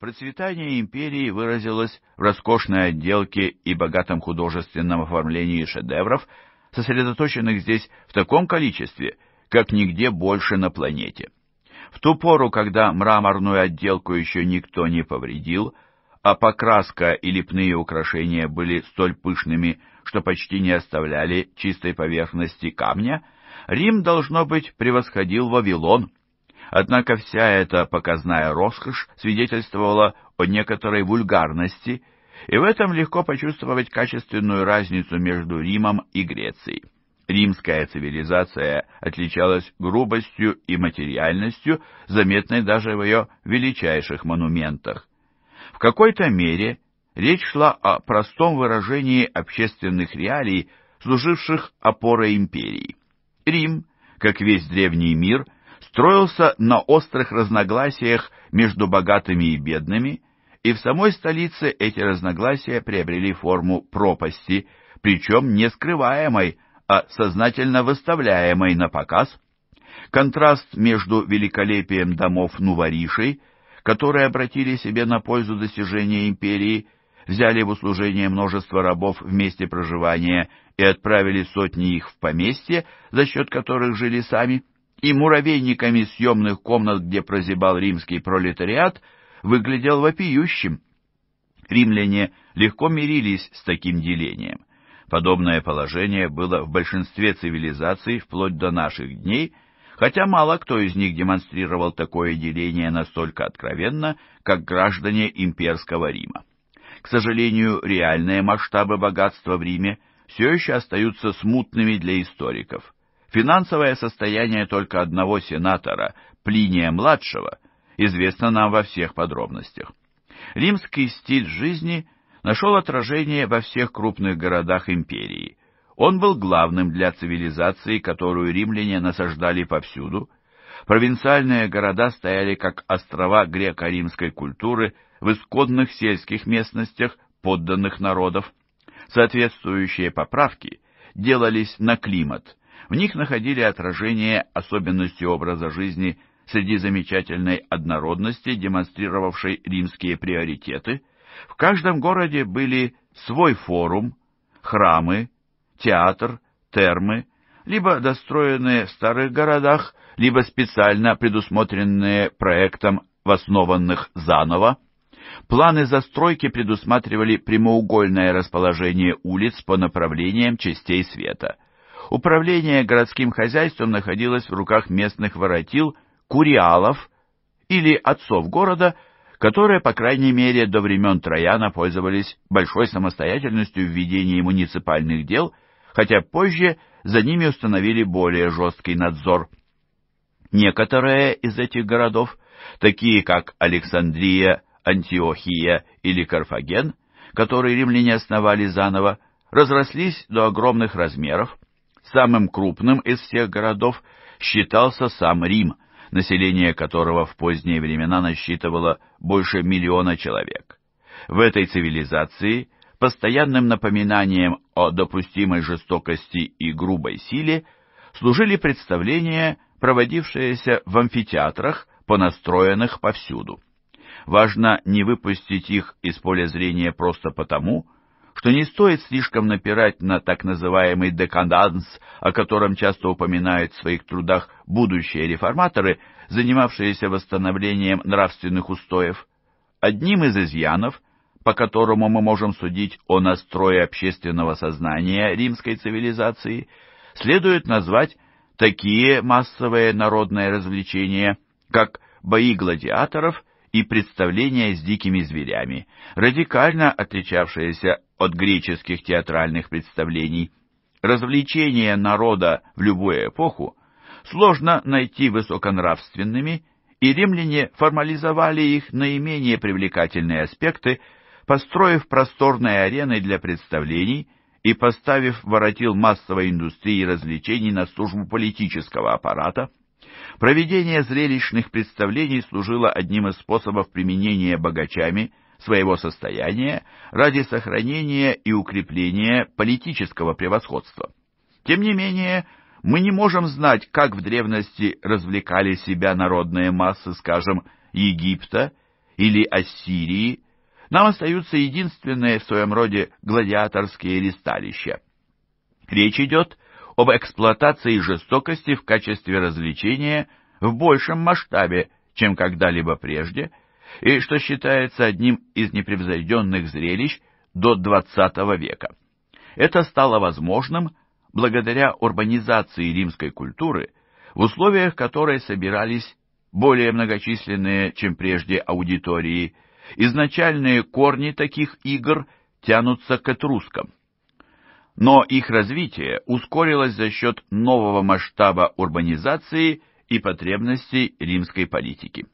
Процветание империи выразилось в роскошной отделке и богатом художественном оформлении шедевров, сосредоточенных здесь в таком количестве, как нигде больше на планете. В ту пору, когда мраморную отделку еще никто не повредил, а покраска и лепные украшения были столь пышными, что почти не оставляли чистой поверхности камня, Рим, должно быть, превосходил Вавилон, Однако вся эта показная роскошь свидетельствовала о некоторой вульгарности, и в этом легко почувствовать качественную разницу между Римом и Грецией. Римская цивилизация отличалась грубостью и материальностью, заметной даже в ее величайших монументах. В какой-то мере речь шла о простом выражении общественных реалий, служивших опорой империи. Рим, как весь древний мир – строился на острых разногласиях между богатыми и бедными, и в самой столице эти разногласия приобрели форму пропасти, причем не скрываемой, а сознательно выставляемой на показ. Контраст между великолепием домов Нуваришей, которые обратили себе на пользу достижения империи, взяли в услужение множество рабов в месте проживания и отправили сотни их в поместье, за счет которых жили сами, и муравейниками съемных комнат, где прозябал римский пролетариат, выглядел вопиющим. Римляне легко мирились с таким делением. Подобное положение было в большинстве цивилизаций вплоть до наших дней, хотя мало кто из них демонстрировал такое деление настолько откровенно, как граждане имперского Рима. К сожалению, реальные масштабы богатства в Риме все еще остаются смутными для историков – Финансовое состояние только одного сенатора, Плиния-младшего, известно нам во всех подробностях. Римский стиль жизни нашел отражение во всех крупных городах империи. Он был главным для цивилизации, которую римляне насаждали повсюду. Провинциальные города стояли как острова греко-римской культуры в исходных сельских местностях подданных народов. Соответствующие поправки делались на климат – в них находили отражение особенности образа жизни среди замечательной однородности, демонстрировавшей римские приоритеты. В каждом городе были свой форум, храмы, театр, термы, либо достроенные в старых городах, либо специально предусмотренные проектом в основанных заново. Планы застройки предусматривали прямоугольное расположение улиц по направлениям частей света — Управление городским хозяйством находилось в руках местных воротил, куриалов или отцов города, которые, по крайней мере, до времен Трояна пользовались большой самостоятельностью в ведении муниципальных дел, хотя позже за ними установили более жесткий надзор. Некоторые из этих городов, такие как Александрия, Антиохия или Карфаген, которые римляне основали заново, разрослись до огромных размеров, Самым крупным из всех городов считался сам Рим, население которого в поздние времена насчитывало больше миллиона человек. В этой цивилизации постоянным напоминанием о допустимой жестокости и грубой силе служили представления, проводившиеся в амфитеатрах, понастроенных повсюду. Важно не выпустить их из поля зрения просто потому, что не стоит слишком напирать на так называемый декаданс, о котором часто упоминают в своих трудах будущие реформаторы, занимавшиеся восстановлением нравственных устоев. Одним из изъянов, по которому мы можем судить о настрое общественного сознания римской цивилизации, следует назвать такие массовые народные развлечения, как бои гладиаторов и представления с дикими зверями, радикально отличавшиеся от греческих театральных представлений. Развлечения народа в любую эпоху сложно найти высоконравственными, и римляне формализовали их наименее привлекательные аспекты, построив просторные арены для представлений и поставив воротил массовой индустрии развлечений на службу политического аппарата – Проведение зрелищных представлений служило одним из способов применения богачами своего состояния ради сохранения и укрепления политического превосходства. Тем не менее, мы не можем знать, как в древности развлекали себя народные массы, скажем, Египта или Ассирии, нам остаются единственные в своем роде гладиаторские листалища. Речь идет об эксплуатации жестокости в качестве развлечения в большем масштабе, чем когда-либо прежде, и что считается одним из непревзойденных зрелищ до XX века. Это стало возможным благодаря урбанизации римской культуры, в условиях которой собирались более многочисленные, чем прежде, аудитории. Изначальные корни таких игр тянутся к этрускам но их развитие ускорилось за счет нового масштаба урбанизации и потребностей римской политики.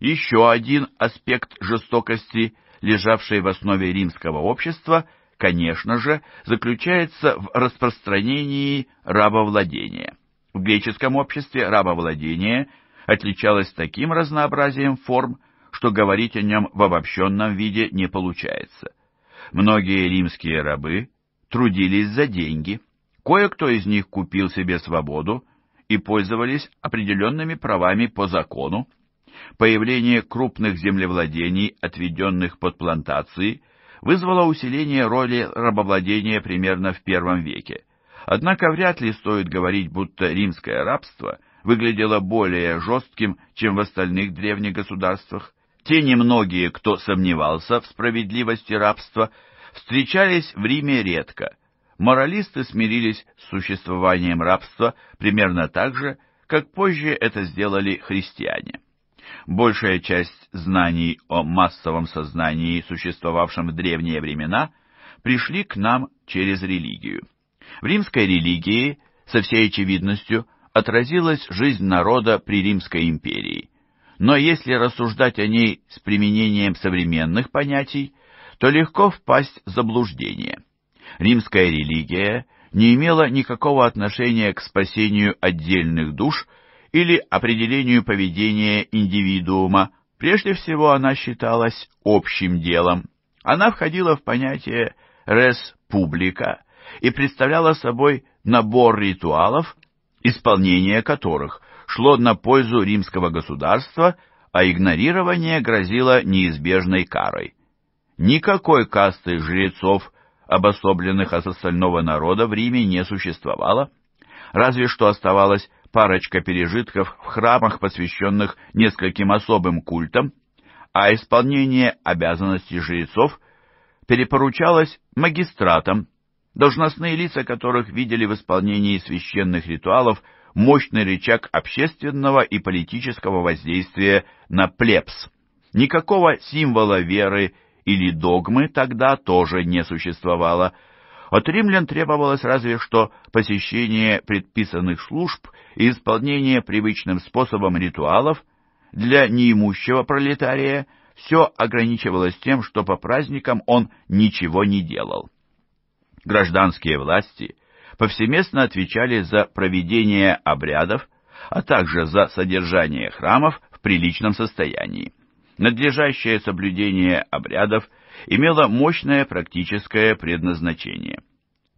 Еще один аспект жестокости, лежавший в основе римского общества, конечно же, заключается в распространении рабовладения. В греческом обществе рабовладение отличалось таким разнообразием форм, что говорить о нем в обобщенном виде не получается. Многие римские рабы трудились за деньги. Кое-кто из них купил себе свободу и пользовались определенными правами по закону. Появление крупных землевладений, отведенных под плантации, вызвало усиление роли рабовладения примерно в первом веке. Однако вряд ли стоит говорить, будто римское рабство выглядело более жестким, чем в остальных древних государствах. Те немногие, кто сомневался в справедливости рабства, встречались в Риме редко. Моралисты смирились с существованием рабства примерно так же, как позже это сделали христиане. Большая часть знаний о массовом сознании, существовавшем в древние времена, пришли к нам через религию. В римской религии, со всей очевидностью, отразилась жизнь народа при Римской империи. Но если рассуждать о ней с применением современных понятий, то легко впасть в заблуждение. Римская религия не имела никакого отношения к спасению отдельных душ или определению поведения индивидуума, прежде всего она считалась общим делом. Она входила в понятие «res publica» и представляла собой набор ритуалов, исполнение которых шло на пользу римского государства, а игнорирование грозило неизбежной карой никакой касты жрецов, обособленных от остального народа, в Риме не существовало, разве что оставалась парочка пережитков в храмах, посвященных нескольким особым культам, а исполнение обязанностей жрецов перепоручалось магистратам, должностные лица которых видели в исполнении священных ритуалов мощный рычаг общественного и политического воздействия на плебс. Никакого символа веры или догмы тогда тоже не существовало. От римлян требовалось разве что посещение предписанных служб и исполнение привычным способом ритуалов. Для неимущего пролетария все ограничивалось тем, что по праздникам он ничего не делал. Гражданские власти повсеместно отвечали за проведение обрядов, а также за содержание храмов в приличном состоянии надлежащее соблюдение обрядов имело мощное практическое предназначение.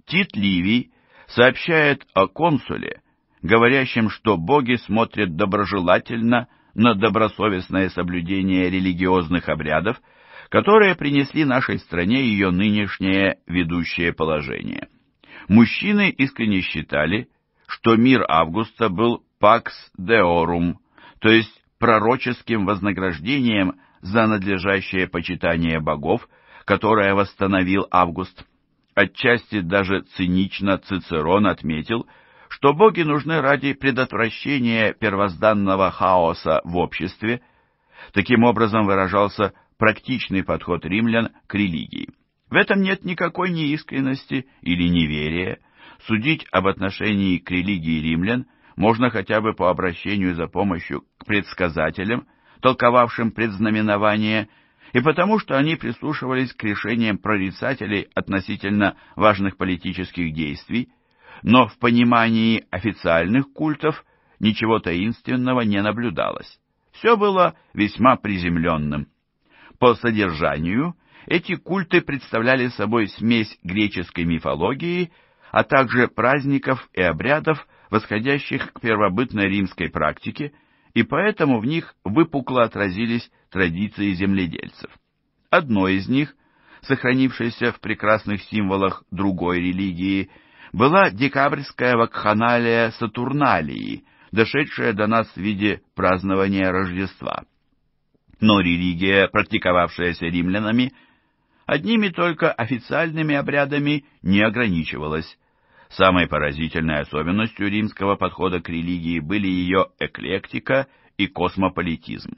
Тит Ливий сообщает о консуле, говорящем, что боги смотрят доброжелательно на добросовестное соблюдение религиозных обрядов, которые принесли нашей стране ее нынешнее ведущее положение. Мужчины искренне считали, что мир Августа был «пакс деорум», то есть пророческим вознаграждением за надлежащее почитание богов, которое восстановил Август. Отчасти даже цинично Цицерон отметил, что боги нужны ради предотвращения первозданного хаоса в обществе. Таким образом выражался практичный подход римлян к религии. В этом нет никакой неискренности или неверия. Судить об отношении к религии римлян – можно хотя бы по обращению за помощью к предсказателям, толковавшим предзнаменование, и потому что они прислушивались к решениям прорицателей относительно важных политических действий, но в понимании официальных культов ничего таинственного не наблюдалось. Все было весьма приземленным. По содержанию эти культы представляли собой смесь греческой мифологии, а также праздников и обрядов, восходящих к первобытной римской практике, и поэтому в них выпукло отразились традиции земледельцев. Одно из них, сохранившееся в прекрасных символах другой религии, была декабрьская вакханалия Сатурналии, дошедшая до нас в виде празднования Рождества. Но религия, практиковавшаяся римлянами, одними только официальными обрядами не ограничивалась. Самой поразительной особенностью римского подхода к религии были ее эклектика и космополитизм.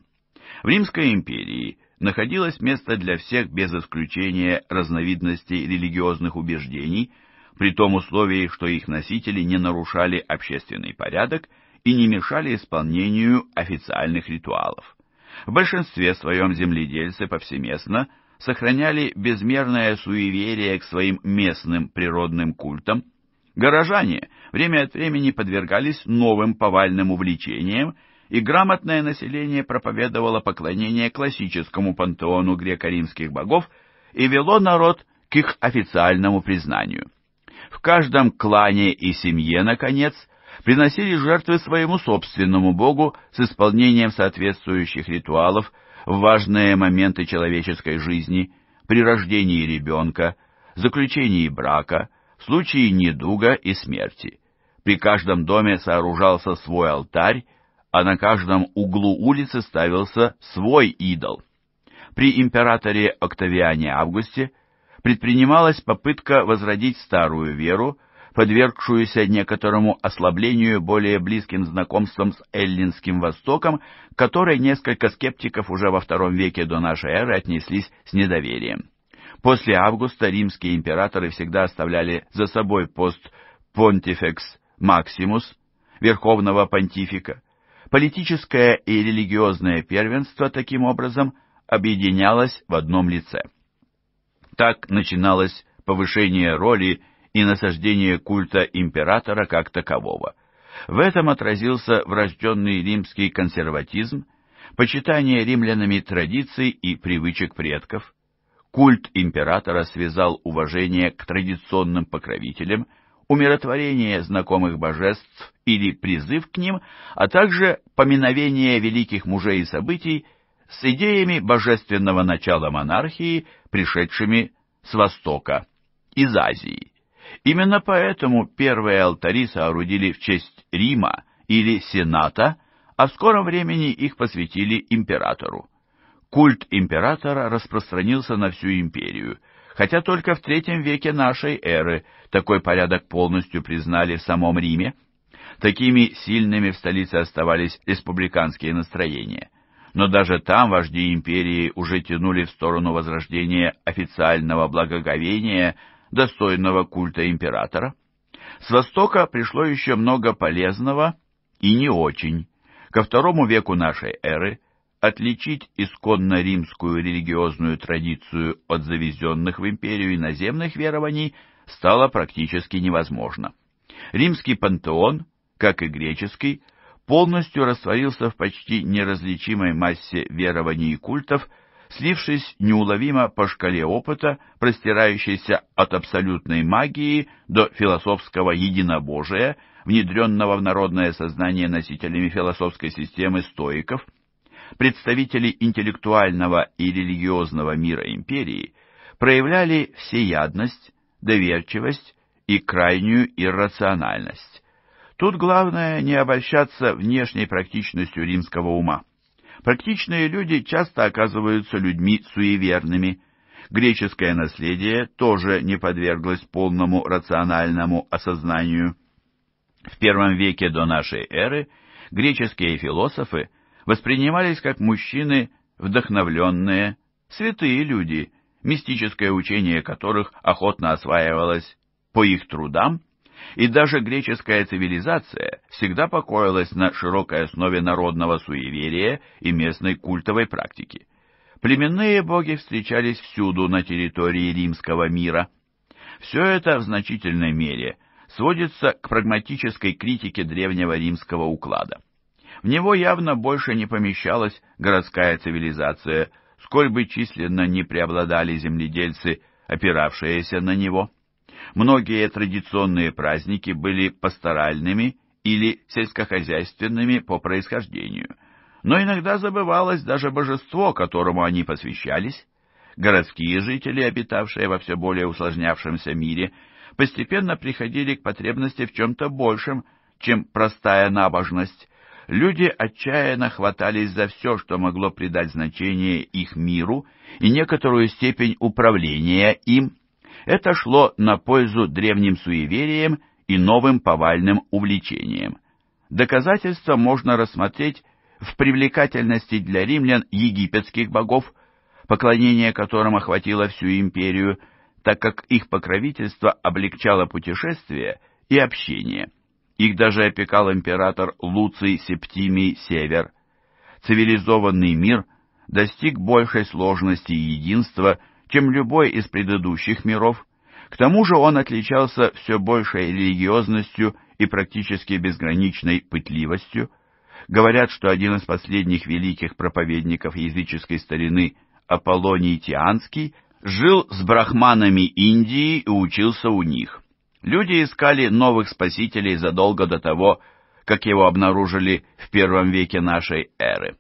В Римской империи находилось место для всех без исключения разновидностей религиозных убеждений, при том условии, что их носители не нарушали общественный порядок и не мешали исполнению официальных ритуалов. В большинстве своем земледельцы повсеместно сохраняли безмерное суеверие к своим местным природным культам, Горожане время от времени подвергались новым повальным увлечениям, и грамотное население проповедовало поклонение классическому пантеону греко-римских богов и вело народ к их официальному признанию. В каждом клане и семье, наконец, приносили жертвы своему собственному богу с исполнением соответствующих ритуалов в важные моменты человеческой жизни, при рождении ребенка, заключении брака – в случае недуга и смерти. При каждом доме сооружался свой алтарь, а на каждом углу улицы ставился свой идол. При императоре Октавиане Августе предпринималась попытка возродить старую веру, подвергшуюся некоторому ослаблению более близким знакомством с эллинским Востоком, к которой несколько скептиков уже во втором веке до нашей эры отнеслись с недоверием. После августа римские императоры всегда оставляли за собой пост понтифекс максимус, верховного понтифика. Политическое и религиозное первенство таким образом объединялось в одном лице. Так начиналось повышение роли и насаждение культа императора как такового. В этом отразился врожденный римский консерватизм, почитание римлянами традиций и привычек предков – культ императора связал уважение к традиционным покровителям, умиротворение знакомых божеств или призыв к ним, а также поминовение великих мужей и событий с идеями божественного начала монархии, пришедшими с Востока, из Азии. Именно поэтому первые алтари соорудили в честь Рима или Сената, а в скором времени их посвятили императору культ императора распространился на всю империю, хотя только в III веке нашей эры такой порядок полностью признали в самом Риме. Такими сильными в столице оставались республиканские настроения. Но даже там вожди империи уже тянули в сторону возрождения официального благоговения, достойного культа императора. С Востока пришло еще много полезного и не очень. Ко второму веку нашей эры – отличить исконно римскую религиозную традицию от завезенных в империю иноземных верований стало практически невозможно. Римский пантеон, как и греческий, полностью растворился в почти неразличимой массе верований и культов, слившись неуловимо по шкале опыта, простирающейся от абсолютной магии до философского единобожия, внедренного в народное сознание носителями философской системы стоиков – представители интеллектуального и религиозного мира империи проявляли всеядность, доверчивость и крайнюю иррациональность. Тут главное не обольщаться внешней практичностью римского ума. Практичные люди часто оказываются людьми суеверными. Греческое наследие тоже не подверглось полному рациональному осознанию. В первом веке до нашей эры греческие философы воспринимались как мужчины вдохновленные, святые люди, мистическое учение которых охотно осваивалось по их трудам, и даже греческая цивилизация всегда покоилась на широкой основе народного суеверия и местной культовой практики. Племенные боги встречались всюду на территории римского мира. Все это в значительной мере сводится к прагматической критике древнего римского уклада. В него явно больше не помещалась городская цивилизация, сколь бы численно не преобладали земледельцы, опиравшиеся на него. Многие традиционные праздники были пасторальными или сельскохозяйственными по происхождению, но иногда забывалось даже божество, которому они посвящались. Городские жители, обитавшие во все более усложнявшемся мире, постепенно приходили к потребности в чем-то большем, чем простая набожность, люди отчаянно хватались за все, что могло придать значение их миру и некоторую степень управления им. Это шло на пользу древним суевериям и новым повальным увлечениям. Доказательства можно рассмотреть в привлекательности для римлян египетских богов, поклонение которым охватило всю империю, так как их покровительство облегчало путешествия и общение. Их даже опекал император Луций Септимий Север. Цивилизованный мир достиг большей сложности и единства, чем любой из предыдущих миров. К тому же он отличался все большей религиозностью и практически безграничной пытливостью. Говорят, что один из последних великих проповедников языческой старины Аполлоний Тианский жил с брахманами Индии и учился у них. Люди искали новых спасителей задолго до того, как его обнаружили в первом веке нашей эры.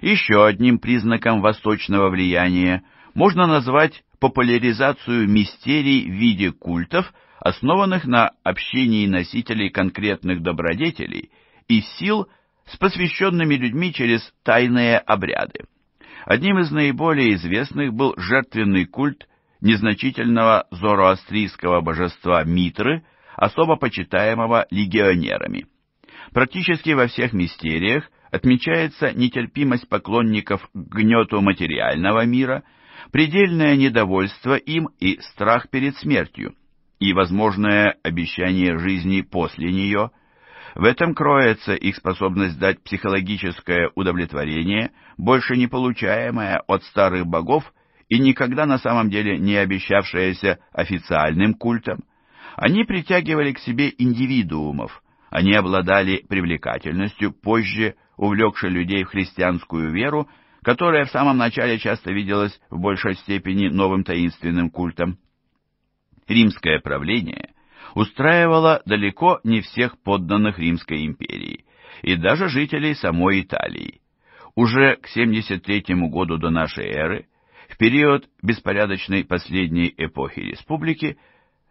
Еще одним признаком восточного влияния можно назвать популяризацию мистерий в виде культов, основанных на общении носителей конкретных добродетелей и сил с посвященными людьми через тайные обряды. Одним из наиболее известных был жертвенный культ незначительного зороастрийского божества Митры, особо почитаемого легионерами. Практически во всех мистериях отмечается нетерпимость поклонников к гнету материального мира, предельное недовольство им и страх перед смертью, и возможное обещание жизни после нее – в этом кроется их способность дать психологическое удовлетворение, больше не получаемое от старых богов и никогда на самом деле не обещавшиеся официальным культом, они притягивали к себе индивидуумов, они обладали привлекательностью, позже увлекши людей в христианскую веру, которая в самом начале часто виделась в большей степени новым таинственным культом. Римское правление устраивало далеко не всех подданных Римской империи и даже жителей самой Италии. Уже к 73 году до нашей эры в период беспорядочной последней эпохи республики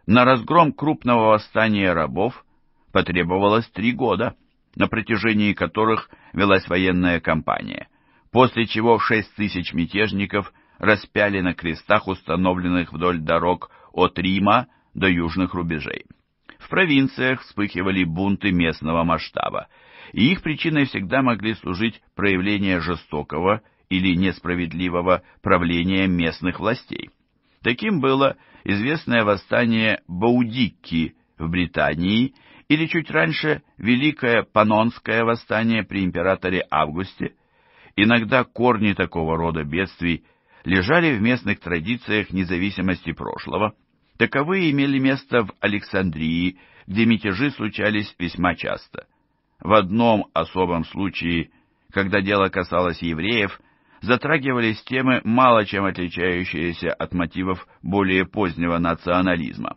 на разгром крупного восстания рабов потребовалось три года, на протяжении которых велась военная кампания, после чего шесть тысяч мятежников распяли на крестах, установленных вдоль дорог от Рима до южных рубежей. В провинциях вспыхивали бунты местного масштаба, и их причиной всегда могли служить проявления жестокого или несправедливого правления местных властей. Таким было известное восстание Баудикки в Британии или чуть раньше Великое Панонское восстание при императоре Августе. Иногда корни такого рода бедствий лежали в местных традициях независимости прошлого. Таковые имели место в Александрии, где мятежи случались весьма часто. В одном особом случае, когда дело касалось евреев, затрагивались темы, мало чем отличающиеся от мотивов более позднего национализма.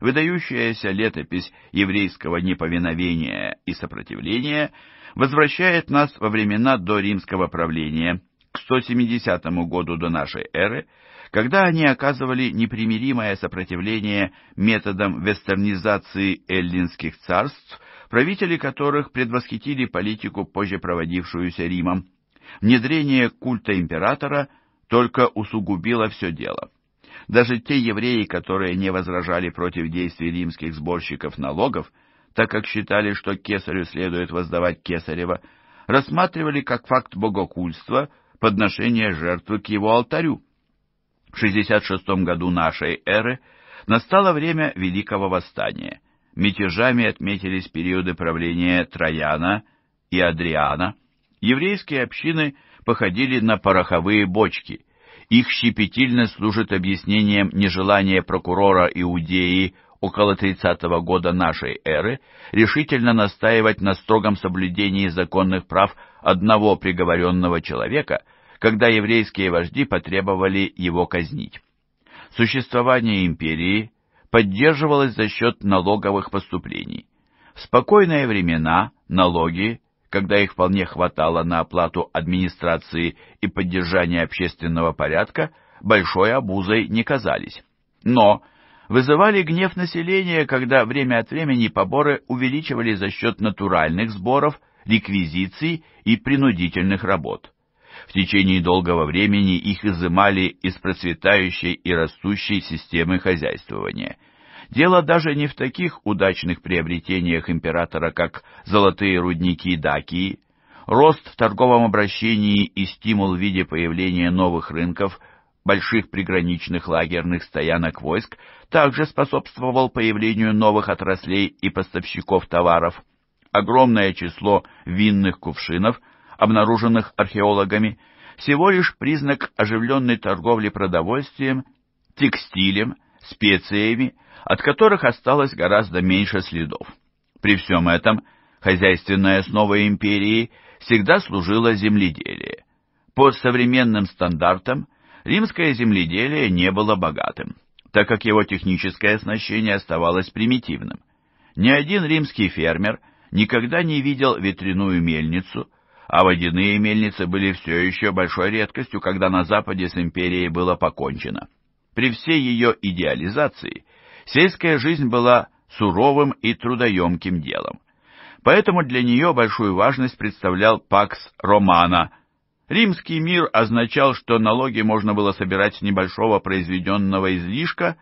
Выдающаяся летопись еврейского неповиновения и сопротивления возвращает нас во времена до римского правления, к 170 году до нашей эры, когда они оказывали непримиримое сопротивление методам вестернизации эллинских царств, правители которых предвосхитили политику, позже проводившуюся Римом. Внедрение культа императора только усугубило все дело. Даже те евреи, которые не возражали против действий римских сборщиков налогов, так как считали, что кесарю следует воздавать кесарева, рассматривали как факт богокульства подношение жертвы к его алтарю. В 66 году нашей эры настало время Великого Восстания. Мятежами отметились периоды правления Трояна и Адриана – еврейские общины походили на пороховые бочки. Их щепетильность служит объяснением нежелания прокурора Иудеи около 30 -го года нашей эры решительно настаивать на строгом соблюдении законных прав одного приговоренного человека, когда еврейские вожди потребовали его казнить. Существование империи поддерживалось за счет налоговых поступлений. В спокойные времена налоги когда их вполне хватало на оплату администрации и поддержание общественного порядка, большой обузой не казались. Но вызывали гнев населения, когда время от времени поборы увеличивали за счет натуральных сборов, реквизиций и принудительных работ. В течение долгого времени их изымали из процветающей и растущей системы хозяйствования – Дело даже не в таких удачных приобретениях императора, как золотые рудники Дакии. Рост в торговом обращении и стимул в виде появления новых рынков, больших приграничных лагерных стоянок войск также способствовал появлению новых отраслей и поставщиков товаров. Огромное число винных кувшинов, обнаруженных археологами, всего лишь признак оживленной торговли продовольствием, текстилем, специями, от которых осталось гораздо меньше следов. При всем этом хозяйственная основа империи всегда служила земледелие. По современным стандартам римское земледелие не было богатым, так как его техническое оснащение оставалось примитивным. Ни один римский фермер никогда не видел ветряную мельницу, а водяные мельницы были все еще большой редкостью, когда на Западе с империей было покончено. При всей ее идеализации – Сельская жизнь была суровым и трудоемким делом. Поэтому для нее большую важность представлял пакс Романа. Римский мир означал, что налоги можно было собирать с небольшого произведенного излишка,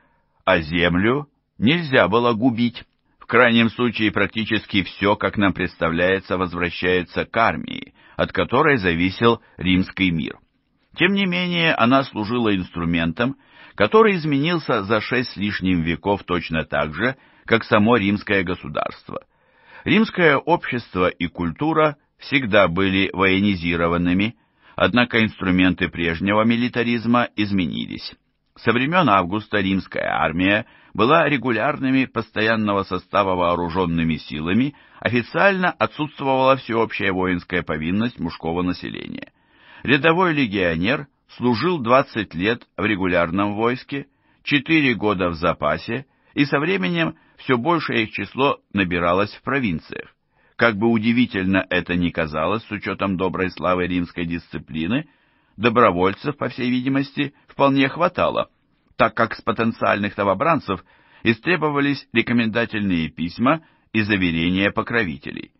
а землю нельзя было губить. В крайнем случае практически все, как нам представляется, возвращается к армии, от которой зависел римский мир. Тем не менее, она служила инструментом, который изменился за шесть с лишним веков точно так же, как само римское государство. Римское общество и культура всегда были военизированными, однако инструменты прежнего милитаризма изменились. Со времен Августа римская армия была регулярными постоянного состава вооруженными силами, официально отсутствовала всеобщая воинская повинность мужского населения. Рядовой легионер служил 20 лет в регулярном войске, 4 года в запасе, и со временем все большее их число набиралось в провинциях. Как бы удивительно это ни казалось, с учетом доброй славы римской дисциплины, добровольцев, по всей видимости, вполне хватало, так как с потенциальных новобранцев истребовались рекомендательные письма и заверения покровителей.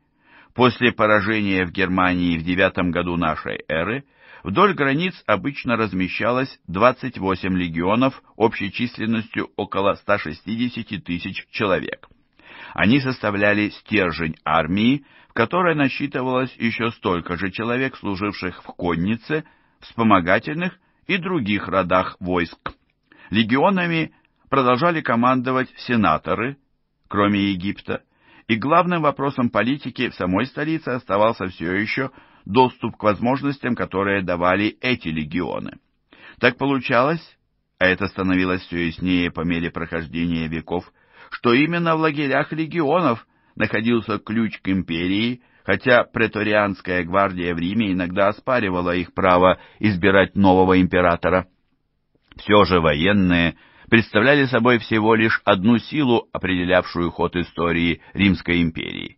После поражения в Германии в девятом году нашей эры Вдоль границ обычно размещалось 28 легионов общей численностью около 160 тысяч человек. Они составляли стержень армии, в которой насчитывалось еще столько же человек, служивших в коннице, вспомогательных и других родах войск. Легионами продолжали командовать сенаторы, кроме Египта, и главным вопросом политики в самой столице оставался все еще доступ к возможностям, которые давали эти легионы. Так получалось, а это становилось все яснее по мере прохождения веков, что именно в лагерях легионов находился ключ к империи, хотя преторианская гвардия в Риме иногда оспаривала их право избирать нового императора. Все же военные представляли собой всего лишь одну силу, определявшую ход истории Римской империи.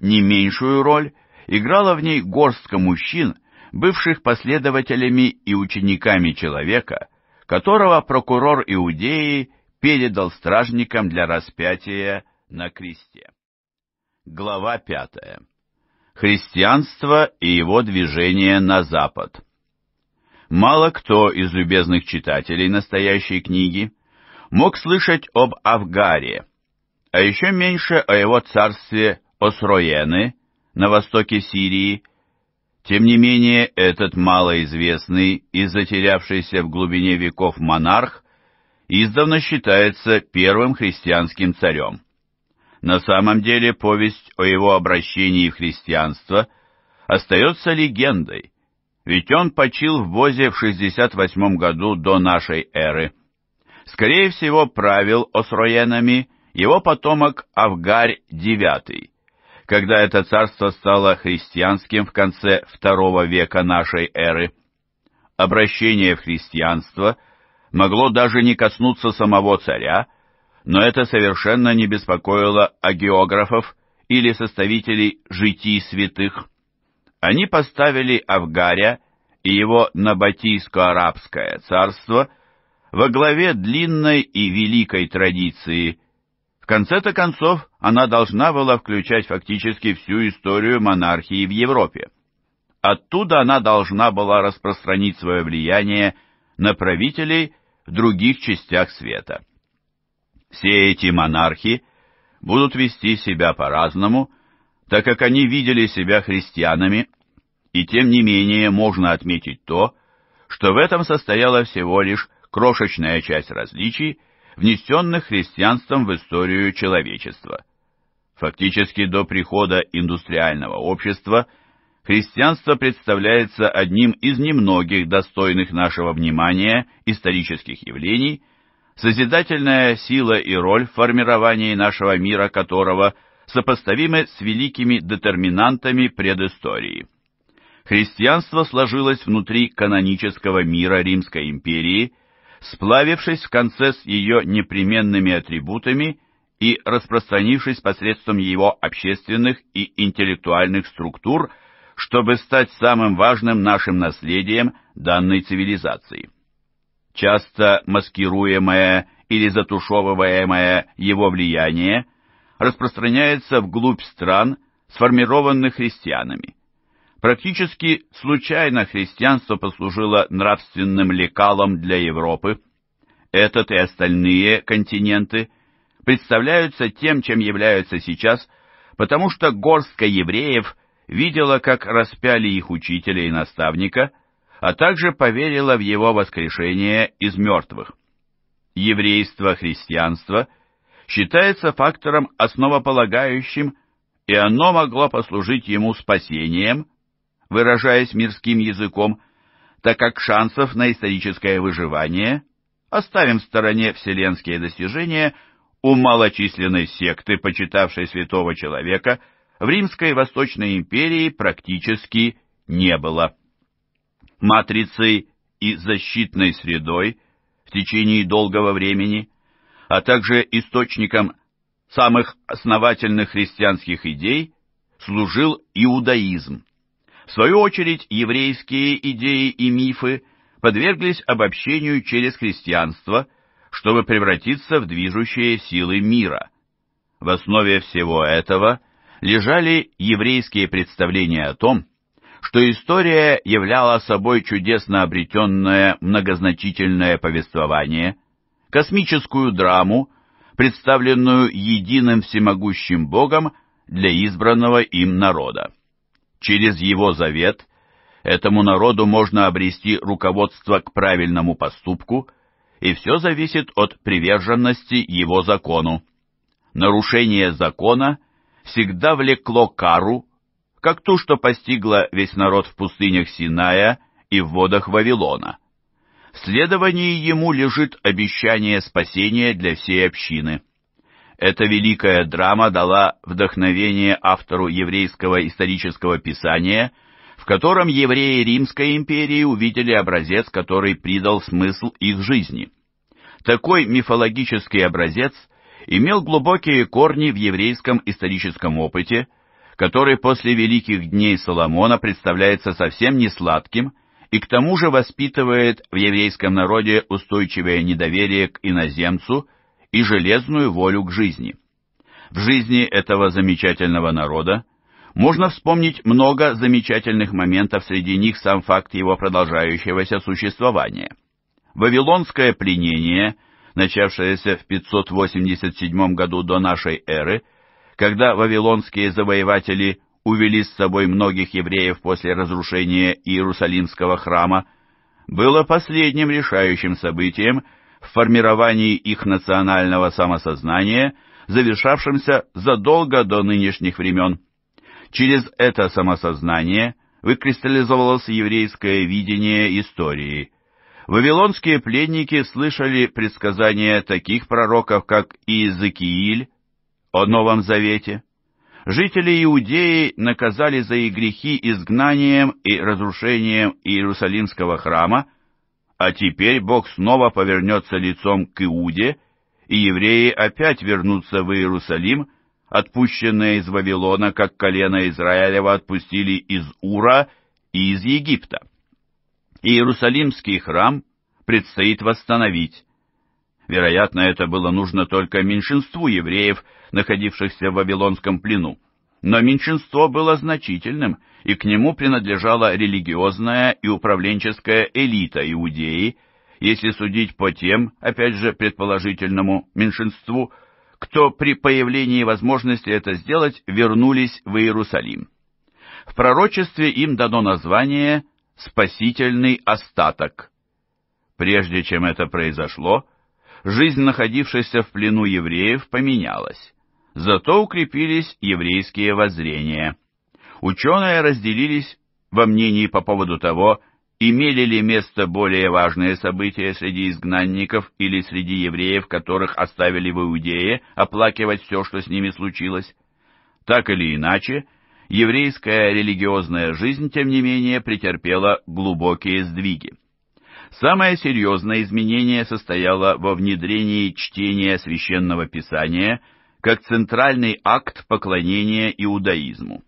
Не меньшую роль – играла в ней горстка мужчин, бывших последователями и учениками человека, которого прокурор Иудеи передал стражникам для распятия на кресте. Глава пятая. Христианство и его движение на запад. Мало кто из любезных читателей настоящей книги мог слышать об Авгаре, а еще меньше о его царстве Осроены на востоке Сирии. Тем не менее, этот малоизвестный и затерявшийся в глубине веков монарх издавна считается первым христианским царем. На самом деле повесть о его обращении в христианство остается легендой, ведь он почил в Бозе в 68 году до нашей эры. Скорее всего, правил осроенами его потомок Авгарь IX, когда это царство стало христианским в конце II века нашей эры. Обращение в христианство могло даже не коснуться самого царя, но это совершенно не беспокоило агеографов или составителей житий святых. Они поставили Авгаря и его Набатийско-арабское царство во главе длинной и великой традиции. В конце-то концов, она должна была включать фактически всю историю монархии в Европе. Оттуда она должна была распространить свое влияние на правителей в других частях света. Все эти монархи будут вести себя по-разному, так как они видели себя христианами, и тем не менее можно отметить то, что в этом состояла всего лишь крошечная часть различий, внесенных христианством в историю человечества. Фактически до прихода индустриального общества христианство представляется одним из немногих достойных нашего внимания исторических явлений, созидательная сила и роль в формировании нашего мира которого сопоставимы с великими детерминантами предыстории. Христианство сложилось внутри канонического мира Римской империи – сплавившись в конце с ее непременными атрибутами и распространившись посредством его общественных и интеллектуальных структур, чтобы стать самым важным нашим наследием данной цивилизации. Часто маскируемое или затушевываемое его влияние распространяется вглубь стран, сформированных христианами. Практически случайно христианство послужило нравственным лекалом для Европы. Этот и остальные континенты представляются тем, чем являются сейчас, потому что горстка евреев видела, как распяли их учителя и наставника, а также поверила в его воскрешение из мертвых. Еврейство-христианство считается фактором основополагающим, и оно могло послужить ему спасением – выражаясь мирским языком, так как шансов на историческое выживание, оставим в стороне вселенские достижения, у малочисленной секты, почитавшей святого человека, в Римской Восточной империи практически не было. Матрицей и защитной средой в течение долгого времени, а также источником самых основательных христианских идей служил иудаизм. В свою очередь, еврейские идеи и мифы подверглись обобщению через христианство, чтобы превратиться в движущие силы мира. В основе всего этого лежали еврейские представления о том, что история являла собой чудесно обретенное многозначительное повествование, космическую драму, представленную единым всемогущим Богом для избранного им народа. Через его завет этому народу можно обрести руководство к правильному поступку, и все зависит от приверженности его закону. Нарушение закона всегда влекло кару, как ту, что постигла весь народ в пустынях Синая и в водах Вавилона. В следовании ему лежит обещание спасения для всей общины. Эта великая драма дала вдохновение автору еврейского исторического писания, в котором евреи Римской империи увидели образец, который придал смысл их жизни. Такой мифологический образец имел глубокие корни в еврейском историческом опыте, который после великих дней Соломона представляется совсем не сладким и к тому же воспитывает в еврейском народе устойчивое недоверие к иноземцу – и железную волю к жизни. В жизни этого замечательного народа можно вспомнить много замечательных моментов, среди них сам факт его продолжающегося существования. Вавилонское пленение, начавшееся в 587 году до нашей эры, когда вавилонские завоеватели увели с собой многих евреев после разрушения Иерусалимского храма, было последним решающим событием, в формировании их национального самосознания, завершавшемся задолго до нынешних времен. Через это самосознание выкристаллизовалось еврейское видение истории. Вавилонские пленники слышали предсказания таких пророков, как Иезекииль о Новом Завете. Жители Иудеи наказали за их грехи изгнанием и разрушением Иерусалимского храма, а теперь Бог снова повернется лицом к Иуде, и евреи опять вернутся в Иерусалим, отпущенные из Вавилона, как колено Израилева отпустили из Ура и из Египта. Иерусалимский храм предстоит восстановить. Вероятно, это было нужно только меньшинству евреев, находившихся в Вавилонском плену. Но меньшинство было значительным, и к нему принадлежала религиозная и управленческая элита Иудеи, если судить по тем, опять же, предположительному меньшинству, кто при появлении возможности это сделать вернулись в Иерусалим. В пророчестве им дано название «спасительный остаток». Прежде чем это произошло, жизнь находившихся в плену евреев поменялась, зато укрепились еврейские воззрения – ученые разделились во мнении по поводу того, имели ли место более важные события среди изгнанников или среди евреев, которых оставили в Иудее, оплакивать все, что с ними случилось. Так или иначе, еврейская религиозная жизнь, тем не менее, претерпела глубокие сдвиги. Самое серьезное изменение состояло во внедрении чтения священного писания как центральный акт поклонения иудаизму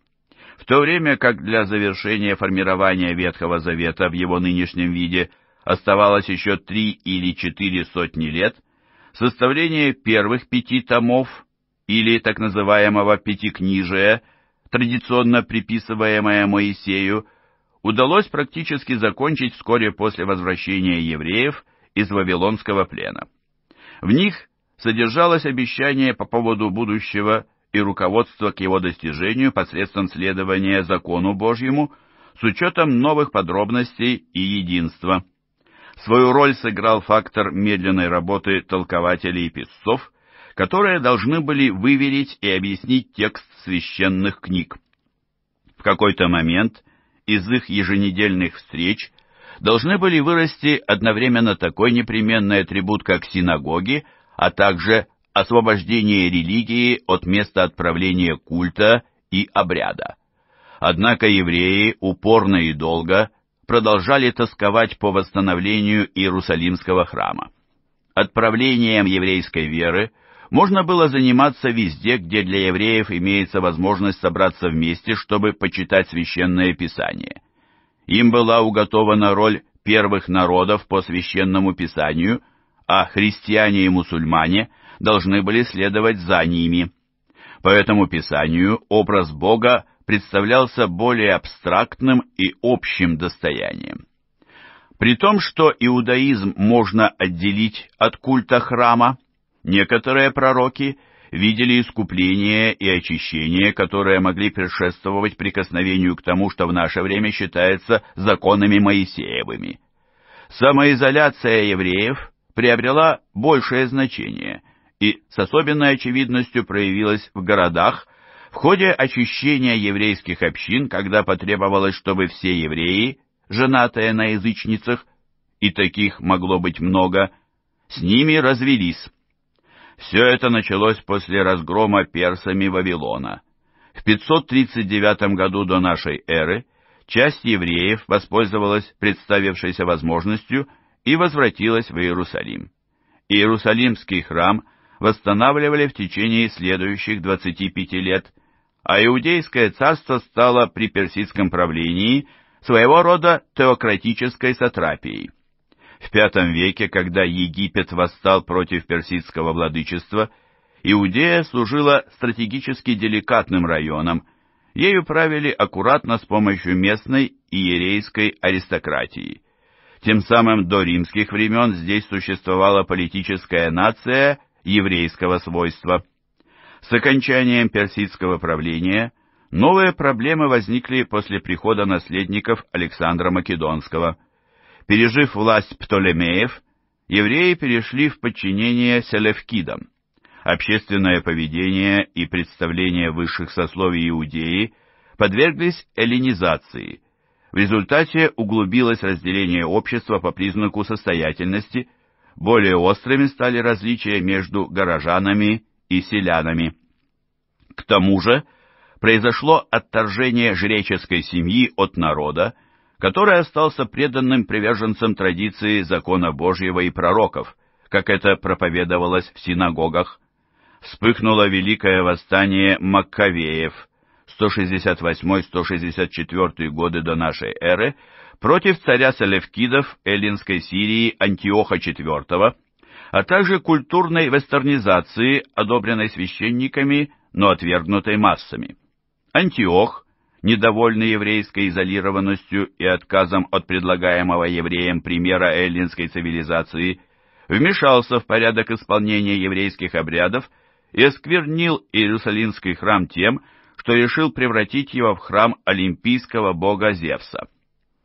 то время как для завершения формирования Ветхого Завета в его нынешнем виде оставалось еще три или четыре сотни лет, составление первых пяти томов или так называемого «пятикнижия», традиционно приписываемое Моисею, удалось практически закончить вскоре после возвращения евреев из Вавилонского плена. В них содержалось обещание по поводу будущего и руководство к его достижению посредством следования закону Божьему с учетом новых подробностей и единства. Свою роль сыграл фактор медленной работы толкователей и писцов, которые должны были выверить и объяснить текст священных книг. В какой-то момент из их еженедельных встреч должны были вырасти одновременно такой непременный атрибут, как синагоги, а также освобождение религии от места отправления культа и обряда. Однако евреи упорно и долго продолжали тосковать по восстановлению Иерусалимского храма. Отправлением еврейской веры можно было заниматься везде, где для евреев имеется возможность собраться вместе, чтобы почитать священное писание. Им была уготована роль первых народов по священному писанию, а христиане и мусульмане – должны были следовать за ними. По этому писанию образ Бога представлялся более абстрактным и общим достоянием. При том, что иудаизм можно отделить от культа храма, некоторые пророки видели искупление и очищение, которые могли предшествовать прикосновению к тому, что в наше время считается законами Моисеевыми. Самоизоляция евреев приобрела большее значение и с особенной очевидностью проявилась в городах в ходе очищения еврейских общин, когда потребовалось, чтобы все евреи, женатые на язычницах, и таких могло быть много, с ними развелись. Все это началось после разгрома персами Вавилона. В 539 году до нашей эры часть евреев воспользовалась представившейся возможностью и возвратилась в Иерусалим. Иерусалимский храм восстанавливали в течение следующих 25 лет, а Иудейское царство стало при персидском правлении своего рода теократической сатрапией. В V веке, когда Египет восстал против персидского владычества, Иудея служила стратегически деликатным районом, ею правили аккуратно с помощью местной иерейской аристократии. Тем самым до римских времен здесь существовала политическая нация еврейского свойства. С окончанием персидского правления новые проблемы возникли после прихода наследников Александра Македонского. Пережив власть Птолемеев, евреи перешли в подчинение селевкидам. Общественное поведение и представления высших сословий Иудеи подверглись эллинизации. В результате углубилось разделение общества по признаку состоятельности – более острыми стали различия между горожанами и селянами. К тому же произошло отторжение жреческой семьи от народа, который остался преданным приверженцем традиции закона Божьего и пророков, как это проповедовалось в синагогах. Вспыхнуло великое восстание Маккавеев 168-164 годы до нашей эры, против царя Салевкидов эллинской Сирии Антиоха IV, а также культурной вестернизации, одобренной священниками, но отвергнутой массами. Антиох, недовольный еврейской изолированностью и отказом от предлагаемого евреям примера эллинской цивилизации, вмешался в порядок исполнения еврейских обрядов и осквернил Иерусалимский храм тем, что решил превратить его в храм олимпийского бога Зевса.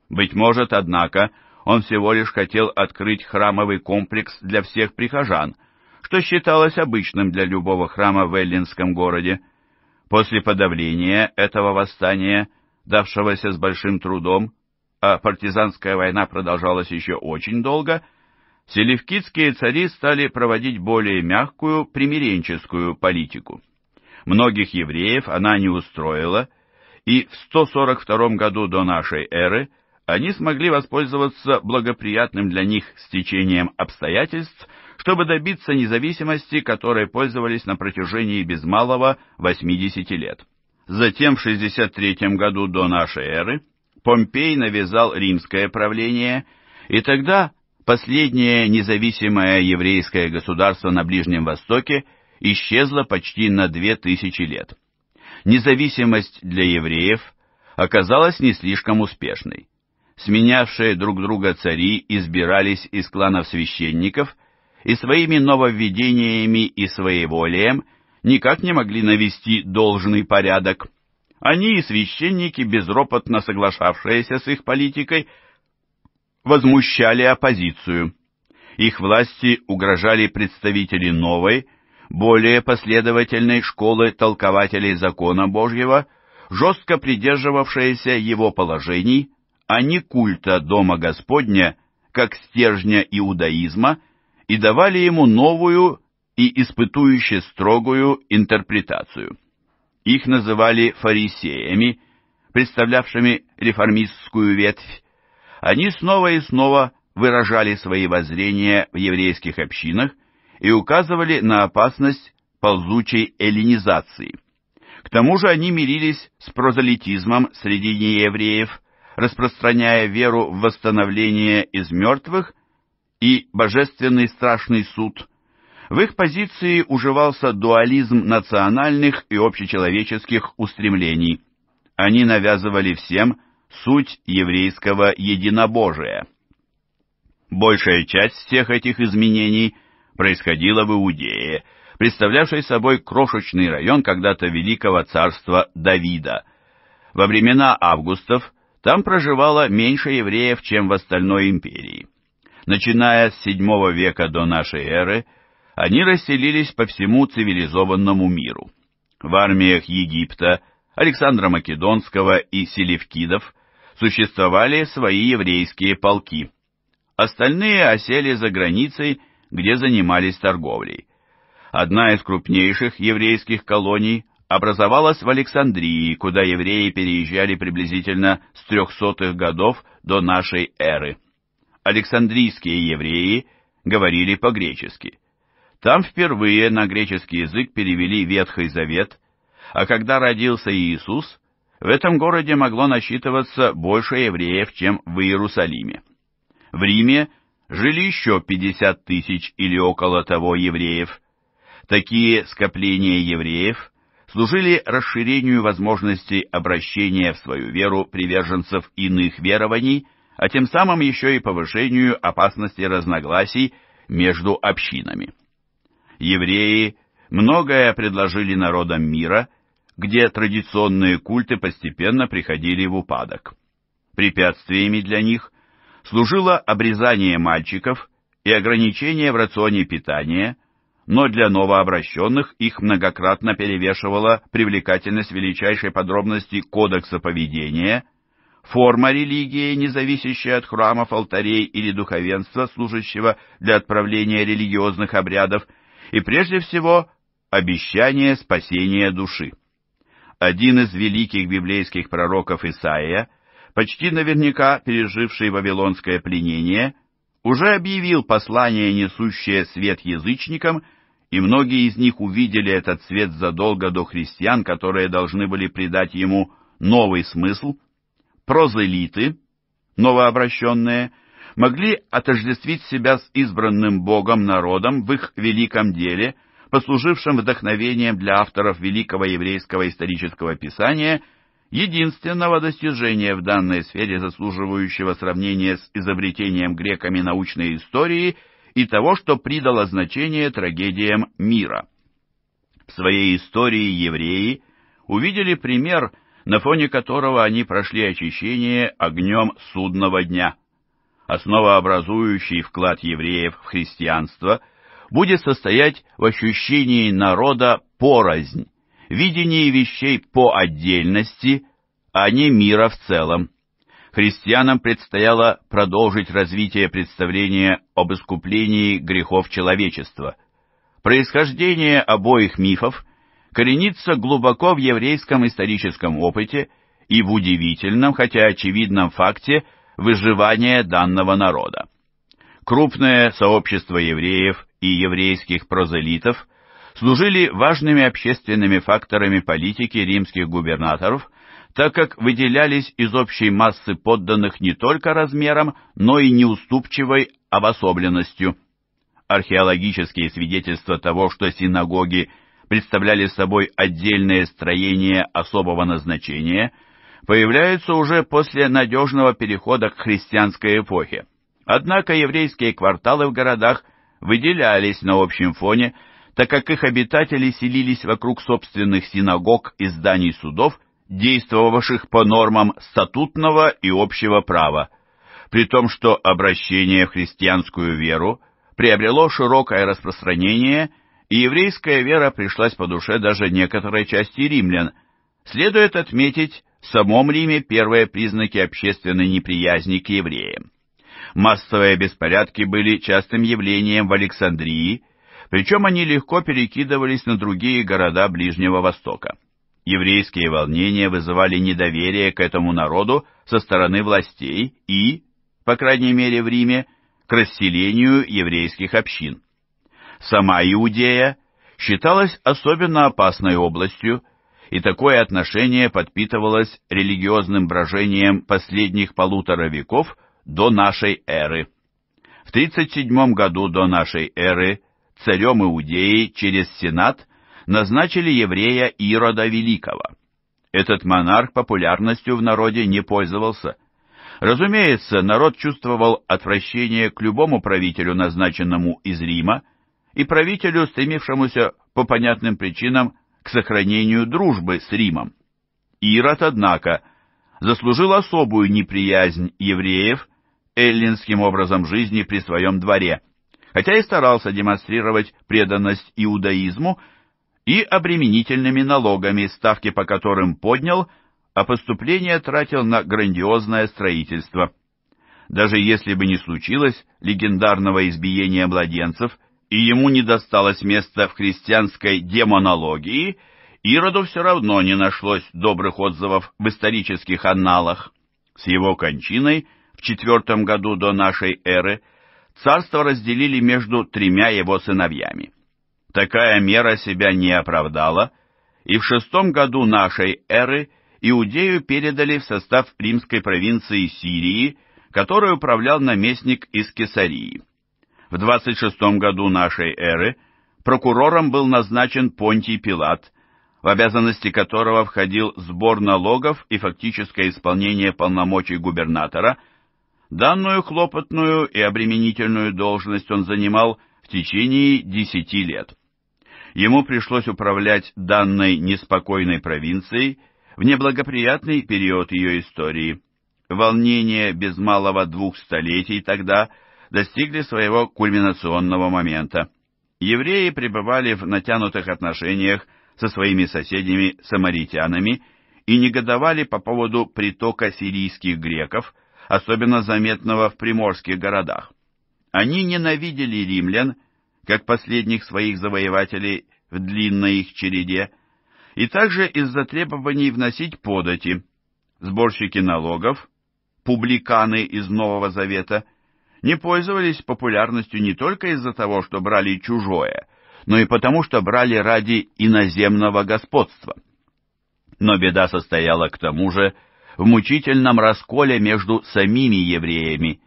Быть может, однако, он всего лишь хотел открыть храмовый комплекс для всех прихожан, что считалось обычным для любого храма в Эллинском городе. После подавления этого восстания, давшегося с большим трудом, а партизанская война продолжалась еще очень долго, селевкидские цари стали проводить более мягкую примиренческую политику. Многих евреев она не устроила, и в 142 году до нашей эры – они смогли воспользоваться благоприятным для них стечением обстоятельств, чтобы добиться независимости, которой пользовались на протяжении без малого 80 лет. Затем в 63 году до нашей эры Помпей навязал римское правление, и тогда последнее независимое еврейское государство на Ближнем Востоке исчезло почти на 2000 лет. Независимость для евреев оказалась не слишком успешной сменявшие друг друга цари избирались из кланов священников и своими нововведениями и своеволием никак не могли навести должный порядок. Они и священники, безропотно соглашавшиеся с их политикой, возмущали оппозицию. Их власти угрожали представители новой, более последовательной школы толкователей закона Божьего, жестко придерживавшиеся его положений – а не культа Дома Господня как стержня иудаизма и давали ему новую и испытующе строгую интерпретацию. Их называли фарисеями, представлявшими реформистскую ветвь. Они снова и снова выражали свои воззрения в еврейских общинах и указывали на опасность ползучей эллинизации. К тому же они мирились с прозелитизмом среди неевреев – распространяя веру в восстановление из мертвых и божественный страшный суд. В их позиции уживался дуализм национальных и общечеловеческих устремлений. Они навязывали всем суть еврейского единобожия. Большая часть всех этих изменений происходила в Иудее, представлявшей собой крошечный район когда-то великого царства Давида. Во времена августов там проживало меньше евреев, чем в остальной империи. Начиная с VII века до нашей эры, они расселились по всему цивилизованному миру. В армиях Египта, Александра Македонского и Селевкидов существовали свои еврейские полки. Остальные осели за границей, где занимались торговлей. Одна из крупнейших еврейских колоний образовалась в Александрии, куда евреи переезжали приблизительно с 300-х годов до нашей эры. Александрийские евреи говорили по-гречески. Там впервые на греческий язык перевели Ветхий Завет, а когда родился Иисус, в этом городе могло насчитываться больше евреев, чем в Иерусалиме. В Риме жили еще 50 тысяч или около того евреев. Такие скопления евреев – служили расширению возможностей обращения в свою веру приверженцев иных верований, а тем самым еще и повышению опасности разногласий между общинами. Евреи многое предложили народам мира, где традиционные культы постепенно приходили в упадок. Препятствиями для них служило обрезание мальчиков и ограничение в рационе питания – но для новообращенных их многократно перевешивала привлекательность величайшей подробности кодекса поведения, форма религии, не зависящая от храмов, алтарей или духовенства, служащего для отправления религиозных обрядов, и прежде всего обещание спасения души. Один из великих библейских пророков Исаия, почти наверняка переживший вавилонское пленение, уже объявил послание, несущее свет язычникам и многие из них увидели этот цвет задолго до христиан, которые должны были придать ему новый смысл, прозелиты, новообращенные, могли отождествить себя с избранным Богом народом в их великом деле, послужившим вдохновением для авторов великого еврейского исторического писания, единственного достижения в данной сфере, заслуживающего сравнения с изобретением греками научной истории – и того, что придало значение трагедиям мира. В своей истории евреи увидели пример, на фоне которого они прошли очищение огнем судного дня. Основообразующий вклад евреев в христианство будет состоять в ощущении народа порознь, видении вещей по отдельности, а не мира в целом христианам предстояло продолжить развитие представления об искуплении грехов человечества. Происхождение обоих мифов коренится глубоко в еврейском историческом опыте и в удивительном, хотя очевидном факте выживания данного народа. Крупное сообщество евреев и еврейских прозелитов служили важными общественными факторами политики римских губернаторов – так как выделялись из общей массы подданных не только размером, но и неуступчивой обособленностью. Археологические свидетельства того, что синагоги представляли собой отдельное строение особого назначения, появляются уже после надежного перехода к христианской эпохе. Однако еврейские кварталы в городах выделялись на общем фоне, так как их обитатели селились вокруг собственных синагог и зданий судов действовавших по нормам статутного и общего права, при том, что обращение в христианскую веру приобрело широкое распространение, и еврейская вера пришлась по душе даже некоторой части римлян. Следует отметить в самом Риме первые признаки общественной неприязни к евреям. Массовые беспорядки были частым явлением в Александрии, причем они легко перекидывались на другие города Ближнего Востока еврейские волнения вызывали недоверие к этому народу со стороны властей и, по крайней мере в Риме, к расселению еврейских общин. Сама Иудея считалась особенно опасной областью, и такое отношение подпитывалось религиозным брожением последних полутора веков до нашей эры. В 37 году до нашей эры царем Иудеи через Сенат назначили еврея Ирода Великого. Этот монарх популярностью в народе не пользовался. Разумеется, народ чувствовал отвращение к любому правителю, назначенному из Рима, и правителю, стремившемуся по понятным причинам к сохранению дружбы с Римом. Ирод, однако, заслужил особую неприязнь евреев эллинским образом жизни при своем дворе, хотя и старался демонстрировать преданность иудаизму и обременительными налогами, ставки по которым поднял, а поступление тратил на грандиозное строительство. Даже если бы не случилось легендарного избиения младенцев и ему не досталось места в христианской демонологии, Ироду все равно не нашлось добрых отзывов в исторических анналах. С его кончиной в четвертом году до нашей эры царство разделили между тремя его сыновьями. Такая мера себя не оправдала, и в шестом году нашей эры Иудею передали в состав римской провинции Сирии, которую управлял наместник из Кесарии. В 26 году нашей эры прокурором был назначен Понтий Пилат, в обязанности которого входил сбор налогов и фактическое исполнение полномочий губернатора. Данную хлопотную и обременительную должность он занимал в течение 10 лет ему пришлось управлять данной неспокойной провинцией в неблагоприятный период ее истории. Волнения без малого двух столетий тогда достигли своего кульминационного момента. Евреи пребывали в натянутых отношениях со своими соседями-самаритянами и негодовали по поводу притока сирийских греков, особенно заметного в приморских городах. Они ненавидели римлян как последних своих завоевателей в длинной их череде, и также из-за требований вносить подати. Сборщики налогов, публиканы из Нового Завета, не пользовались популярностью не только из-за того, что брали чужое, но и потому, что брали ради иноземного господства. Но беда состояла к тому же в мучительном расколе между самими евреями.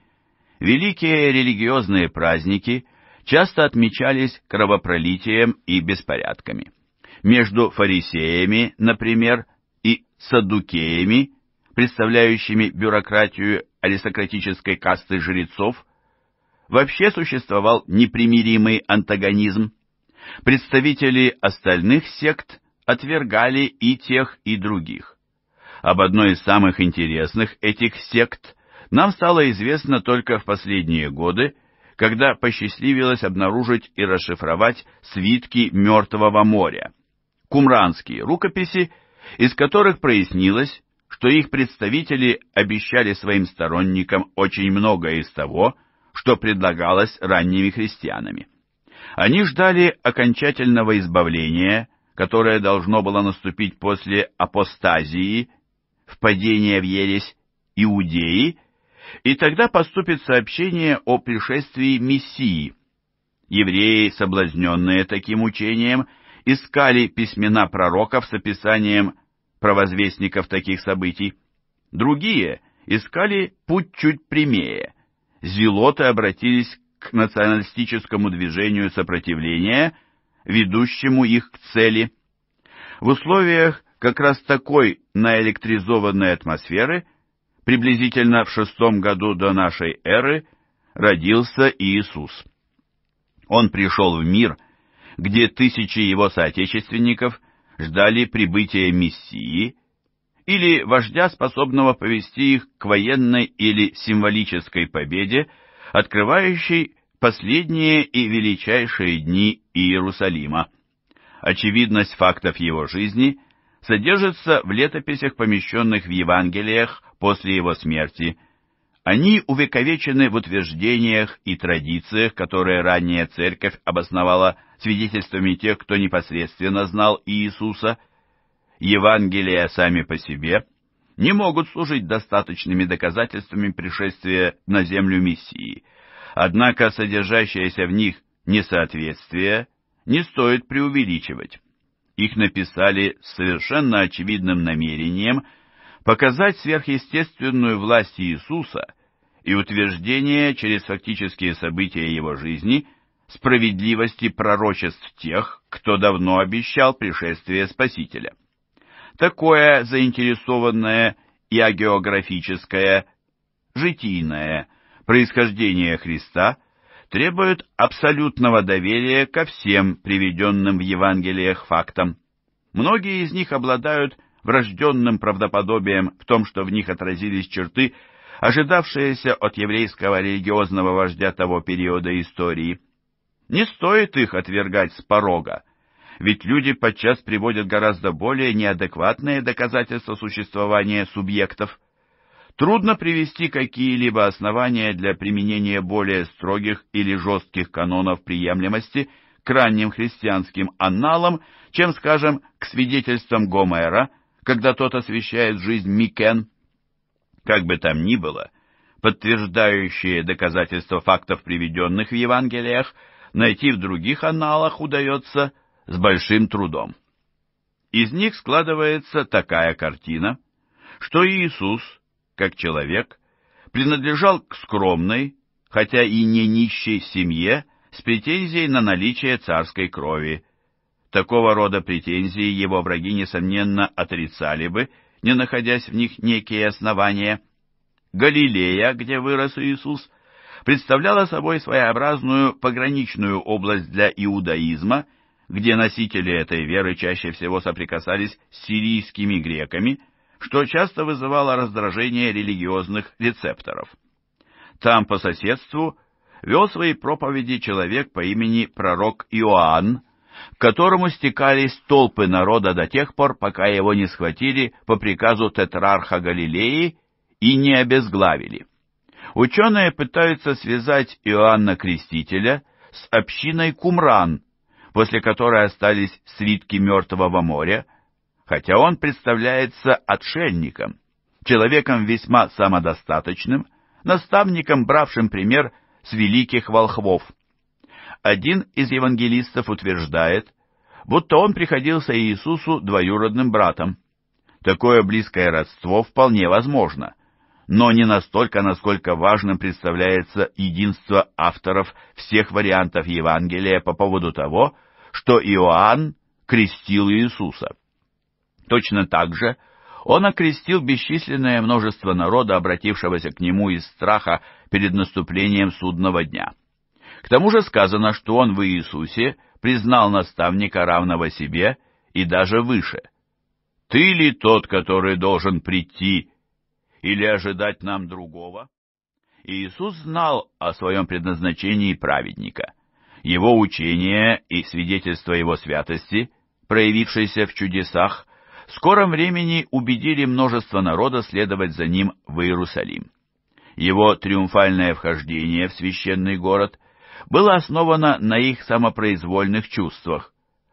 Великие религиозные праздники – часто отмечались кровопролитием и беспорядками. Между фарисеями, например, и садукеями, представляющими бюрократию аристократической касты жрецов, вообще существовал непримиримый антагонизм. Представители остальных сект отвергали и тех, и других. Об одной из самых интересных этих сект нам стало известно только в последние годы – когда посчастливилось обнаружить и расшифровать свитки Мертвого моря, кумранские рукописи, из которых прояснилось, что их представители обещали своим сторонникам очень многое из того, что предлагалось ранними христианами. Они ждали окончательного избавления, которое должно было наступить после апостазии, впадения в ересь Иудеи, и тогда поступит сообщение о пришествии Мессии. Евреи, соблазненные таким учением, искали письмена пророков с описанием провозвестников таких событий. Другие искали путь чуть прямее. Зелоты обратились к националистическому движению сопротивления, ведущему их к цели. В условиях как раз такой наэлектризованной атмосферы – приблизительно в шестом году до нашей эры родился Иисус. Он пришел в мир, где тысячи его соотечественников ждали прибытия Мессии или вождя, способного повести их к военной или символической победе, открывающей последние и величайшие дни Иерусалима. Очевидность фактов его жизни – содержатся в летописях, помещенных в Евангелиях после его смерти. Они увековечены в утверждениях и традициях, которые ранняя церковь обосновала свидетельствами тех, кто непосредственно знал Иисуса. Евангелия сами по себе не могут служить достаточными доказательствами пришествия на землю Мессии, однако содержащееся в них несоответствие не стоит преувеличивать. Их написали с совершенно очевидным намерением показать сверхъестественную власть Иисуса и утверждение через фактические события его жизни справедливости пророчеств тех, кто давно обещал пришествие Спасителя. Такое заинтересованное и агеографическое, житийное происхождение Христа – требует абсолютного доверия ко всем приведенным в Евангелиях фактам. Многие из них обладают врожденным правдоподобием в том, что в них отразились черты, ожидавшиеся от еврейского религиозного вождя того периода истории. Не стоит их отвергать с порога, ведь люди подчас приводят гораздо более неадекватные доказательства существования субъектов – Трудно привести какие-либо основания для применения более строгих или жестких канонов приемлемости к ранним христианским анналам, чем, скажем, к свидетельствам Гомера, когда тот освещает жизнь Микен. Как бы там ни было, подтверждающие доказательства фактов, приведенных в Евангелиях, найти в других анналах удается с большим трудом. Из них складывается такая картина, что Иисус – как человек, принадлежал к скромной, хотя и не нищей семье с претензией на наличие царской крови. Такого рода претензии его враги, несомненно, отрицали бы, не находясь в них некие основания. Галилея, где вырос Иисус, представляла собой своеобразную пограничную область для иудаизма, где носители этой веры чаще всего соприкасались с сирийскими греками – что часто вызывало раздражение религиозных рецепторов. Там по соседству вел свои проповеди человек по имени пророк Иоанн, к которому стекались толпы народа до тех пор, пока его не схватили по приказу тетрарха Галилеи и не обезглавили. Ученые пытаются связать Иоанна Крестителя с общиной Кумран, после которой остались свитки Мертвого моря – хотя он представляется отшельником, человеком весьма самодостаточным, наставником, бравшим пример с великих волхвов. Один из евангелистов утверждает, будто он приходился Иисусу двоюродным братом. Такое близкое родство вполне возможно, но не настолько, насколько важным представляется единство авторов всех вариантов Евангелия по поводу того, что Иоанн крестил Иисуса. Точно так же он окрестил бесчисленное множество народа, обратившегося к нему из страха перед наступлением судного дня. К тому же сказано, что он в Иисусе признал наставника равного себе и даже выше. «Ты ли тот, который должен прийти, или ожидать нам другого?» Иисус знал о своем предназначении праведника. Его учение и свидетельство его святости, проявившееся в чудесах, в скором времени убедили множество народа следовать за ним в Иерусалим. Его триумфальное вхождение в священный город было основано на их самопроизвольных чувствах.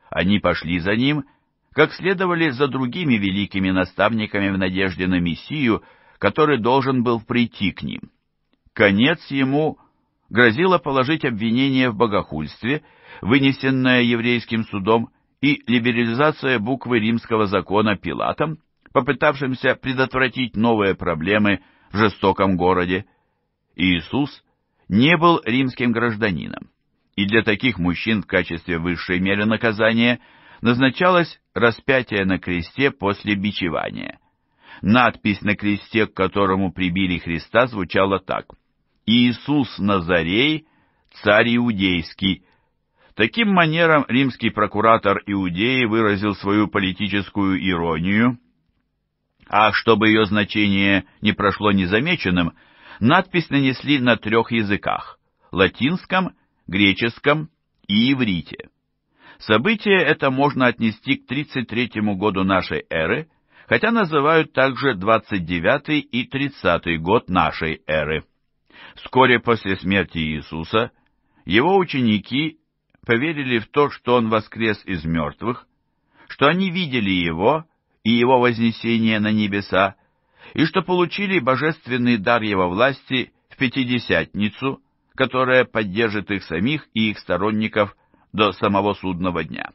Они пошли за ним, как следовали за другими великими наставниками в надежде на Мессию, который должен был прийти к ним. Конец ему грозило положить обвинение в богохульстве, вынесенное еврейским судом, и либерализация буквы римского закона Пилатом, попытавшимся предотвратить новые проблемы в жестоком городе. Иисус не был римским гражданином, и для таких мужчин в качестве высшей меры наказания назначалось распятие на кресте после бичевания. Надпись на кресте, к которому прибили Христа, звучала так «Иисус Назарей, царь иудейский, Таким манером римский прокуратор Иудеи выразил свою политическую иронию, а чтобы ее значение не прошло незамеченным, надпись нанесли на трех языках – латинском, греческом и иврите. Событие это можно отнести к 33 году нашей эры, хотя называют также 29 и 30 год нашей эры. Вскоре после смерти Иисуса его ученики поверили в то, что он воскрес из мертвых, что они видели его и его вознесение на небеса, и что получили божественный дар его власти в Пятидесятницу, которая поддержит их самих и их сторонников до самого судного дня.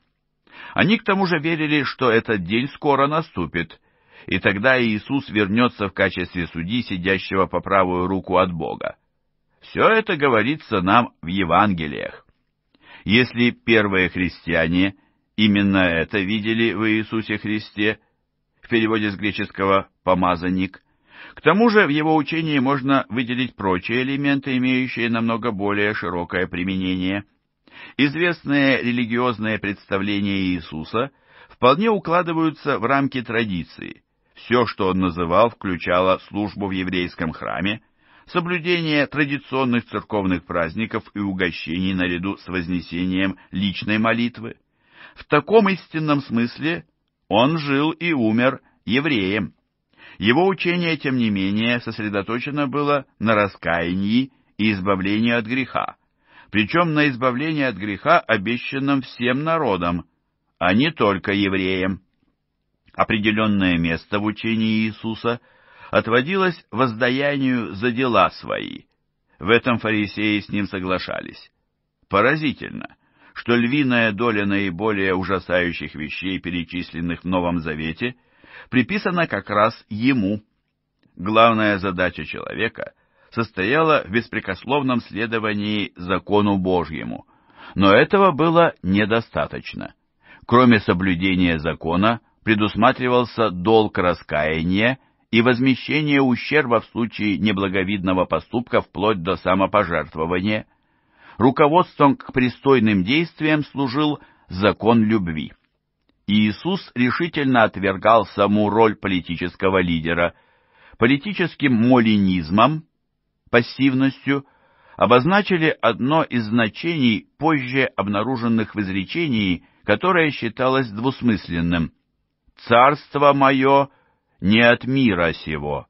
Они к тому же верили, что этот день скоро наступит, и тогда Иисус вернется в качестве судьи, сидящего по правую руку от Бога. Все это говорится нам в Евангелиях. Если первые христиане именно это видели в Иисусе Христе, в переводе с греческого «помазанник», к тому же в его учении можно выделить прочие элементы, имеющие намного более широкое применение. Известные религиозные представления Иисуса вполне укладываются в рамки традиции. Все, что он называл, включало службу в еврейском храме, соблюдение традиционных церковных праздников и угощений наряду с вознесением личной молитвы. В таком истинном смысле он жил и умер евреем. Его учение, тем не менее, сосредоточено было на раскаянии и избавлении от греха, причем на избавление от греха, обещанном всем народам, а не только евреям. Определенное место в учении Иисуса – отводилось воздаянию за дела свои. В этом фарисеи с ним соглашались. Поразительно, что львиная доля наиболее ужасающих вещей, перечисленных в Новом Завете, приписана как раз ему. Главная задача человека состояла в беспрекословном следовании закону Божьему, но этого было недостаточно. Кроме соблюдения закона, предусматривался долг раскаяния – и возмещение ущерба в случае неблаговидного поступка вплоть до самопожертвования. Руководством к пристойным действиям служил закон любви. Иисус решительно отвергал саму роль политического лидера. Политическим молинизмом, пассивностью, обозначили одно из значений, позже обнаруженных в изречении, которое считалось двусмысленным. «Царство мое не от мира сего.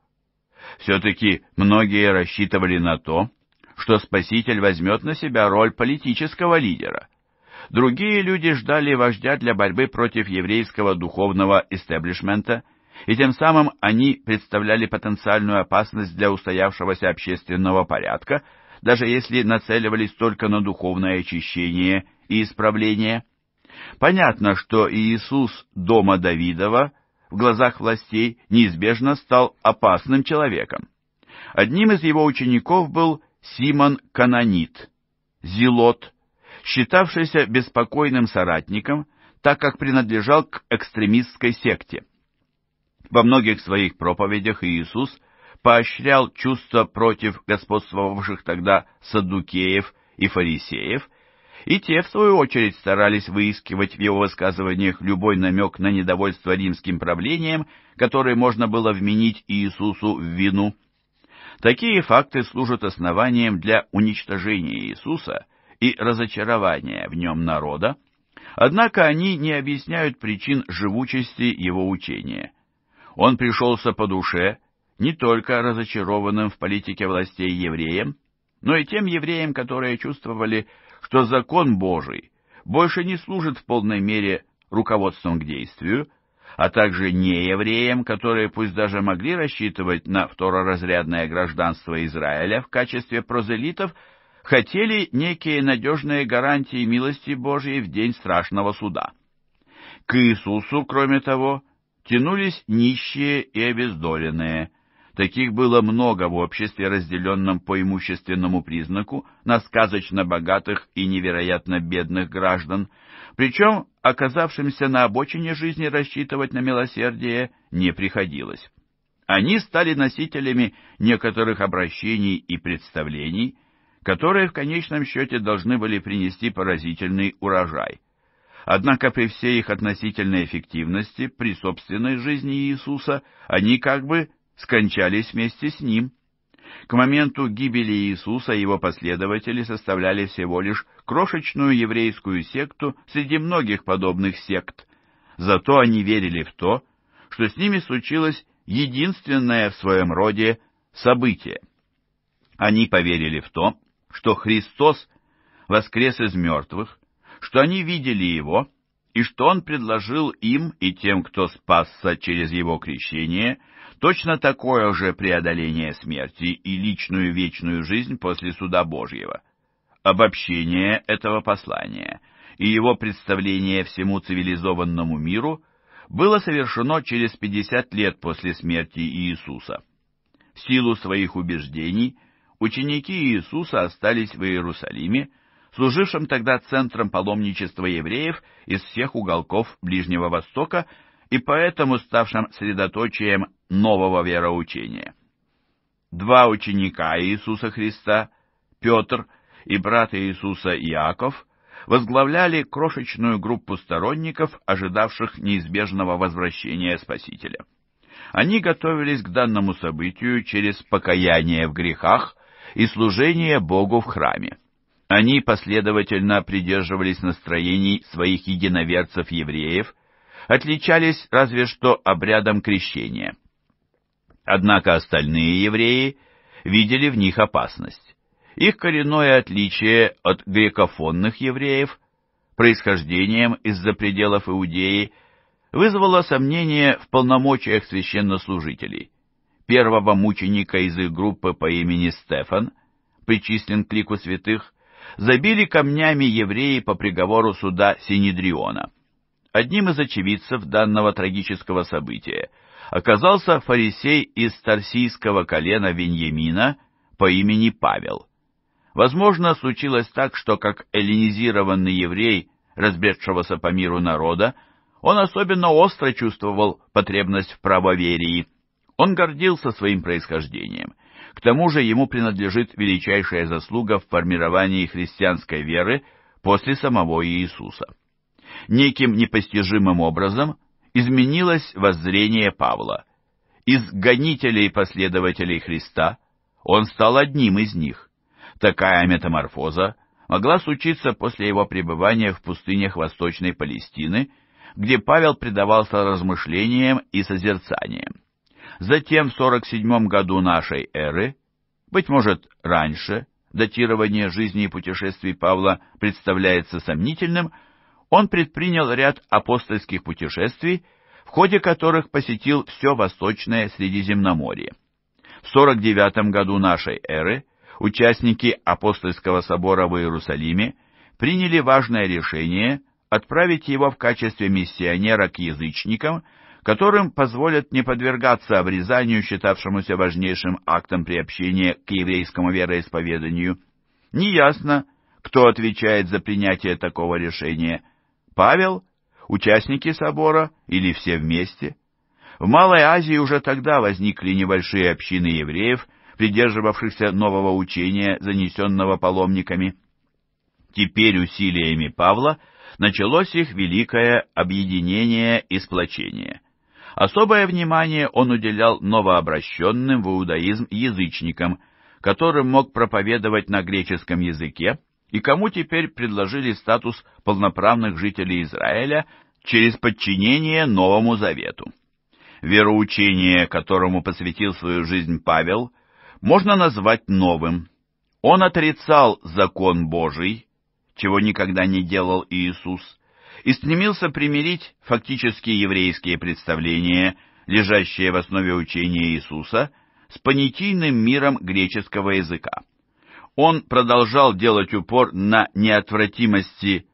Все-таки многие рассчитывали на то, что Спаситель возьмет на себя роль политического лидера. Другие люди ждали вождя для борьбы против еврейского духовного истеблишмента, и тем самым они представляли потенциальную опасность для устоявшегося общественного порядка, даже если нацеливались только на духовное очищение и исправление. Понятно, что Иисус дома Давидова в глазах властей неизбежно стал опасным человеком. Одним из его учеников был Симон Канонит, Зилот, считавшийся беспокойным соратником, так как принадлежал к экстремистской секте. Во многих своих проповедях Иисус поощрял чувство против господствовавших тогда саддукеев и фарисеев и те, в свою очередь, старались выискивать в его высказываниях любой намек на недовольство римским правлением, который можно было вменить Иисусу в вину. Такие факты служат основанием для уничтожения Иисуса и разочарования в нем народа, однако они не объясняют причин живучести его учения. Он пришелся по душе не только разочарованным в политике властей евреям, но и тем евреям, которые чувствовали, что закон Божий больше не служит в полной мере руководством к действию, а также неевреям, которые пусть даже могли рассчитывать на второразрядное гражданство Израиля в качестве прозелитов, хотели некие надежные гарантии милости Божьей в день страшного суда. К Иисусу, кроме того, тянулись нищие и обездоленные – Таких было много в обществе, разделенном по имущественному признаку на сказочно богатых и невероятно бедных граждан, причем оказавшимся на обочине жизни рассчитывать на милосердие не приходилось. Они стали носителями некоторых обращений и представлений, которые в конечном счете должны были принести поразительный урожай. Однако при всей их относительной эффективности при собственной жизни Иисуса они как бы скончались вместе с ним. К моменту гибели Иисуса его последователи составляли всего лишь крошечную еврейскую секту среди многих подобных сект. Зато они верили в то, что с ними случилось единственное в своем роде событие. Они поверили в то, что Христос воскрес из мертвых, что они видели Его, и что Он предложил им и тем, кто спасся через Его крещение, точно такое же преодоление смерти и личную вечную жизнь после суда Божьего. Обобщение этого послания и его представление всему цивилизованному миру было совершено через 50 лет после смерти Иисуса. В силу своих убеждений ученики Иисуса остались в Иерусалиме, служившим тогда центром паломничества евреев из всех уголков Ближнего Востока, и поэтому ставшим средоточием нового вероучения. Два ученика Иисуса Христа, Петр и брат Иисуса Иаков, возглавляли крошечную группу сторонников, ожидавших неизбежного возвращения Спасителя. Они готовились к данному событию через покаяние в грехах и служение Богу в храме. Они последовательно придерживались настроений своих единоверцев-евреев отличались разве что обрядом крещения. Однако остальные евреи видели в них опасность. Их коренное отличие от грекофонных евреев, происхождением из-за пределов Иудеи, вызвало сомнение в полномочиях священнослужителей. Первого мученика из их группы по имени Стефан, причислен к лику святых, забили камнями евреи по приговору суда Синедриона. Одним из очевидцев данного трагического события оказался фарисей из тарсийского колена Веньямина по имени Павел. Возможно, случилось так, что как эллинизированный еврей, разбежавшегося по миру народа, он особенно остро чувствовал потребность в правоверии. Он гордился своим происхождением. К тому же ему принадлежит величайшая заслуга в формировании христианской веры после самого Иисуса. Неким непостижимым образом изменилось воззрение Павла. Из гонителей и последователей Христа он стал одним из них. Такая метаморфоза могла случиться после его пребывания в пустынях Восточной Палестины, где Павел предавался размышлениям и созерцаниям. Затем в 47 году нашей эры, быть может, раньше, датирование жизни и путешествий Павла представляется сомнительным, он предпринял ряд апостольских путешествий, в ходе которых посетил все восточное Средиземноморье. В 49 году нашей эры участники апостольского собора в Иерусалиме приняли важное решение отправить его в качестве миссионера к язычникам, которым позволят не подвергаться обрезанию, считавшемуся важнейшим актом приобщения к еврейскому вероисповеданию. Неясно, кто отвечает за принятие такого решения – Павел, участники собора или все вместе. В Малой Азии уже тогда возникли небольшие общины евреев, придерживавшихся нового учения, занесенного паломниками. Теперь усилиями Павла началось их великое объединение и сплочение. Особое внимание он уделял новообращенным в иудаизм язычникам, которым мог проповедовать на греческом языке, и кому теперь предложили статус полноправных жителей Израиля через подчинение Новому Завету. Вероучение, которому посвятил свою жизнь Павел, можно назвать новым. Он отрицал закон Божий, чего никогда не делал Иисус, и стремился примирить фактические еврейские представления, лежащие в основе учения Иисуса, с понятийным миром греческого языка он продолжал делать упор на неотвратимости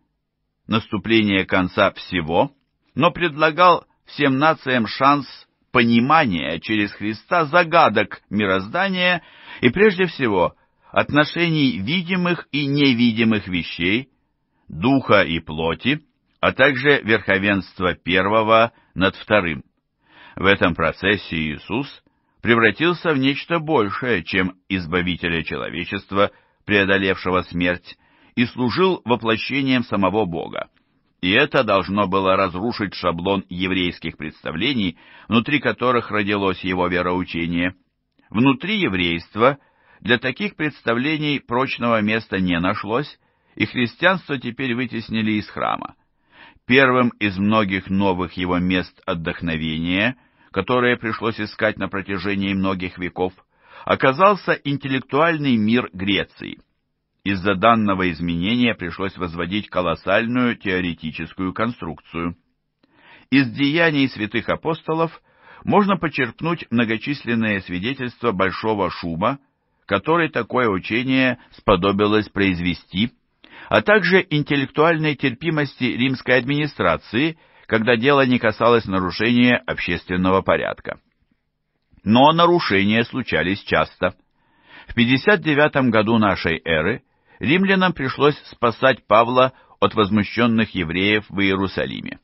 наступления конца всего, но предлагал всем нациям шанс понимания через Христа загадок мироздания и прежде всего отношений видимых и невидимых вещей, духа и плоти, а также верховенства первого над вторым. В этом процессе Иисус превратился в нечто большее, чем избавителя человечества, преодолевшего смерть, и служил воплощением самого Бога. И это должно было разрушить шаблон еврейских представлений, внутри которых родилось его вероучение. Внутри еврейства для таких представлений прочного места не нашлось, и христианство теперь вытеснили из храма. Первым из многих новых его мест отдохновения – которые пришлось искать на протяжении многих веков, оказался интеллектуальный мир Греции. Из-за данного изменения пришлось возводить колоссальную теоретическую конструкцию. Из деяний святых апостолов можно почерпнуть многочисленные свидетельства большого шума, который такое учение сподобилось произвести, а также интеллектуальной терпимости римской администрации – когда дело не касалось нарушения общественного порядка. Но нарушения случались часто. В 59 году нашей эры римлянам пришлось спасать Павла от возмущенных евреев в Иерусалиме.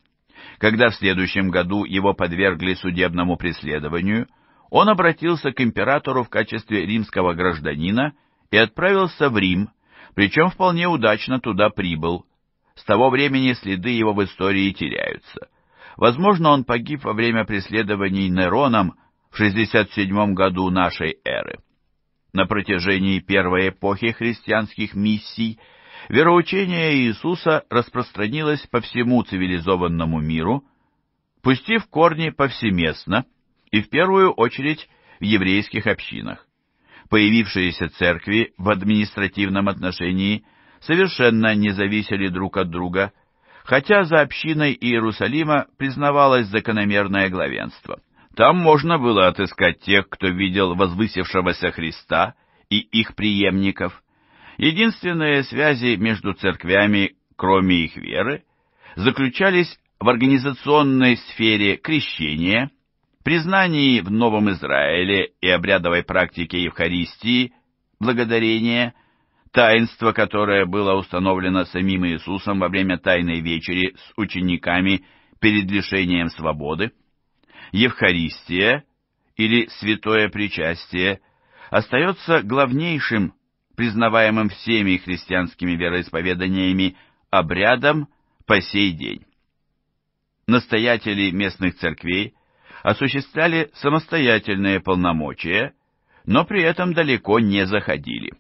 Когда в следующем году его подвергли судебному преследованию, он обратился к императору в качестве римского гражданина и отправился в Рим, причем вполне удачно туда прибыл – с того времени следы его в истории теряются. Возможно, он погиб во время преследований Нероном в 67 году нашей эры. На протяжении первой эпохи христианских миссий вероучение Иисуса распространилось по всему цивилизованному миру, пустив корни повсеместно и в первую очередь в еврейских общинах. Появившиеся церкви в административном отношении совершенно не зависели друг от друга, хотя за общиной Иерусалима признавалось закономерное главенство. Там можно было отыскать тех, кто видел возвысившегося Христа и их преемников. Единственные связи между церквями, кроме их веры, заключались в организационной сфере крещения, признании в Новом Израиле и обрядовой практике Евхаристии, благодарения, Таинство, которое было установлено самим Иисусом во время Тайной Вечери с учениками перед лишением свободы, Евхаристия или Святое Причастие остается главнейшим, признаваемым всеми христианскими вероисповеданиями, обрядом по сей день. Настоятели местных церквей осуществляли самостоятельные полномочия, но при этом далеко не заходили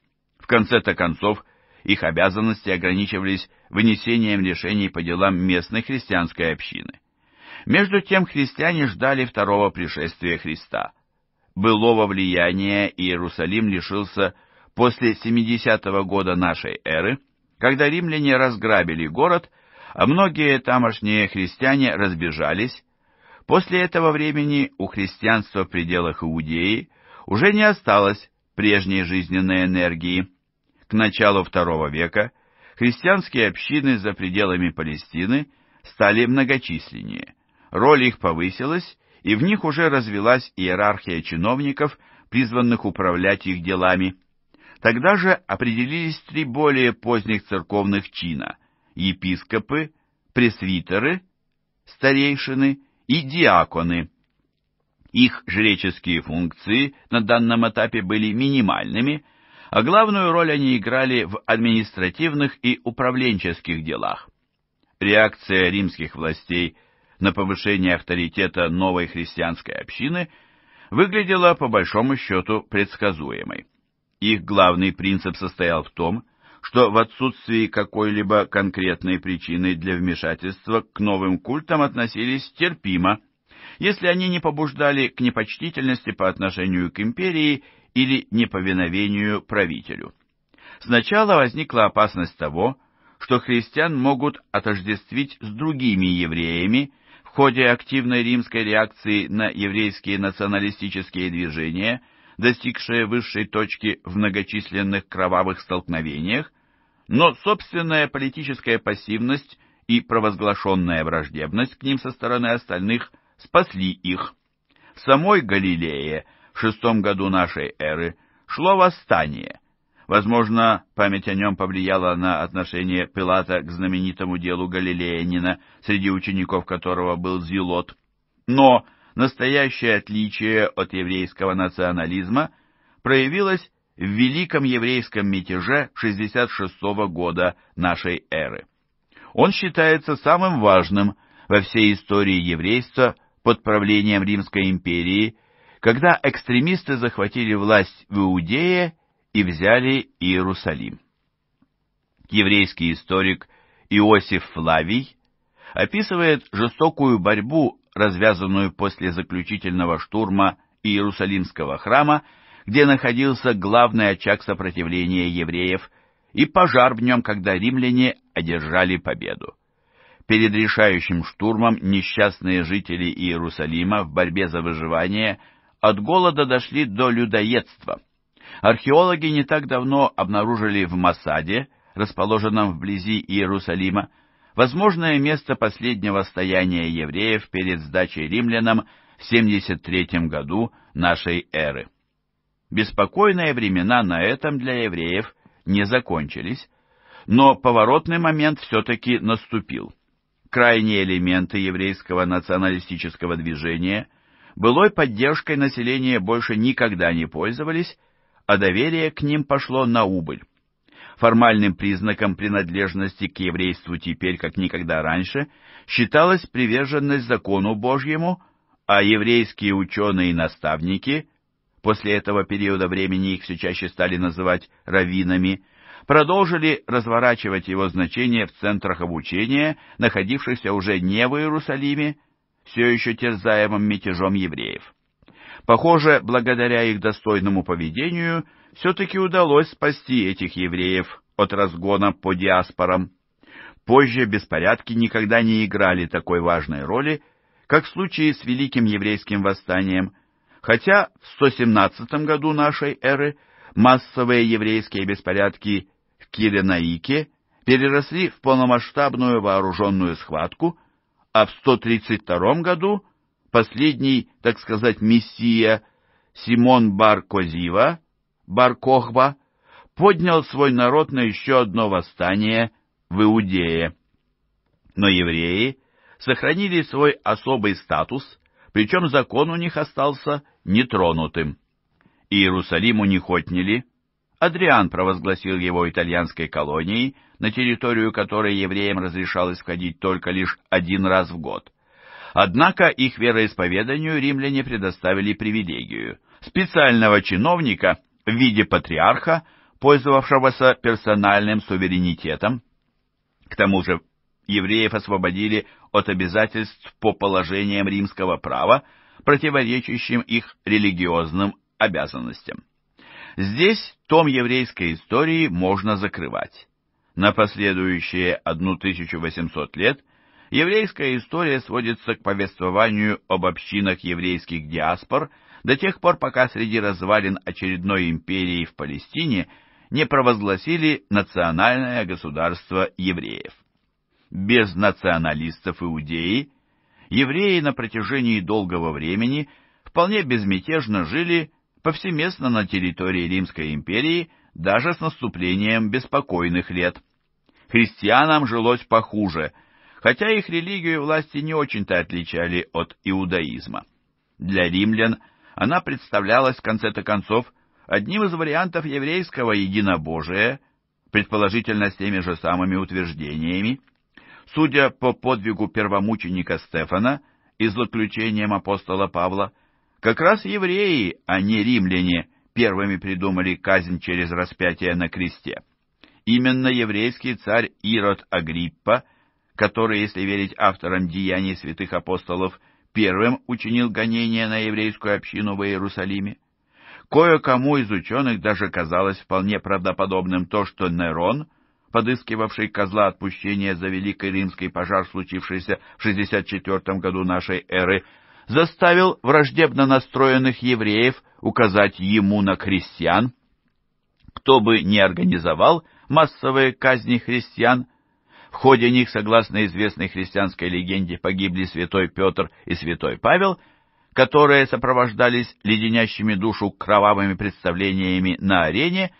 конце-то концов, их обязанности ограничивались вынесением решений по делам местной христианской общины. Между тем христиане ждали второго пришествия Христа. Былого влияния Иерусалим лишился после 70-го года нашей эры, когда римляне разграбили город, а многие тамошние христиане разбежались. После этого времени у христианства в пределах Иудеи уже не осталось прежней жизненной энергии – к началу II века христианские общины за пределами Палестины стали многочисленнее, роль их повысилась, и в них уже развилась иерархия чиновников, призванных управлять их делами. Тогда же определились три более поздних церковных чина – епископы, пресвитеры, старейшины и диаконы. Их жреческие функции на данном этапе были минимальными – а главную роль они играли в административных и управленческих делах. Реакция римских властей на повышение авторитета новой христианской общины выглядела по большому счету предсказуемой. Их главный принцип состоял в том, что в отсутствии какой-либо конкретной причины для вмешательства к новым культам относились терпимо, если они не побуждали к непочтительности по отношению к империи или неповиновению правителю. Сначала возникла опасность того, что христиан могут отождествить с другими евреями в ходе активной римской реакции на еврейские националистические движения, достигшие высшей точки в многочисленных кровавых столкновениях, но собственная политическая пассивность и провозглашенная враждебность к ним со стороны остальных спасли их. В самой Галилее – шестом году нашей эры шло восстание. Возможно, память о нем повлияла на отношение Пилата к знаменитому делу Галилеянина, среди учеников которого был Зилот. Но настоящее отличие от еврейского национализма проявилось в Великом еврейском мятеже 66 года нашей эры. Он считается самым важным во всей истории еврейства под правлением Римской империи – когда экстремисты захватили власть в Иудее и взяли Иерусалим. Еврейский историк Иосиф Флавий описывает жестокую борьбу, развязанную после заключительного штурма Иерусалимского храма, где находился главный очаг сопротивления евреев, и пожар в нем, когда римляне одержали победу. Перед решающим штурмом несчастные жители Иерусалима в борьбе за выживание – от голода дошли до людоедства. Археологи не так давно обнаружили в Масаде, расположенном вблизи Иерусалима, возможное место последнего стояния евреев перед сдачей римлянам в 73 году нашей эры. Беспокойные времена на этом для евреев не закончились, но поворотный момент все-таки наступил. Крайние элементы еврейского националистического движения – былой поддержкой населения больше никогда не пользовались, а доверие к ним пошло на убыль. Формальным признаком принадлежности к еврейству теперь, как никогда раньше, считалась приверженность закону Божьему, а еврейские ученые и наставники, после этого периода времени их все чаще стали называть раввинами, продолжили разворачивать его значение в центрах обучения, находившихся уже не в Иерусалиме, все еще терзаемым мятежом евреев. Похоже, благодаря их достойному поведению, все-таки удалось спасти этих евреев от разгона по диаспорам. Позже беспорядки никогда не играли такой важной роли, как в случае с Великим Еврейским восстанием, хотя в 117 году нашей эры массовые еврейские беспорядки в Киренаике переросли в полномасштабную вооруженную схватку, а в 132 году последний, так сказать, мессия Симон Бар-Козива, Бар-Кохба, поднял свой народ на еще одно восстание в Иудее. Но евреи сохранили свой особый статус, причем закон у них остался нетронутым. Иерусалим у них отняли, Адриан провозгласил его итальянской колонией, на территорию которой евреям разрешалось входить только лишь один раз в год. Однако их вероисповеданию римляне предоставили привилегию специального чиновника в виде патриарха, пользовавшегося персональным суверенитетом. К тому же евреев освободили от обязательств по положениям римского права, противоречащим их религиозным обязанностям. Здесь том еврейской истории можно закрывать. На последующие 1800 лет еврейская история сводится к повествованию об общинах еврейских диаспор до тех пор, пока среди развалин очередной империи в Палестине не провозгласили национальное государство евреев. Без националистов Иудеи евреи на протяжении долгого времени вполне безмятежно жили повсеместно на территории Римской империи даже с наступлением беспокойных лет. Христианам жилось похуже, хотя их религию и власти не очень-то отличали от иудаизма. Для римлян она представлялась в конце-то концов одним из вариантов еврейского единобожия, предположительно с теми же самыми утверждениями. Судя по подвигу первомученика Стефана и заключениям апостола Павла, как раз евреи, а не римляне, первыми придумали казнь через распятие на кресте. Именно еврейский царь Ирод Агриппа, который, если верить авторам деяний святых апостолов, первым учинил гонение на еврейскую общину в Иерусалиме. Кое-кому из ученых даже казалось вполне правдоподобным то, что Нерон, подыскивавший козла отпущения за Великий Римский пожар, случившийся в 64 году нашей эры, заставил враждебно настроенных евреев указать ему на крестьян. Кто бы ни организовал массовые казни христиан, в ходе них, согласно известной христианской легенде, погибли святой Петр и святой Павел, которые сопровождались леденящими душу кровавыми представлениями на арене,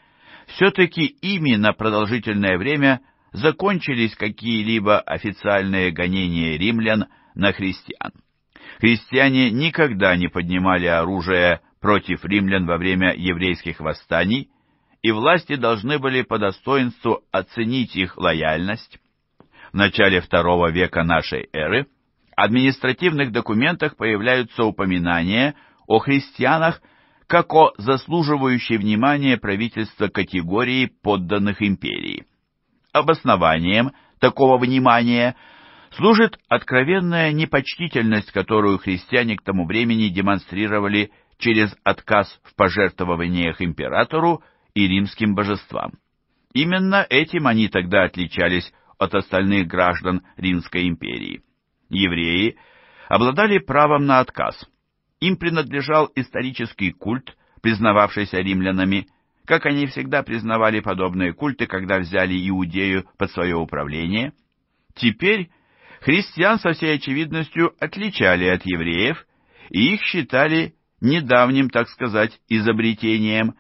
все-таки ими на продолжительное время закончились какие-либо официальные гонения римлян на христиан. Христиане никогда не поднимали оружие против римлян во время еврейских восстаний, и власти должны были по достоинству оценить их лояльность. В начале II века нашей эры в административных документах появляются упоминания о христианах как о заслуживающей внимания правительства категории подданных империи. Обоснованием такого внимания – служит откровенная непочтительность, которую христиане к тому времени демонстрировали через отказ в пожертвованиях императору и римским божествам. Именно этим они тогда отличались от остальных граждан Римской империи. Евреи обладали правом на отказ. Им принадлежал исторический культ, признававшийся римлянами, как они всегда признавали подобные культы, когда взяли Иудею под свое управление. Теперь Христиан со всей очевидностью отличали от евреев, и их считали недавним, так сказать, изобретением.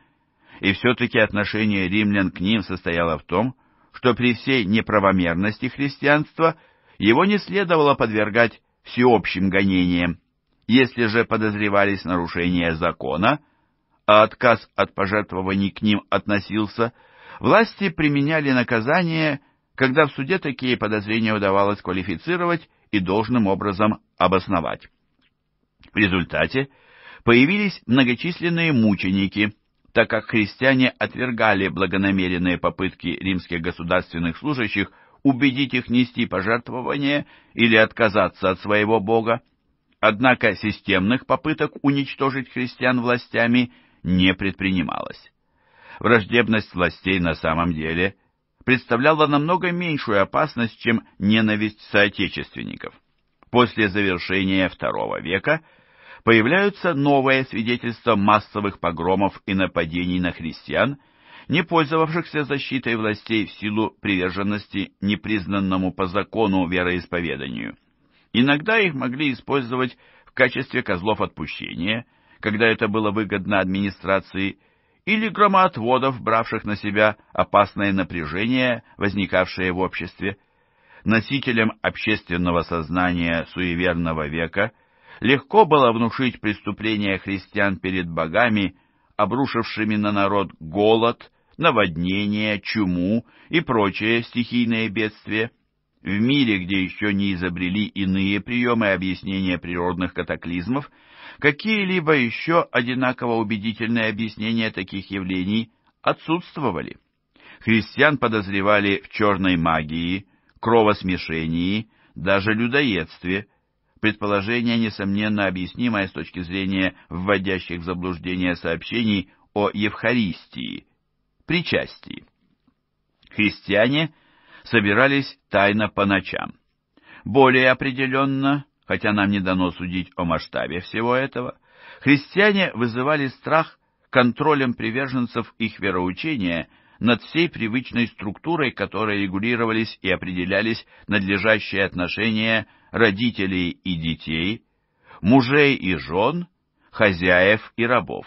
И все-таки отношение римлян к ним состояло в том, что при всей неправомерности христианства его не следовало подвергать всеобщим гонениям. Если же подозревались нарушения закона, а отказ от пожертвований к ним относился, власти применяли наказание – когда в суде такие подозрения удавалось квалифицировать и должным образом обосновать. В результате появились многочисленные мученики, так как христиане отвергали благонамеренные попытки римских государственных служащих убедить их нести пожертвования или отказаться от своего бога. Однако системных попыток уничтожить христиан властями не предпринималось. Враждебность властей на самом деле представляла намного меньшую опасность, чем ненависть соотечественников. После завершения II века появляются новые свидетельства массовых погромов и нападений на христиан, не пользовавшихся защитой властей в силу приверженности непризнанному по закону вероисповеданию. Иногда их могли использовать в качестве козлов отпущения, когда это было выгодно администрации или громоотводов, бравших на себя опасное напряжение, возникавшее в обществе. Носителям общественного сознания суеверного века легко было внушить преступления христиан перед богами, обрушившими на народ голод, наводнение, чуму и прочие стихийные бедствия. В мире, где еще не изобрели иные приемы объяснения природных катаклизмов, Какие-либо еще одинаково убедительные объяснения таких явлений отсутствовали. Христиан подозревали в черной магии, кровосмешении, даже людоедстве, предположение, несомненно, объяснимое с точки зрения вводящих в заблуждение сообщений о Евхаристии, причастии. Христиане собирались тайно по ночам. Более определенно, хотя нам не дано судить о масштабе всего этого, христиане вызывали страх контролем приверженцев их вероучения над всей привычной структурой, которой регулировались и определялись надлежащие отношения родителей и детей, мужей и жен, хозяев и рабов.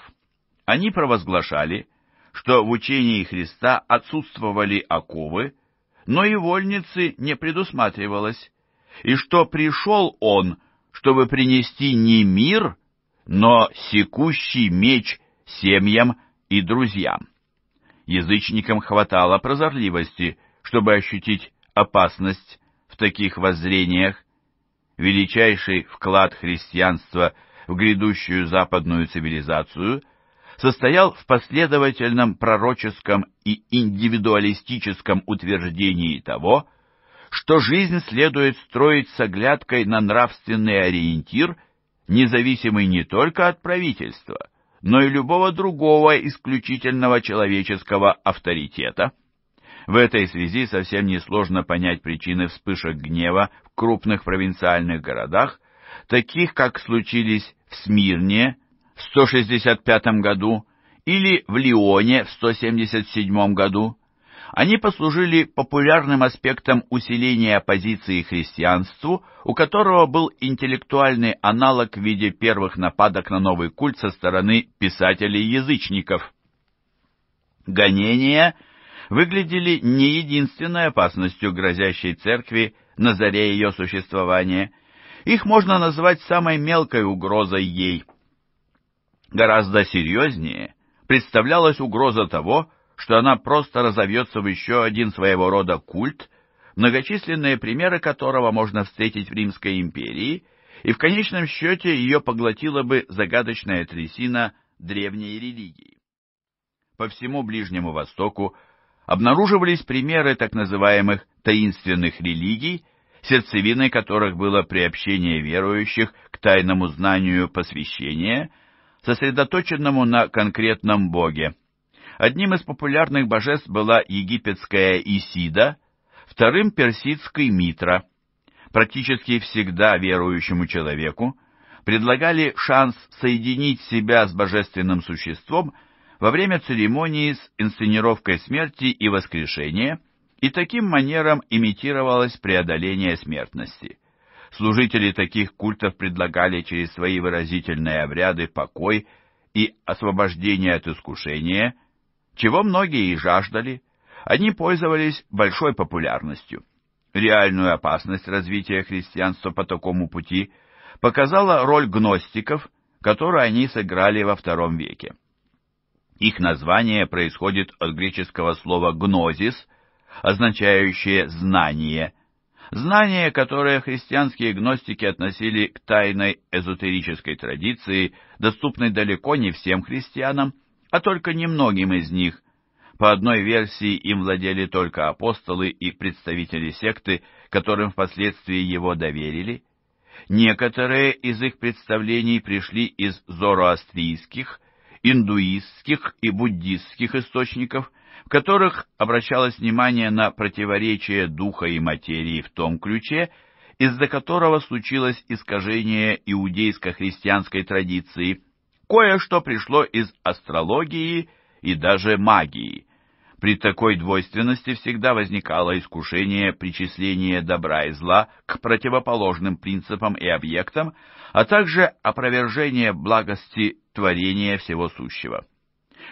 Они провозглашали, что в учении Христа отсутствовали оковы, но и вольницы не предусматривалось, и что пришел он, чтобы принести не мир, но секущий меч семьям и друзьям. Язычникам хватало прозорливости, чтобы ощутить опасность в таких воззрениях. Величайший вклад христианства в грядущую западную цивилизацию состоял в последовательном пророческом и индивидуалистическом утверждении того, что жизнь следует строить с оглядкой на нравственный ориентир, независимый не только от правительства, но и любого другого исключительного человеческого авторитета. В этой связи совсем несложно понять причины вспышек гнева в крупных провинциальных городах, таких как случились в Смирне в 165 году или в Лионе в 177 году, они послужили популярным аспектом усиления позиции христианству, у которого был интеллектуальный аналог в виде первых нападок на новый культ со стороны писателей-язычников. Гонения выглядели не единственной опасностью грозящей церкви на заре ее существования. Их можно назвать самой мелкой угрозой ей. Гораздо серьезнее представлялась угроза того, что она просто разовьется в еще один своего рода культ, многочисленные примеры которого можно встретить в Римской империи, и в конечном счете ее поглотила бы загадочная трясина древней религии. По всему Ближнему Востоку обнаруживались примеры так называемых таинственных религий, сердцевиной которых было приобщение верующих к тайному знанию посвящения, сосредоточенному на конкретном Боге – Одним из популярных божеств была египетская Исида, вторым – персидский Митра. Практически всегда верующему человеку предлагали шанс соединить себя с божественным существом во время церемонии с инсценировкой смерти и воскрешения, и таким манером имитировалось преодоление смертности. Служители таких культов предлагали через свои выразительные обряды покой и освобождение от искушения – чего многие и жаждали, они пользовались большой популярностью. Реальную опасность развития христианства по такому пути показала роль гностиков, которую они сыграли во II веке. Их название происходит от греческого слова «гнозис», означающее «знание», знание, которое христианские гностики относили к тайной эзотерической традиции, доступной далеко не всем христианам, а только немногим из них. По одной версии им владели только апостолы и представители секты, которым впоследствии его доверили. Некоторые из их представлений пришли из зороастрийских, индуистских и буддистских источников, в которых обращалось внимание на противоречие духа и материи в том ключе, из-за которого случилось искажение иудейско-христианской традиции – кое-что пришло из астрологии и даже магии. При такой двойственности всегда возникало искушение причисления добра и зла к противоположным принципам и объектам, а также опровержение благости творения всего сущего.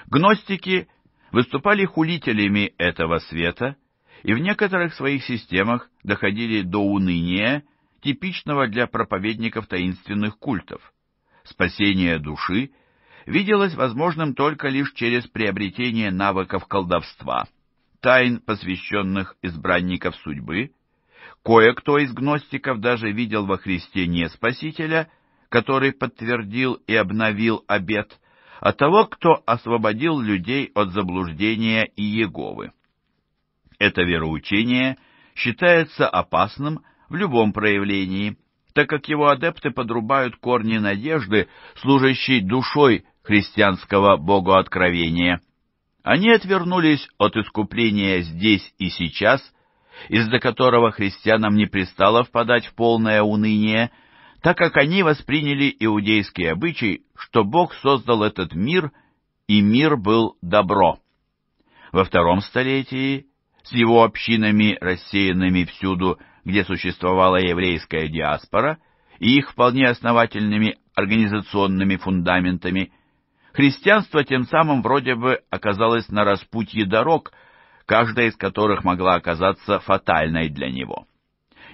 Гностики выступали хулителями этого света и в некоторых своих системах доходили до уныния, типичного для проповедников таинственных культов спасение души виделось возможным только лишь через приобретение навыков колдовства, тайн, посвященных избранников судьбы. Кое-кто из гностиков даже видел во Христе не Спасителя, который подтвердил и обновил обет, а того, кто освободил людей от заблуждения и Еговы. Это вероучение считается опасным в любом проявлении, так как его адепты подрубают корни надежды, служащей душой христианского богооткровения. Они отвернулись от искупления здесь и сейчас, из-за которого христианам не пристало впадать в полное уныние, так как они восприняли иудейский обычай, что Бог создал этот мир, и мир был добро. Во втором столетии с его общинами, рассеянными всюду, где существовала еврейская диаспора и их вполне основательными организационными фундаментами, христианство тем самым вроде бы оказалось на распутье дорог, каждая из которых могла оказаться фатальной для него.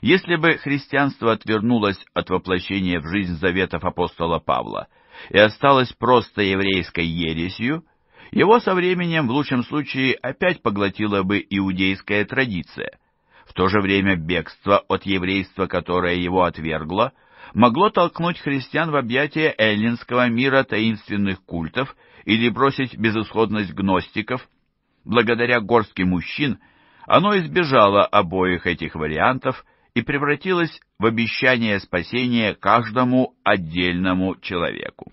Если бы христианство отвернулось от воплощения в жизнь заветов апостола Павла и осталось просто еврейской ересью, его со временем в лучшем случае опять поглотила бы иудейская традиция – в то же время бегство от еврейства, которое его отвергло, могло толкнуть христиан в объятия эллинского мира таинственных культов или бросить безысходность гностиков. Благодаря горстке мужчин оно избежало обоих этих вариантов и превратилось в обещание спасения каждому отдельному человеку.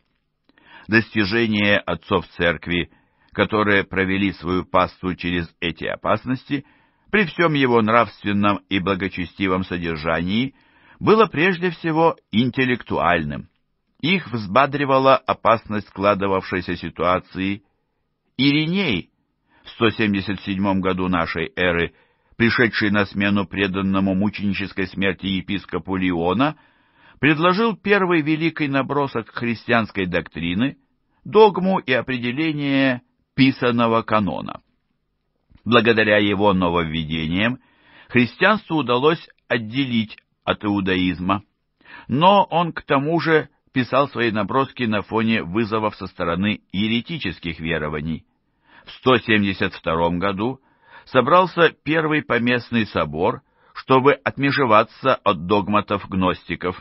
Достижение отцов церкви, которые провели свою паству через эти опасности – при всем его нравственном и благочестивом содержании, было прежде всего интеллектуальным. Их взбадривала опасность складывавшейся ситуации. Ириней в 177 году нашей эры, пришедший на смену преданному мученической смерти епископу Леона, предложил первый великий набросок христианской доктрины, догму и определение писанного канона. Благодаря его нововведениям христианству удалось отделить от иудаизма. Но он к тому же писал свои наброски на фоне вызовов со стороны еретических верований. В 172 году собрался Первый Поместный собор, чтобы отмежеваться от догматов гностиков.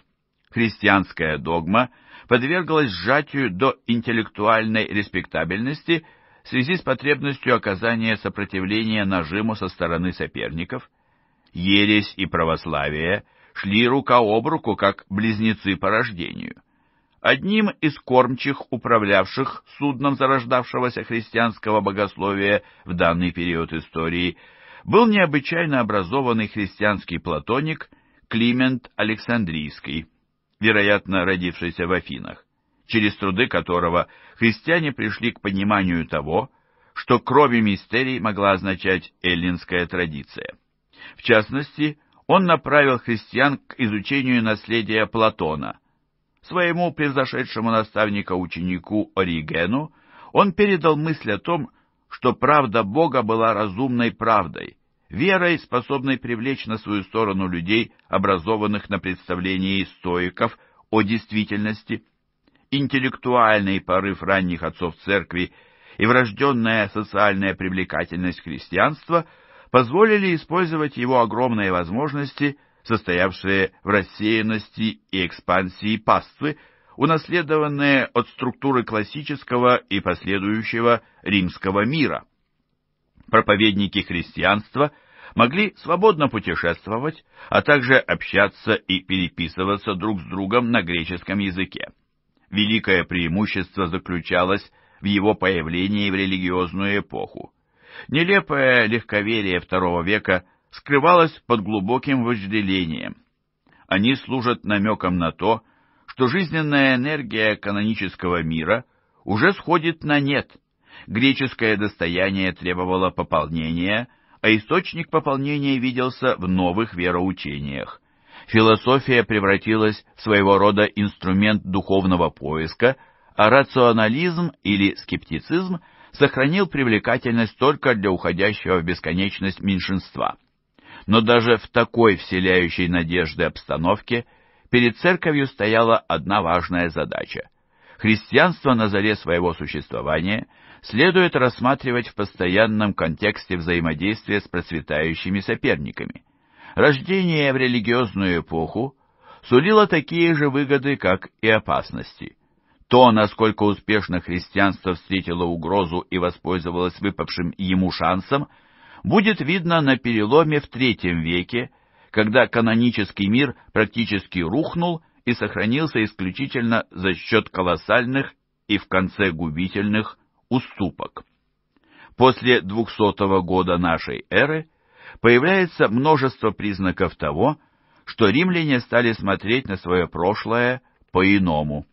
Христианская догма подверглась сжатию до интеллектуальной респектабельности – в связи с потребностью оказания сопротивления нажиму со стороны соперников, ересь и православие шли рука об руку, как близнецы по рождению. Одним из кормчих, управлявших судном зарождавшегося христианского богословия в данный период истории, был необычайно образованный христианский платоник Климент Александрийский, вероятно, родившийся в Афинах через труды которого христиане пришли к пониманию того, что крови мистерий могла означать эллинская традиция. В частности, он направил христиан к изучению наследия Платона. Своему превзошедшему наставника-ученику Оригену он передал мысль о том, что правда Бога была разумной правдой, верой, способной привлечь на свою сторону людей, образованных на представлении стоиков о действительности – интеллектуальный порыв ранних отцов церкви и врожденная социальная привлекательность христианства позволили использовать его огромные возможности, состоявшие в рассеянности и экспансии паствы, унаследованные от структуры классического и последующего римского мира. Проповедники христианства могли свободно путешествовать, а также общаться и переписываться друг с другом на греческом языке. Великое преимущество заключалось в его появлении в религиозную эпоху. Нелепое легковерие II века скрывалось под глубоким вожделением. Они служат намеком на то, что жизненная энергия канонического мира уже сходит на нет. Греческое достояние требовало пополнения, а источник пополнения виделся в новых вероучениях философия превратилась в своего рода инструмент духовного поиска, а рационализм или скептицизм сохранил привлекательность только для уходящего в бесконечность меньшинства. Но даже в такой вселяющей надежды обстановке перед церковью стояла одна важная задача. Христианство на заре своего существования следует рассматривать в постоянном контексте взаимодействия с процветающими соперниками – Рождение в религиозную эпоху сулило такие же выгоды, как и опасности. То, насколько успешно христианство встретило угрозу и воспользовалось выпавшим ему шансом, будет видно на переломе в третьем веке, когда канонический мир практически рухнул и сохранился исключительно за счет колоссальных и в конце губительных уступок. После 200 года нашей эры появляется множество признаков того, что римляне стали смотреть на свое прошлое по-иному.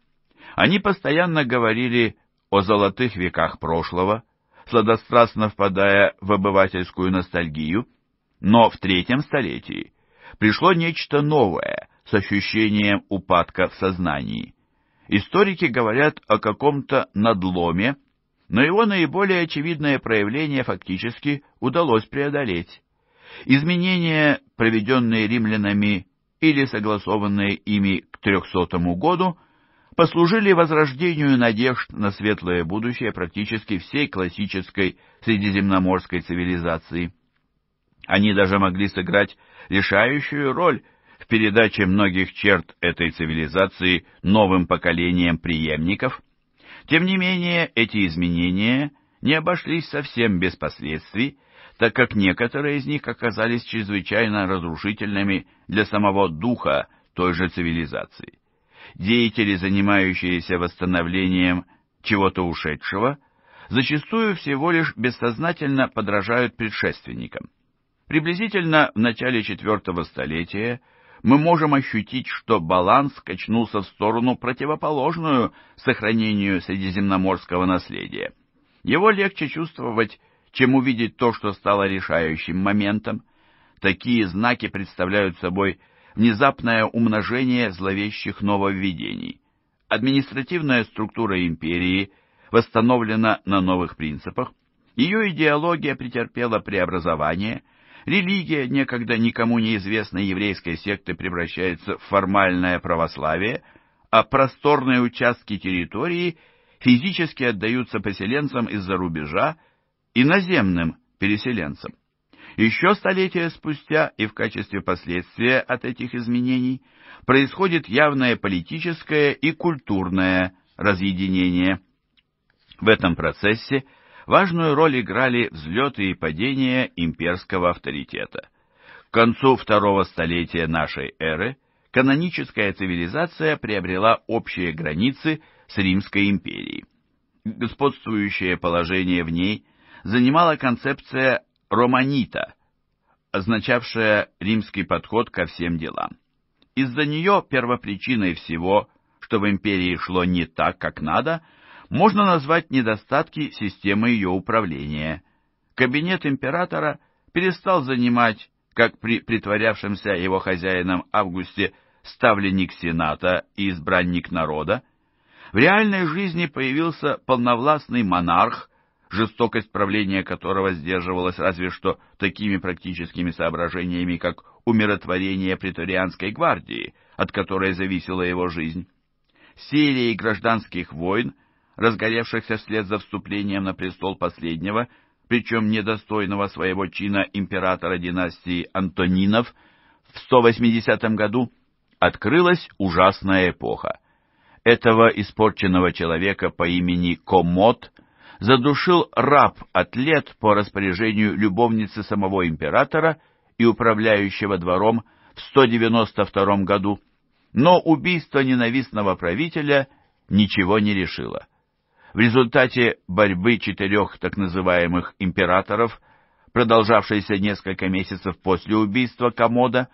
Они постоянно говорили о золотых веках прошлого, сладострастно впадая в обывательскую ностальгию, но в третьем столетии пришло нечто новое с ощущением упадка в сознании. Историки говорят о каком-то надломе, но его наиболее очевидное проявление фактически удалось преодолеть. Изменения, проведенные римлянами или согласованные ими к 300 году, послужили возрождению надежд на светлое будущее практически всей классической средиземноморской цивилизации. Они даже могли сыграть решающую роль в передаче многих черт этой цивилизации новым поколениям преемников. Тем не менее, эти изменения не обошлись совсем без последствий, так как некоторые из них оказались чрезвычайно разрушительными для самого духа той же цивилизации. Деятели, занимающиеся восстановлением чего-то ушедшего, зачастую всего лишь бессознательно подражают предшественникам. Приблизительно в начале четвертого столетия мы можем ощутить, что баланс качнулся в сторону противоположную сохранению средиземноморского наследия. Его легче чувствовать чем увидеть то, что стало решающим моментом. Такие знаки представляют собой внезапное умножение зловещих нововведений. Административная структура империи восстановлена на новых принципах, ее идеология претерпела преобразование, религия некогда никому неизвестной еврейской секты превращается в формальное православие, а просторные участки территории физически отдаются поселенцам из-за рубежа, иноземным переселенцам. Еще столетия спустя и в качестве последствия от этих изменений происходит явное политическое и культурное разъединение. В этом процессе важную роль играли взлеты и падения имперского авторитета. К концу второго столетия нашей эры каноническая цивилизация приобрела общие границы с Римской империей. Господствующее положение в ней – занимала концепция «романита», означавшая римский подход ко всем делам. Из-за нее первопричиной всего, что в империи шло не так, как надо, можно назвать недостатки системы ее управления. Кабинет императора перестал занимать, как при притворявшемся его хозяином Августе, ставленник Сената и избранник народа, в реальной жизни появился полновластный монарх, жестокость правления которого сдерживалась разве что такими практическими соображениями, как умиротворение преторианской гвардии, от которой зависела его жизнь. Серии гражданских войн, разгоревшихся вслед за вступлением на престол последнего, причем недостойного своего чина императора династии Антонинов, в 180 году открылась ужасная эпоха. Этого испорченного человека по имени Комод – задушил раб-атлет по распоряжению любовницы самого императора и управляющего двором в 192 году, но убийство ненавистного правителя ничего не решило. В результате борьбы четырех так называемых императоров, продолжавшейся несколько месяцев после убийства Комода,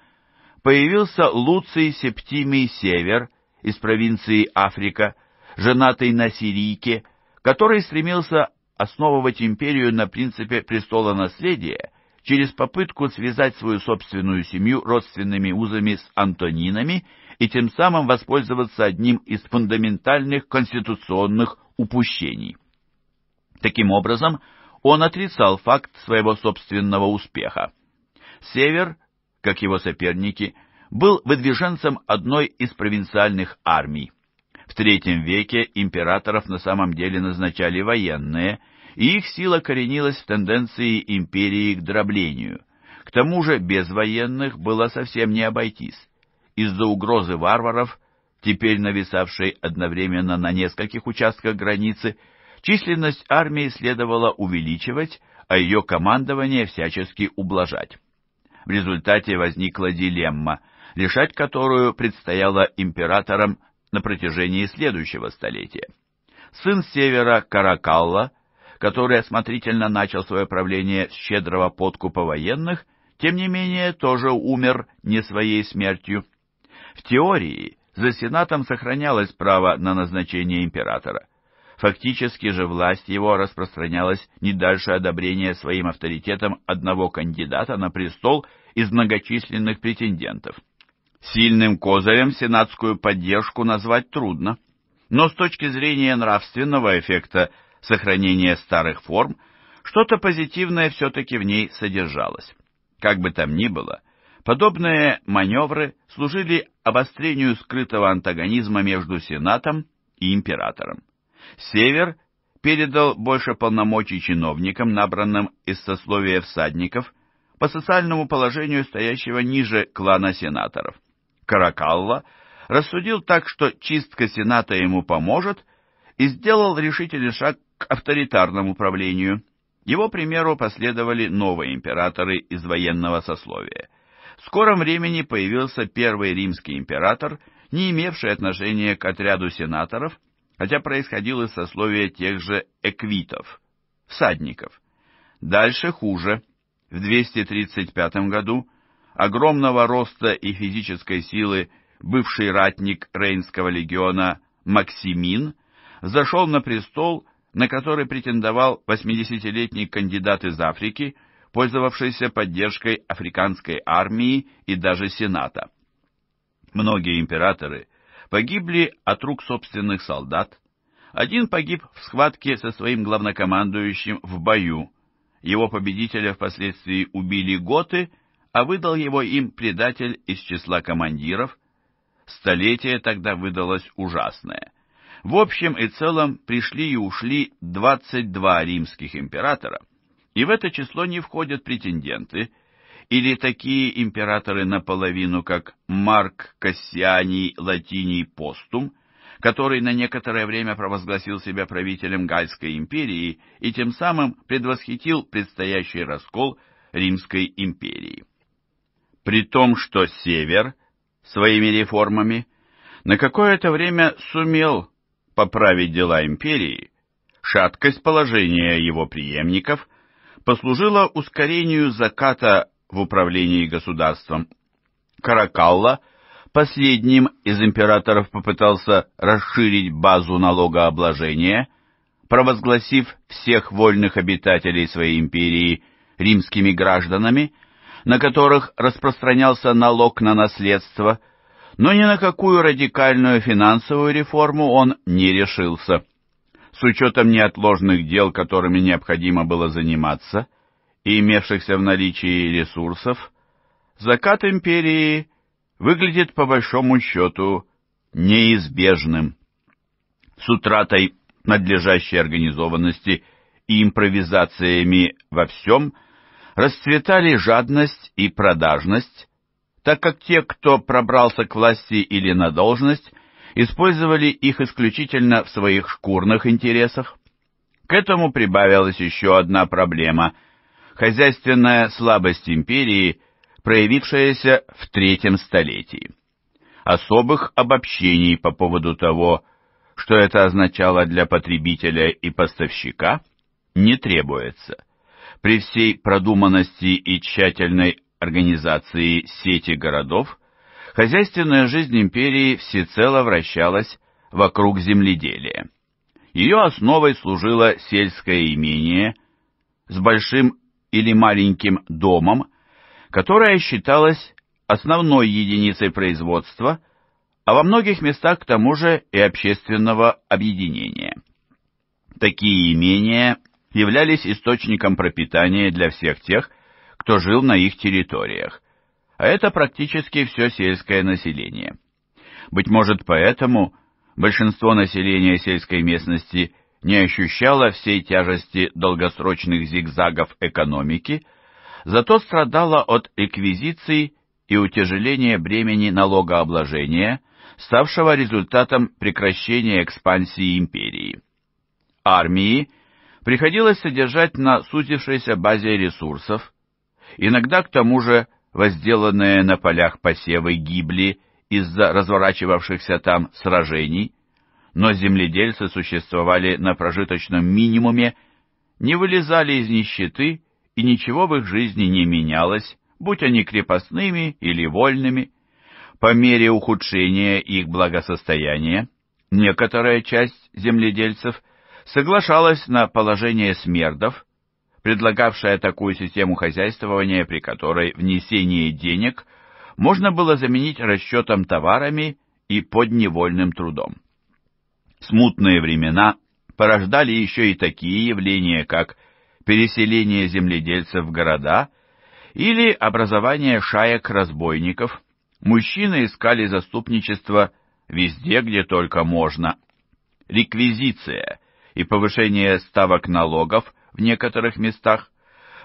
появился Луций Септимий Север из провинции Африка, женатый на сирийке, который стремился основывать империю на принципе престола наследия через попытку связать свою собственную семью родственными узами с Антонинами и тем самым воспользоваться одним из фундаментальных конституционных упущений. Таким образом, он отрицал факт своего собственного успеха. Север, как его соперники, был выдвиженцем одной из провинциальных армий. В III веке императоров на самом деле назначали военные, и их сила коренилась в тенденции империи к дроблению. К тому же без военных было совсем не обойтись. Из-за угрозы варваров, теперь нависавшей одновременно на нескольких участках границы, численность армии следовало увеличивать, а ее командование всячески ублажать. В результате возникла дилемма, решать которую предстояло императорам на протяжении следующего столетия. Сын севера Каракалла, который осмотрительно начал свое правление с щедрого подкупа военных, тем не менее тоже умер не своей смертью. В теории за сенатом сохранялось право на назначение императора. Фактически же власть его распространялась не дальше одобрения своим авторитетом одного кандидата на престол из многочисленных претендентов. Сильным козырем сенатскую поддержку назвать трудно, но с точки зрения нравственного эффекта сохранения старых форм что-то позитивное все-таки в ней содержалось. Как бы там ни было, подобные маневры служили обострению скрытого антагонизма между сенатом и императором. Север передал больше полномочий чиновникам, набранным из сословия всадников, по социальному положению стоящего ниже клана сенаторов. Каракалла, рассудил так, что чистка Сената ему поможет, и сделал решительный шаг к авторитарному правлению. Его примеру последовали новые императоры из военного сословия. В скором времени появился первый римский император, не имевший отношения к отряду сенаторов, хотя происходил из сословия тех же эквитов, всадников. Дальше хуже. В 235 году огромного роста и физической силы бывший ратник Рейнского легиона Максимин зашел на престол, на который претендовал 80-летний кандидат из Африки, пользовавшийся поддержкой африканской армии и даже Сената. Многие императоры погибли от рук собственных солдат, один погиб в схватке со своим главнокомандующим в бою, его победителя впоследствии убили готы – а выдал его им предатель из числа командиров. Столетие тогда выдалось ужасное. В общем и целом пришли и ушли 22 римских императора, и в это число не входят претенденты, или такие императоры наполовину, как Марк Кассианий Латиний Постум, который на некоторое время провозгласил себя правителем Гальской империи и тем самым предвосхитил предстоящий раскол Римской империи при том, что Север своими реформами на какое-то время сумел поправить дела империи, шаткость положения его преемников послужила ускорению заката в управлении государством. Каракалла последним из императоров попытался расширить базу налогообложения, провозгласив всех вольных обитателей своей империи римскими гражданами – на которых распространялся налог на наследство, но ни на какую радикальную финансовую реформу он не решился. С учетом неотложных дел, которыми необходимо было заниматься, и имевшихся в наличии ресурсов, закат империи выглядит по большому счету неизбежным. С утратой надлежащей организованности и импровизациями во всем – расцветали жадность и продажность, так как те, кто пробрался к власти или на должность, использовали их исключительно в своих шкурных интересах. К этому прибавилась еще одна проблема – хозяйственная слабость империи, проявившаяся в третьем столетии. Особых обобщений по поводу того, что это означало для потребителя и поставщика, не требуется – при всей продуманности и тщательной организации сети городов, хозяйственная жизнь империи всецело вращалась вокруг земледелия. Ее основой служило сельское имение с большим или маленьким домом, которое считалось основной единицей производства, а во многих местах к тому же и общественного объединения. Такие имения являлись источником пропитания для всех тех, кто жил на их территориях, а это практически все сельское население. Быть может, поэтому большинство населения сельской местности не ощущало всей тяжести долгосрочных зигзагов экономики, зато страдало от реквизиций и утяжеления бремени налогообложения, ставшего результатом прекращения экспансии империи. Армии приходилось содержать на сутившейся базе ресурсов, иногда к тому же возделанные на полях посевы гибли из-за разворачивавшихся там сражений, но земледельцы существовали на прожиточном минимуме, не вылезали из нищеты, и ничего в их жизни не менялось, будь они крепостными или вольными. По мере ухудшения их благосостояния, некоторая часть земледельцев – соглашалась на положение смердов, предлагавшая такую систему хозяйствования, при которой внесение денег можно было заменить расчетом товарами и подневольным трудом. Смутные времена порождали еще и такие явления, как переселение земледельцев в города или образование шаек-разбойников. Мужчины искали заступничество везде, где только можно. Реквизиция – и повышение ставок налогов в некоторых местах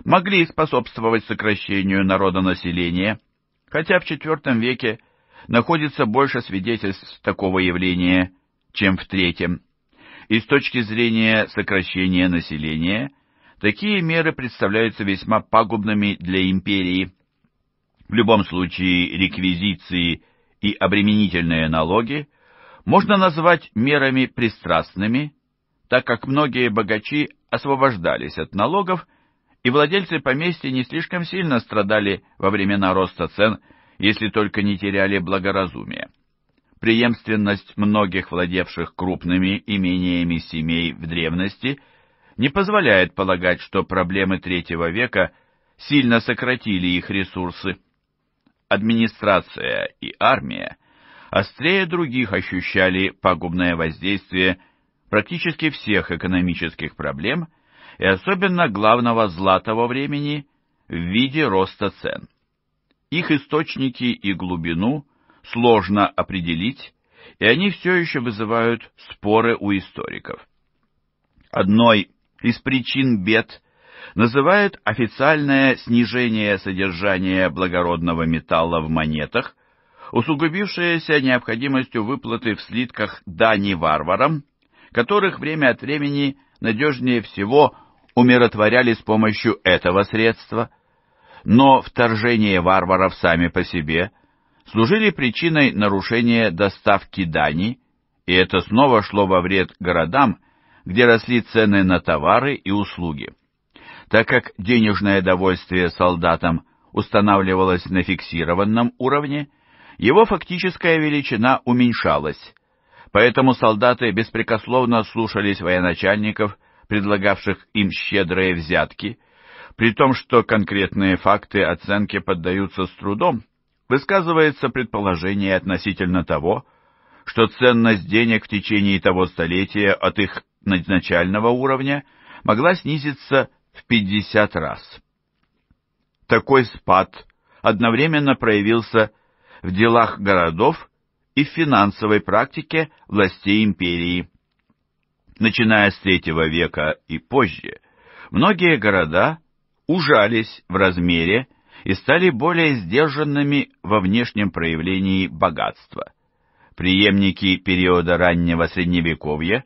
могли способствовать сокращению народонаселения, хотя в IV веке находится больше свидетельств такого явления, чем в III. И с точки зрения сокращения населения, такие меры представляются весьма пагубными для империи. В любом случае реквизиции и обременительные налоги можно назвать мерами пристрастными, так как многие богачи освобождались от налогов, и владельцы поместья не слишком сильно страдали во времена роста цен, если только не теряли благоразумие. Преемственность многих владевших крупными имениями семей в древности не позволяет полагать, что проблемы третьего века сильно сократили их ресурсы. Администрация и армия острее других ощущали пагубное воздействие практически всех экономических проблем и особенно главного зла того времени в виде роста цен. Их источники и глубину сложно определить, и они все еще вызывают споры у историков. Одной из причин бед называют официальное снижение содержания благородного металла в монетах, усугубившееся необходимостью выплаты в слитках дани варварам которых время от времени надежнее всего умиротворяли с помощью этого средства. Но вторжение варваров сами по себе служили причиной нарушения доставки дани, и это снова шло во вред городам, где росли цены на товары и услуги. Так как денежное довольствие солдатам устанавливалось на фиксированном уровне, его фактическая величина уменьшалась, Поэтому солдаты беспрекословно слушались военачальников, предлагавших им щедрые взятки, при том, что конкретные факты оценки поддаются с трудом, высказывается предположение относительно того, что ценность денег в течение того столетия от их начального уровня могла снизиться в 50 раз. Такой спад одновременно проявился в делах городов и в финансовой практике властей империи. Начиная с III века и позже, многие города ужались в размере и стали более сдержанными во внешнем проявлении богатства. Приемники периода раннего Средневековья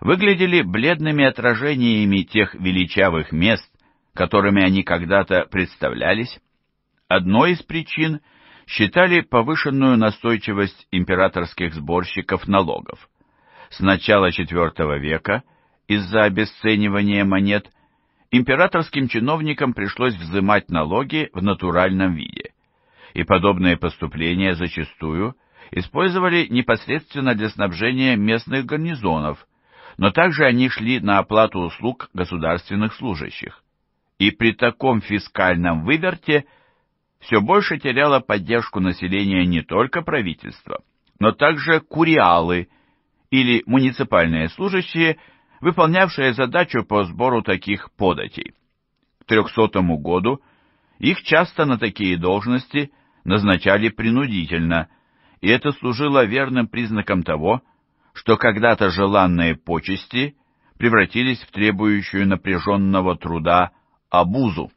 выглядели бледными отражениями тех величавых мест, которыми они когда-то представлялись. Одной из причин – считали повышенную настойчивость императорских сборщиков налогов. С начала IV века из-за обесценивания монет императорским чиновникам пришлось взимать налоги в натуральном виде, и подобные поступления зачастую использовали непосредственно для снабжения местных гарнизонов, но также они шли на оплату услуг государственных служащих. И при таком фискальном выверте – все больше теряла поддержку населения не только правительство, но также куриалы или муниципальные служащие, выполнявшие задачу по сбору таких податей. К 300 году их часто на такие должности назначали принудительно, и это служило верным признаком того, что когда-то желанные почести превратились в требующую напряженного труда обузу.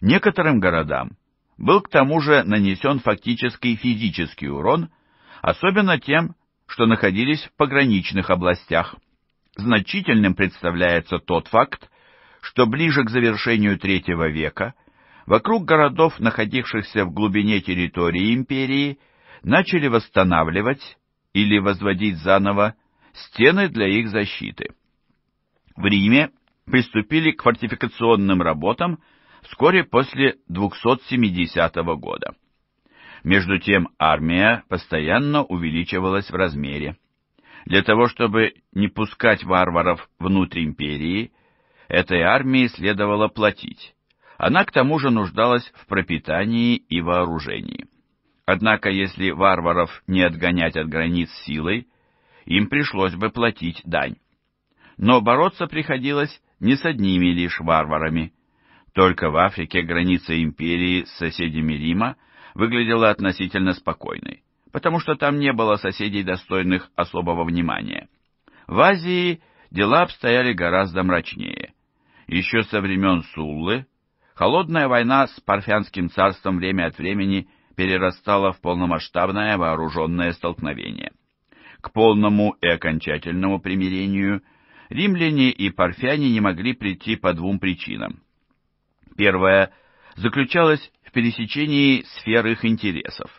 Некоторым городам был к тому же нанесен фактический физический урон, особенно тем, что находились в пограничных областях. Значительным представляется тот факт, что ближе к завершению третьего века вокруг городов, находившихся в глубине территории империи, начали восстанавливать или возводить заново стены для их защиты. В Риме приступили к фортификационным работам вскоре после 270 года. Между тем армия постоянно увеличивалась в размере. Для того, чтобы не пускать варваров внутрь империи, этой армии следовало платить. Она к тому же нуждалась в пропитании и вооружении. Однако, если варваров не отгонять от границ силой, им пришлось бы платить дань. Но бороться приходилось не с одними лишь варварами – только в Африке граница империи с соседями Рима выглядела относительно спокойной, потому что там не было соседей, достойных особого внимания. В Азии дела обстояли гораздо мрачнее. Еще со времен Суллы холодная война с Парфянским царством время от времени перерастала в полномасштабное вооруженное столкновение. К полному и окончательному примирению римляне и парфяне не могли прийти по двум причинам. Первая заключалась в пересечении сфер их интересов.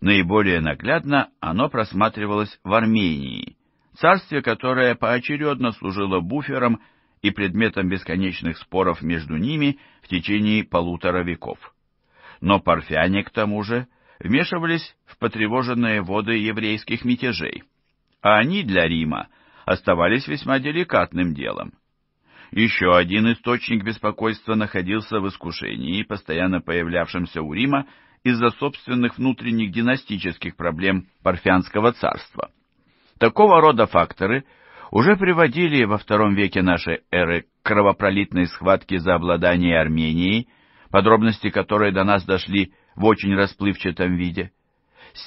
Наиболее наглядно оно просматривалось в Армении, царстве которое поочередно служило буфером и предметом бесконечных споров между ними в течение полутора веков. Но парфяне, к тому же, вмешивались в потревоженные воды еврейских мятежей, а они для Рима оставались весьма деликатным делом. Еще один источник беспокойства находился в искушении, постоянно появлявшемся у Рима из-за собственных внутренних династических проблем Парфянского царства. Такого рода факторы уже приводили во втором веке нашей эры к кровопролитной схватке за обладание Арменией, подробности которой до нас дошли в очень расплывчатом виде.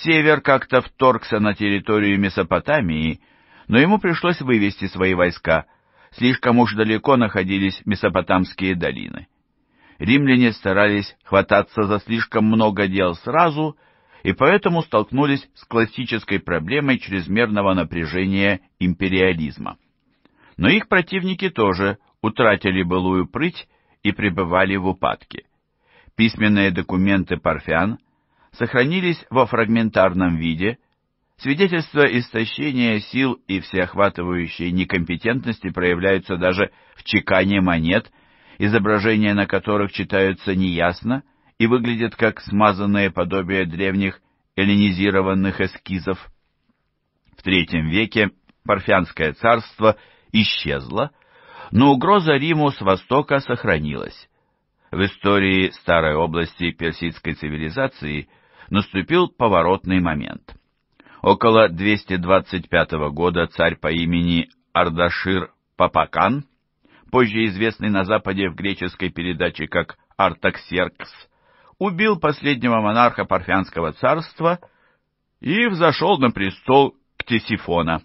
Север как-то вторгся на территорию Месопотамии, но ему пришлось вывести свои войска – Слишком уж далеко находились месопотамские долины. Римляне старались хвататься за слишком много дел сразу и поэтому столкнулись с классической проблемой чрезмерного напряжения империализма. Но их противники тоже утратили былую прыть и пребывали в упадке. Письменные документы парфян сохранились во фрагментарном виде – Свидетельства истощения сил и всеохватывающей некомпетентности проявляются даже в чекане монет, изображения на которых читаются неясно и выглядят как смазанные подобие древних эллинизированных эскизов. В III веке Парфянское царство исчезло, но угроза Риму с востока сохранилась. В истории старой области персидской цивилизации наступил поворотный момент – Около 225 года царь по имени Ардашир Папакан, позже известный на Западе в греческой передаче как Артаксеркс, убил последнего монарха Парфянского царства и взошел на престол Ктесифона.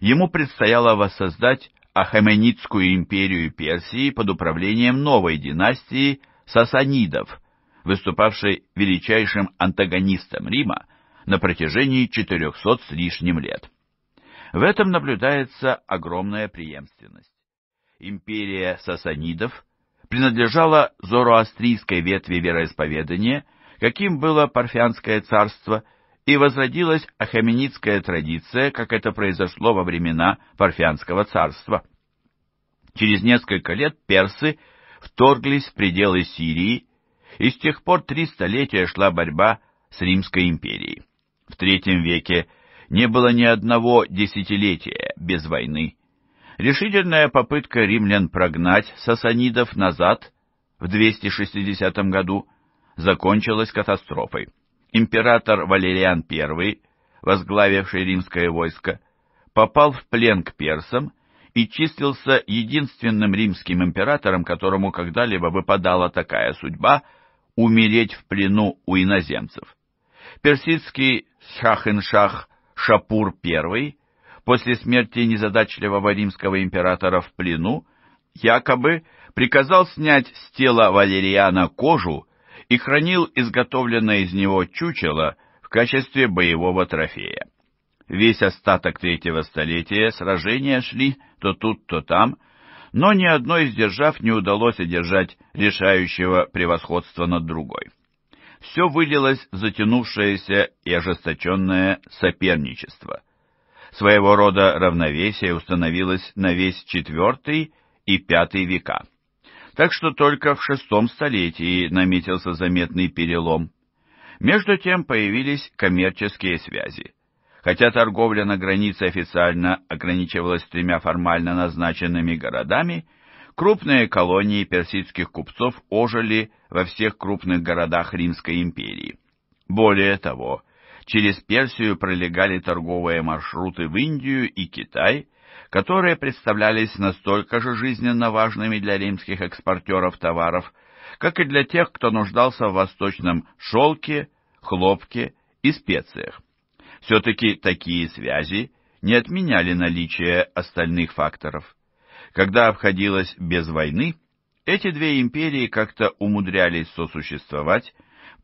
Ему предстояло воссоздать Ахаменидскую империю Персии под управлением новой династии сасанидов, выступавшей величайшим антагонистом Рима на протяжении 400 с лишним лет. В этом наблюдается огромная преемственность. Империя сасанидов принадлежала зороастрийской ветви вероисповедания, каким было Парфянское царство, и возродилась ахаменидская традиция, как это произошло во времена Парфянского царства. Через несколько лет персы вторглись в пределы Сирии, и с тех пор три столетия шла борьба с Римской империей. В третьем веке не было ни одного десятилетия без войны. Решительная попытка римлян прогнать сасанидов назад в 260 году закончилась катастрофой. Император Валериан I, возглавивший римское войско, попал в плен к персам и числился единственным римским императором, которому когда-либо выпадала такая судьба – умереть в плену у иноземцев. Персидский Шахиншах Шапур I после смерти незадачливого римского императора в плену якобы приказал снять с тела Валериана кожу и хранил изготовленное из него чучело в качестве боевого трофея. Весь остаток третьего столетия сражения шли то тут, то там, но ни одной из держав не удалось одержать решающего превосходства над другой все вылилось в затянувшееся и ожесточенное соперничество. Своего рода равновесие установилось на весь IV и V века. Так что только в VI столетии наметился заметный перелом. Между тем появились коммерческие связи. Хотя торговля на границе официально ограничивалась тремя формально назначенными городами, крупные колонии персидских купцов ожили во всех крупных городах Римской империи. Более того, через Персию пролегали торговые маршруты в Индию и Китай, которые представлялись настолько же жизненно важными для римских экспортеров товаров, как и для тех, кто нуждался в восточном шелке, хлопке и специях. Все-таки такие связи не отменяли наличие остальных факторов. Когда обходилось без войны, эти две империи как-то умудрялись сосуществовать,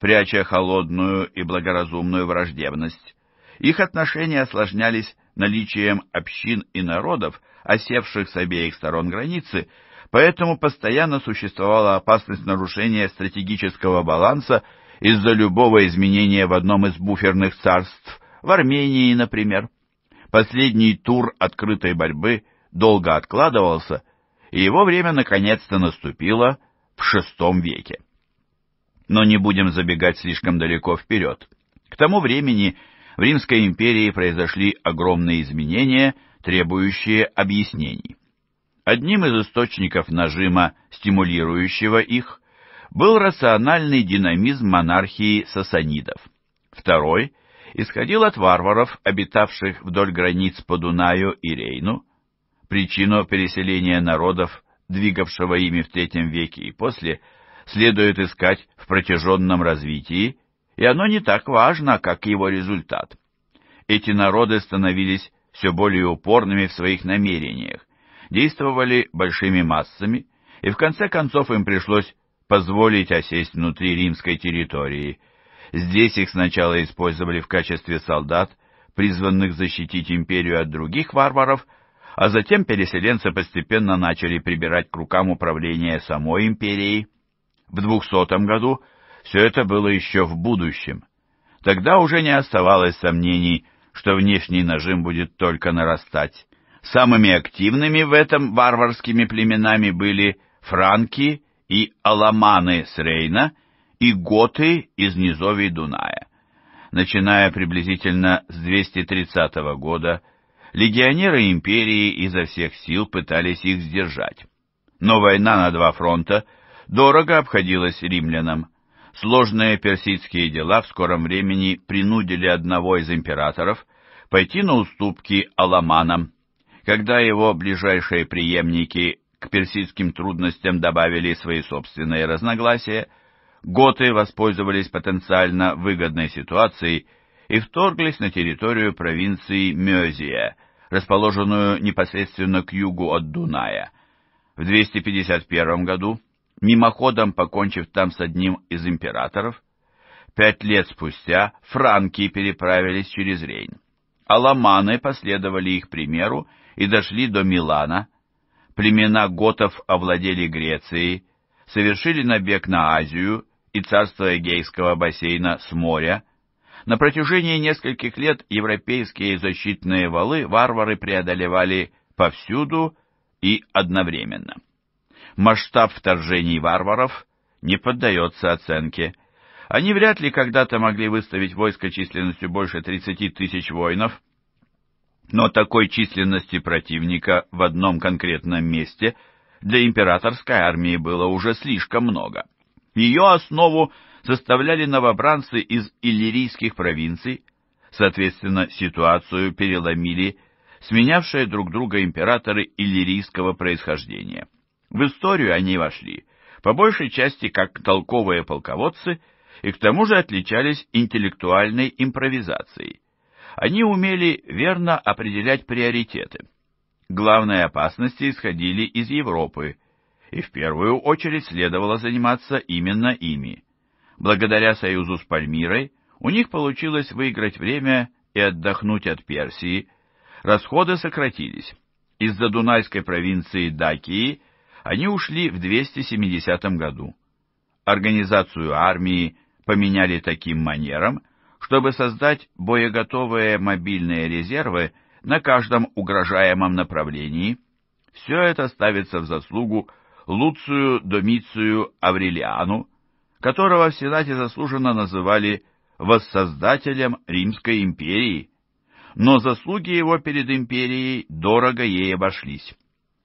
пряча холодную и благоразумную враждебность. Их отношения осложнялись наличием общин и народов, осевших с обеих сторон границы, поэтому постоянно существовала опасность нарушения стратегического баланса из-за любого изменения в одном из буферных царств, в Армении, например. Последний тур открытой борьбы долго откладывался, и его время наконец-то наступило в VI веке. Но не будем забегать слишком далеко вперед. К тому времени в Римской империи произошли огромные изменения, требующие объяснений. Одним из источников нажима, стимулирующего их, был рациональный динамизм монархии сасанидов. Второй исходил от варваров, обитавших вдоль границ по Дунаю и Рейну, Причину переселения народов, двигавшего ими в третьем веке и после, следует искать в протяженном развитии, и оно не так важно, как его результат. Эти народы становились все более упорными в своих намерениях, действовали большими массами, и в конце концов им пришлось позволить осесть внутри римской территории. Здесь их сначала использовали в качестве солдат, призванных защитить империю от других варваров – а затем переселенцы постепенно начали прибирать к рукам управление самой империей. В 200 году все это было еще в будущем. Тогда уже не оставалось сомнений, что внешний нажим будет только нарастать. Самыми активными в этом варварскими племенами были франки и аламаны с Рейна и готы из низовий Дуная. Начиная приблизительно с 230 года, Легионеры империи изо всех сил пытались их сдержать. Но война на два фронта дорого обходилась римлянам. Сложные персидские дела в скором времени принудили одного из императоров пойти на уступки аламанам. Когда его ближайшие преемники к персидским трудностям добавили свои собственные разногласия, готы воспользовались потенциально выгодной ситуацией и вторглись на территорию провинции Мезия – расположенную непосредственно к югу от Дуная. В 251 году, мимоходом покончив там с одним из императоров, пять лет спустя франки переправились через Рейн. Аламаны последовали их примеру и дошли до Милана. Племена готов овладели Грецией, совершили набег на Азию и царство Эгейского бассейна с моря, на протяжении нескольких лет европейские защитные валы варвары преодолевали повсюду и одновременно. Масштаб вторжений варваров не поддается оценке. Они вряд ли когда-то могли выставить войско численностью больше 30 тысяч воинов, но такой численности противника в одном конкретном месте для императорской армии было уже слишком много. Ее основу составляли новобранцы из иллирийских провинций, соответственно, ситуацию переломили сменявшие друг друга императоры иллирийского происхождения. В историю они вошли, по большей части как толковые полководцы, и к тому же отличались интеллектуальной импровизацией. Они умели верно определять приоритеты. Главные опасности исходили из Европы, и в первую очередь следовало заниматься именно ими. Благодаря союзу с Пальмирой у них получилось выиграть время и отдохнуть от Персии. Расходы сократились. Из-за Дунайской провинции Дакии они ушли в 270 году. Организацию армии поменяли таким манером, чтобы создать боеготовые мобильные резервы на каждом угрожаемом направлении. Все это ставится в заслугу Луцию Домицию Аврелиану, которого в Сенате заслуженно называли воссоздателем Римской империи, но заслуги его перед империей дорого ей обошлись.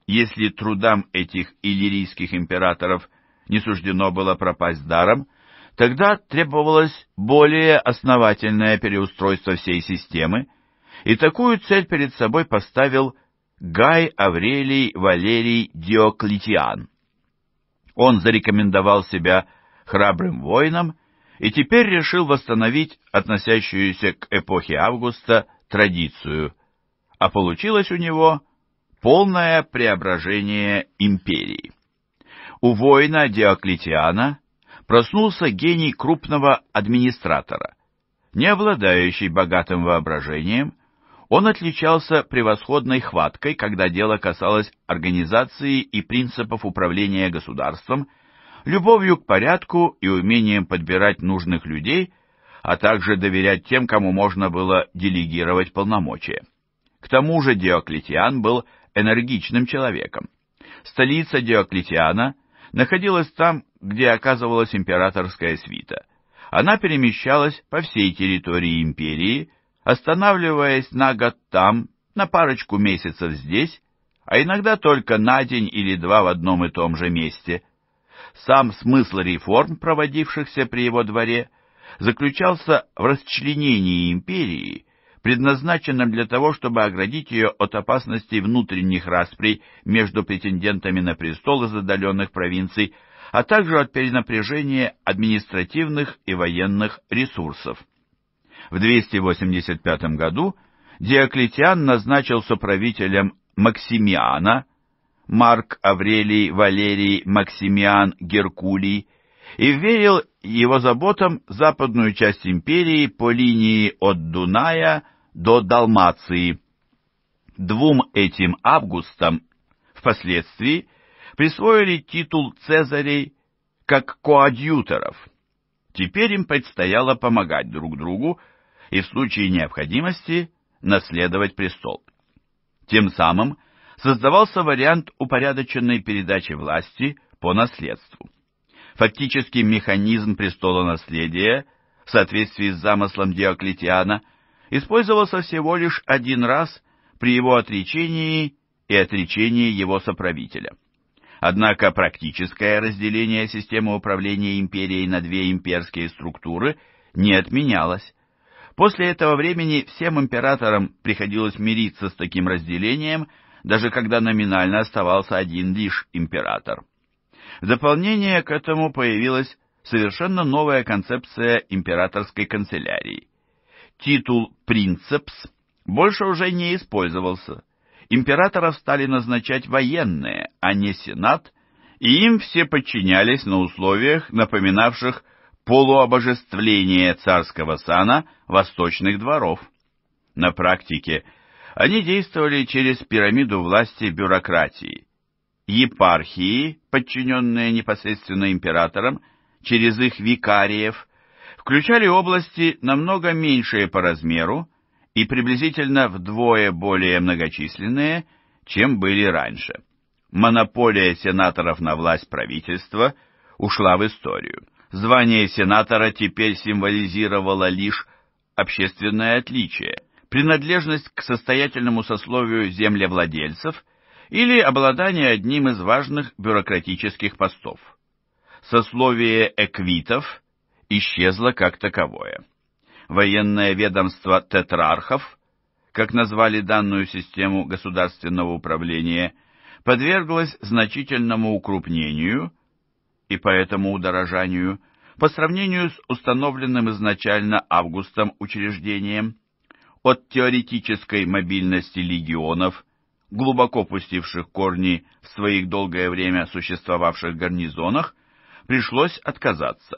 Если трудам этих иллирийских императоров не суждено было пропасть даром, тогда требовалось более основательное переустройство всей системы, и такую цель перед собой поставил Гай Аврелий Валерий Диоклетиан. Он зарекомендовал себя храбрым воином и теперь решил восстановить относящуюся к эпохе Августа традицию, а получилось у него полное преображение империи. У воина Диоклетиана проснулся гений крупного администратора. Не обладающий богатым воображением, он отличался превосходной хваткой, когда дело касалось организации и принципов управления государством – любовью к порядку и умением подбирать нужных людей, а также доверять тем, кому можно было делегировать полномочия. К тому же Диоклетиан был энергичным человеком. Столица Диоклетиана находилась там, где оказывалась императорская свита. Она перемещалась по всей территории империи, останавливаясь на год там, на парочку месяцев здесь, а иногда только на день или два в одном и том же месте – сам смысл реформ, проводившихся при его дворе, заключался в расчленении империи, предназначенном для того, чтобы оградить ее от опасностей внутренних расприй между претендентами на престол из отдаленных провинций, а также от перенапряжения административных и военных ресурсов. В 285 году Диоклетиан назначился правителем Максимиана – Марк Аврелий Валерий Максимиан Геркулий и верил его заботам западную часть империи по линии от Дуная до Далмации. Двум этим Августам впоследствии присвоили титул цезарей как коадьюторов. Теперь им предстояло помогать друг другу и в случае необходимости наследовать престол. Тем самым создавался вариант упорядоченной передачи власти по наследству. Фактически механизм престолонаследия, в соответствии с замыслом Диоклетиана, использовался всего лишь один раз при его отречении и отречении его соправителя. Однако практическое разделение системы управления империей на две имперские структуры не отменялось. После этого времени всем императорам приходилось мириться с таким разделением – даже когда номинально оставался один лишь император. В дополнение к этому появилась совершенно новая концепция императорской канцелярии. Титул «принцепс» больше уже не использовался. Императоров стали назначать военные, а не сенат, и им все подчинялись на условиях, напоминавших полуобожествление царского сана восточных дворов. На практике – они действовали через пирамиду власти бюрократии. Епархии, подчиненные непосредственно императорам, через их викариев, включали области намного меньшие по размеру и приблизительно вдвое более многочисленные, чем были раньше. Монополия сенаторов на власть правительства ушла в историю. Звание сенатора теперь символизировало лишь общественное отличие – принадлежность к состоятельному сословию землевладельцев или обладание одним из важных бюрократических постов. Сословие эквитов исчезло как таковое. Военное ведомство тетрархов, как назвали данную систему государственного управления, подверглось значительному укрупнению и поэтому удорожанию по сравнению с установленным изначально августом учреждением – от теоретической мобильности легионов, глубоко пустивших корни в своих долгое время существовавших гарнизонах, пришлось отказаться.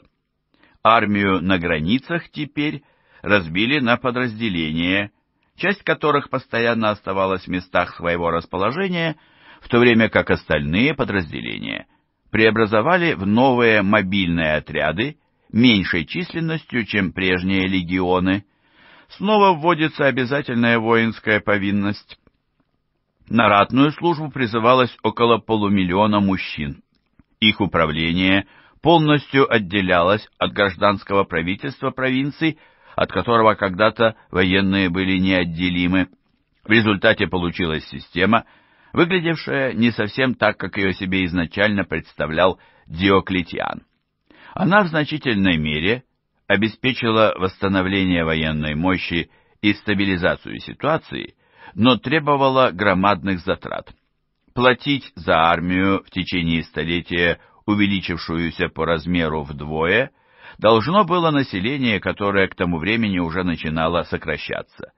Армию на границах теперь разбили на подразделения, часть которых постоянно оставалась в местах своего расположения, в то время как остальные подразделения преобразовали в новые мобильные отряды меньшей численностью, чем прежние легионы – снова вводится обязательная воинская повинность. На ратную службу призывалось около полумиллиона мужчин. Их управление полностью отделялось от гражданского правительства провинций, от которого когда-то военные были неотделимы. В результате получилась система, выглядевшая не совсем так, как ее себе изначально представлял Диоклетиан. Она в значительной мере обеспечила восстановление военной мощи и стабилизацию ситуации, но требовала громадных затрат. Платить за армию в течение столетия, увеличившуюся по размеру вдвое, должно было население, которое к тому времени уже начинало сокращаться.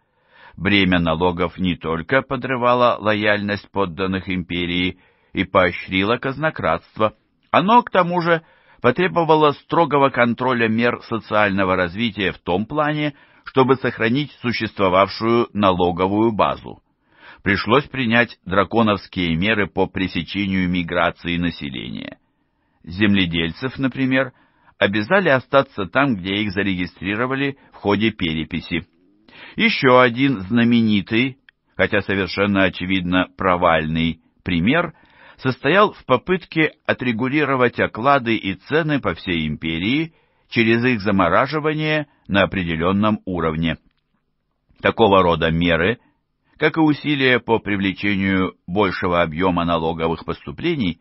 Бремя налогов не только подрывало лояльность подданных империи и поощрило казнократство, оно, к тому же, потребовало строгого контроля мер социального развития в том плане, чтобы сохранить существовавшую налоговую базу. Пришлось принять драконовские меры по пресечению миграции населения. Земледельцев, например, обязали остаться там, где их зарегистрировали в ходе переписи. Еще один знаменитый, хотя совершенно очевидно провальный, пример – состоял в попытке отрегулировать оклады и цены по всей империи через их замораживание на определенном уровне. Такого рода меры, как и усилия по привлечению большего объема налоговых поступлений,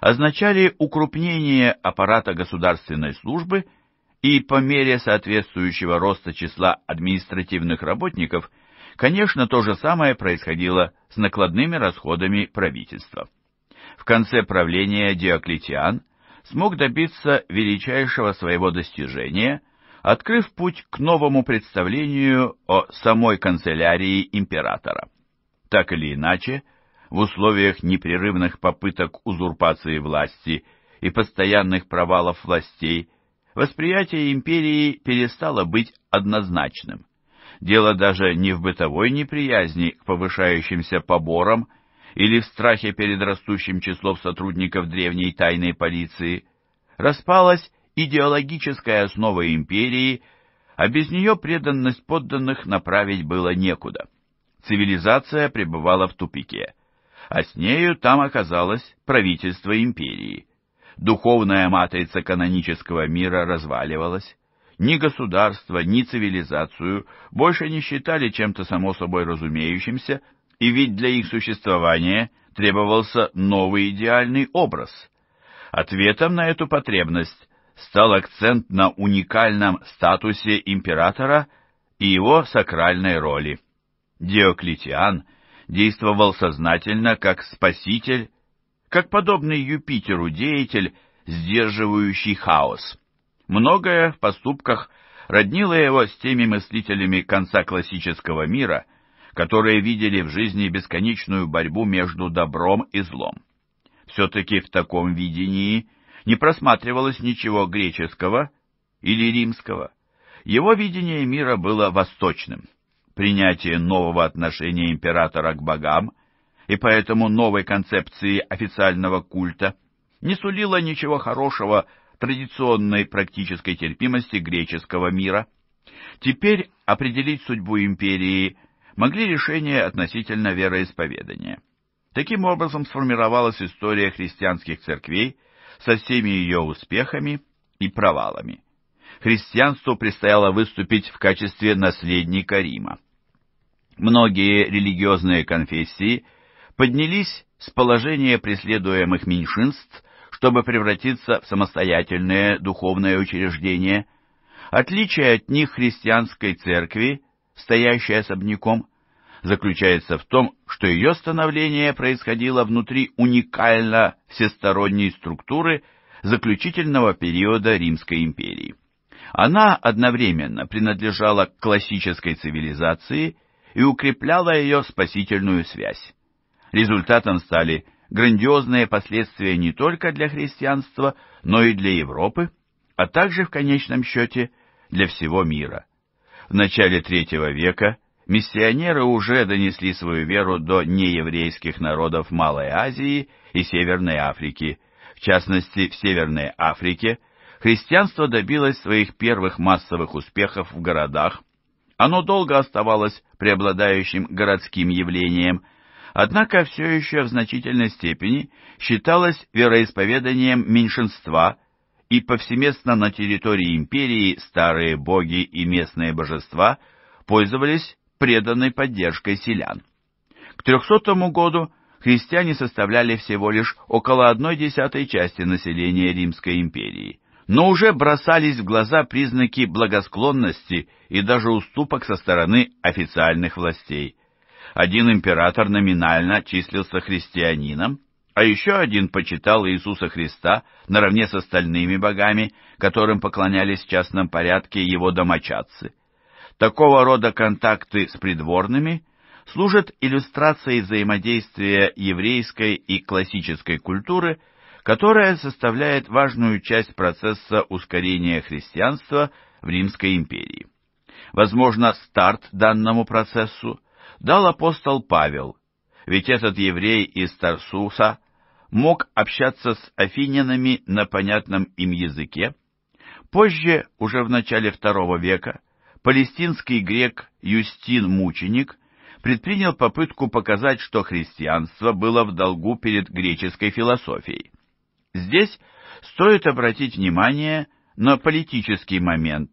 означали укрупнение аппарата государственной службы и по мере соответствующего роста числа административных работников, конечно, то же самое происходило с накладными расходами правительства в конце правления Диоклетиан смог добиться величайшего своего достижения, открыв путь к новому представлению о самой канцелярии императора. Так или иначе, в условиях непрерывных попыток узурпации власти и постоянных провалов властей, восприятие империи перестало быть однозначным. Дело даже не в бытовой неприязни к повышающимся поборам или в страхе перед растущим числом сотрудников древней тайной полиции, распалась идеологическая основа империи, а без нее преданность подданных направить было некуда. Цивилизация пребывала в тупике, а с нею там оказалось правительство империи. Духовная матрица канонического мира разваливалась, ни государство, ни цивилизацию больше не считали чем-то само собой разумеющимся, и ведь для их существования требовался новый идеальный образ. Ответом на эту потребность стал акцент на уникальном статусе императора и его сакральной роли. Диоклетиан действовал сознательно как спаситель, как подобный Юпитеру деятель, сдерживающий хаос. Многое в поступках роднило его с теми мыслителями конца классического мира – которые видели в жизни бесконечную борьбу между добром и злом. Все-таки в таком видении не просматривалось ничего греческого или римского. Его видение мира было восточным. Принятие нового отношения императора к богам и поэтому новой концепции официального культа не сулило ничего хорошего традиционной практической терпимости греческого мира. Теперь определить судьбу империи могли решения относительно вероисповедания. Таким образом сформировалась история христианских церквей со всеми ее успехами и провалами. Христианству предстояло выступить в качестве наследника Рима. Многие религиозные конфессии поднялись с положения преследуемых меньшинств, чтобы превратиться в самостоятельные духовные учреждения. Отличие от них христианской церкви стоящая особняком, заключается в том, что ее становление происходило внутри уникально всесторонней структуры заключительного периода Римской империи. Она одновременно принадлежала к классической цивилизации и укрепляла ее спасительную связь. Результатом стали грандиозные последствия не только для христианства, но и для Европы, а также в конечном счете для всего мира – в начале III века миссионеры уже донесли свою веру до нееврейских народов Малой Азии и Северной Африки. В частности, в Северной Африке христианство добилось своих первых массовых успехов в городах. Оно долго оставалось преобладающим городским явлением, однако все еще в значительной степени считалось вероисповеданием меньшинства – и повсеместно на территории империи старые боги и местные божества пользовались преданной поддержкой селян. К 300 году христиане составляли всего лишь около одной десятой части населения Римской империи, но уже бросались в глаза признаки благосклонности и даже уступок со стороны официальных властей. Один император номинально числился христианином, а еще один почитал Иисуса Христа наравне с остальными богами, которым поклонялись в частном порядке его домочадцы. Такого рода контакты с придворными служат иллюстрацией взаимодействия еврейской и классической культуры, которая составляет важную часть процесса ускорения христианства в Римской империи. Возможно, старт данному процессу дал апостол Павел, ведь этот еврей из Тарсуса мог общаться с афинянами на понятном им языке. Позже, уже в начале II века, палестинский грек Юстин Мученик предпринял попытку показать, что христианство было в долгу перед греческой философией. Здесь стоит обратить внимание на политический момент.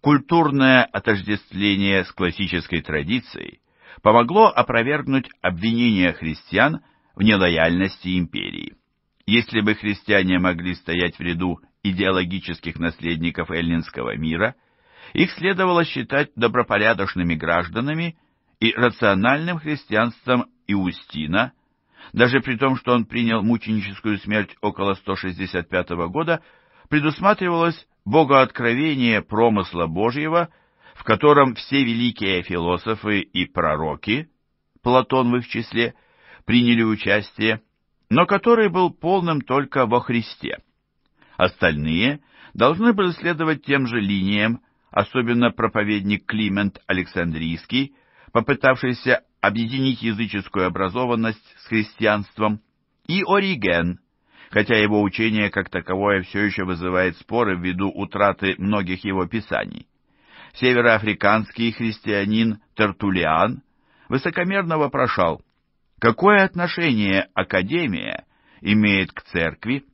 Культурное отождествление с классической традицией помогло опровергнуть обвинения христиан в нелояльности империи. Если бы христиане могли стоять в ряду идеологических наследников эллинского мира, их следовало считать добропорядочными гражданами и рациональным христианством Иустина, даже при том, что он принял мученическую смерть около 165 года, предусматривалось богооткровение промысла Божьего, в котором все великие философы и пророки, Платон в их числе, приняли участие, но который был полным только во Христе. Остальные должны были следовать тем же линиям, особенно проповедник Климент Александрийский, попытавшийся объединить языческую образованность с христианством, и Ориген, хотя его учение как таковое все еще вызывает споры ввиду утраты многих его писаний. Североафриканский христианин Тертулиан высокомерно вопрошал, Какое отношение Академия имеет к церкви?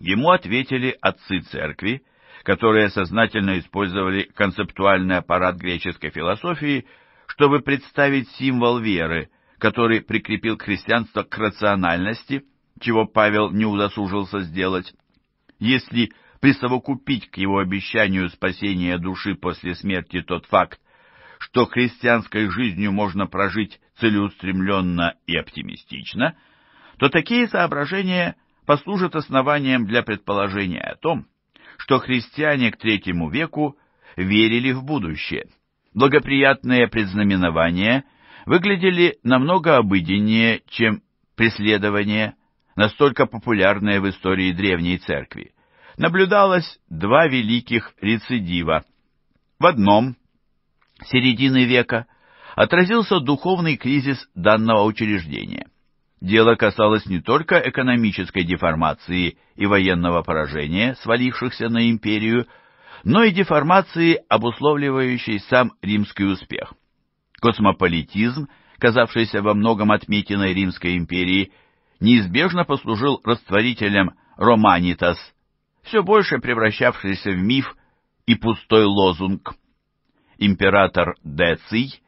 Ему ответили отцы церкви, которые сознательно использовали концептуальный аппарат греческой философии, чтобы представить символ веры, который прикрепил христианство к рациональности, чего Павел не удосужился сделать. Если присовокупить к его обещанию спасения души после смерти тот факт, что христианской жизнью можно прожить целеустремленно и оптимистично, то такие соображения послужат основанием для предположения о том, что христиане к третьему веку верили в будущее. Благоприятные предзнаменования выглядели намного обыденнее, чем преследование, настолько популярное в истории Древней Церкви. Наблюдалось два великих рецидива. В одном – середины века отразился духовный кризис данного учреждения. Дело касалось не только экономической деформации и военного поражения, свалившихся на империю, но и деформации, обусловливающей сам римский успех. Космополитизм, казавшийся во многом отметиной Римской империи, неизбежно послужил растворителем «романитас», все больше превращавшийся в миф и пустой лозунг – император Деций,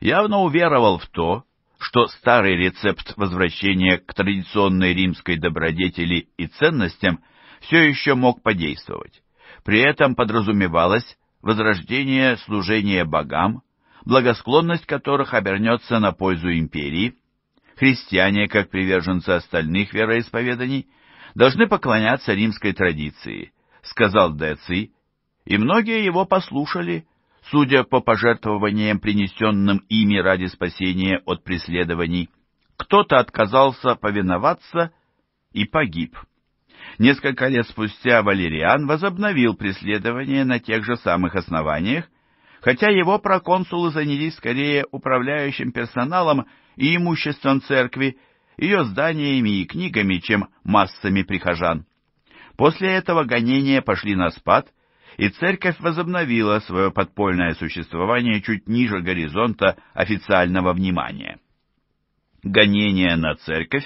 явно уверовал в то, что старый рецепт возвращения к традиционной римской добродетели и ценностям все еще мог подействовать. При этом подразумевалось возрождение служения богам, благосклонность которых обернется на пользу империи. Христиане, как приверженцы остальных вероисповеданий, должны поклоняться римской традиции, сказал Деций, и многие его послушали, судя по пожертвованиям, принесенным ими ради спасения от преследований. Кто-то отказался повиноваться и погиб. Несколько лет спустя Валериан возобновил преследование на тех же самых основаниях, хотя его проконсулы занялись скорее управляющим персоналом и имуществом церкви, ее зданиями и книгами, чем массами прихожан. После этого гонения пошли на спад – и церковь возобновила свое подпольное существование чуть ниже горизонта официального внимания. Гонения на церковь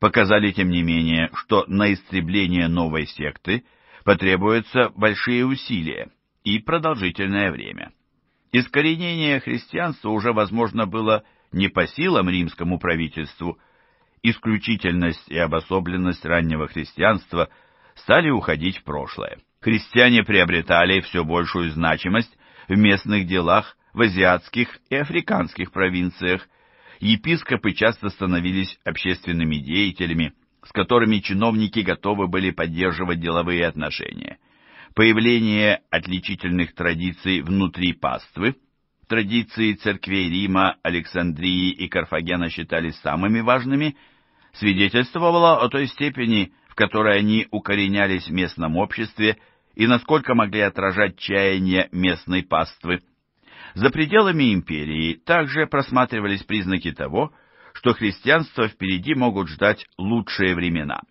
показали, тем не менее, что на истребление новой секты потребуются большие усилия и продолжительное время. Искоренение христианства уже возможно было не по силам римскому правительству, исключительность и обособленность раннего христианства стали уходить в прошлое. Христиане приобретали все большую значимость в местных делах в азиатских и африканских провинциях. Епископы часто становились общественными деятелями, с которыми чиновники готовы были поддерживать деловые отношения. Появление отличительных традиций внутри паствы, традиции церквей Рима, Александрии и Карфагена считались самыми важными, свидетельствовало о той степени, в которой они укоренялись в местном обществе и насколько могли отражать чаяния местной паствы. За пределами империи также просматривались признаки того, что христианство впереди могут ждать лучшие времена.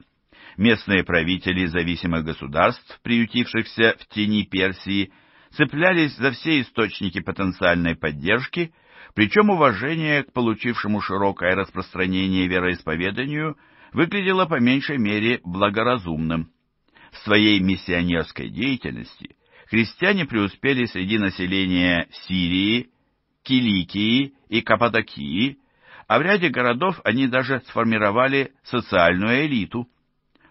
Местные правители зависимых государств, приютившихся в тени Персии, цеплялись за все источники потенциальной поддержки, причем уважение к получившему широкое распространение вероисповеданию выглядело по меньшей мере благоразумным своей миссионерской деятельности христиане преуспели среди населения Сирии, Киликии и Каппадокии, а в ряде городов они даже сформировали социальную элиту.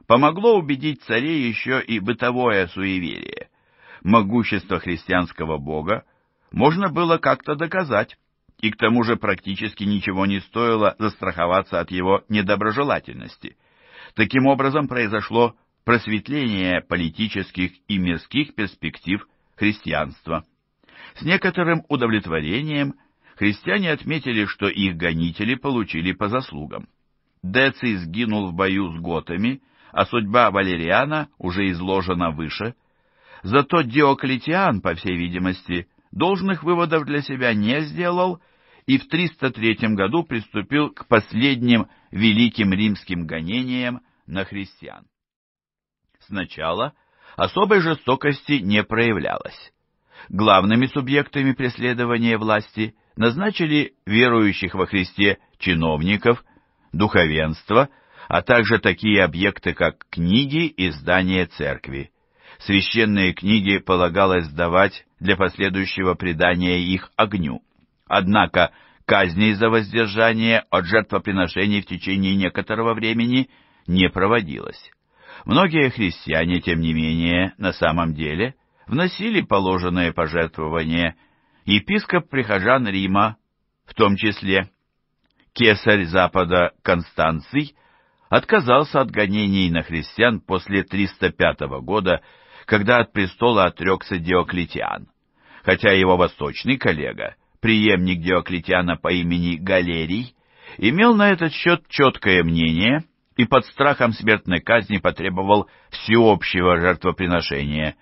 Помогло убедить царей еще и бытовое суеверие. Могущество христианского бога можно было как-то доказать, и к тому же практически ничего не стоило застраховаться от его недоброжелательности. Таким образом произошло просветление политических и мирских перспектив христианства. С некоторым удовлетворением христиане отметили, что их гонители получили по заслугам. Деций сгинул в бою с готами, а судьба Валериана уже изложена выше. Зато Диоклетиан, по всей видимости, должных выводов для себя не сделал и в 303 году приступил к последним великим римским гонениям на христиан. Сначала особой жестокости не проявлялось. Главными субъектами преследования власти назначили верующих во Христе чиновников, духовенство, а также такие объекты, как книги и здания церкви. Священные книги полагалось сдавать для последующего предания их огню. Однако казни за воздержание от жертвоприношений в течение некоторого времени не проводилось. Многие христиане, тем не менее, на самом деле вносили положенные пожертвования. епископ прихожан Рима, в том числе кесарь Запада Констанций, отказался от гонений на христиан после 305 года, когда от престола отрекся Диоклетиан, хотя его восточный коллега, преемник Диоклетиана по имени Галерий, имел на этот счет четкое мнение – и под страхом смертной казни потребовал всеобщего жертвоприношения.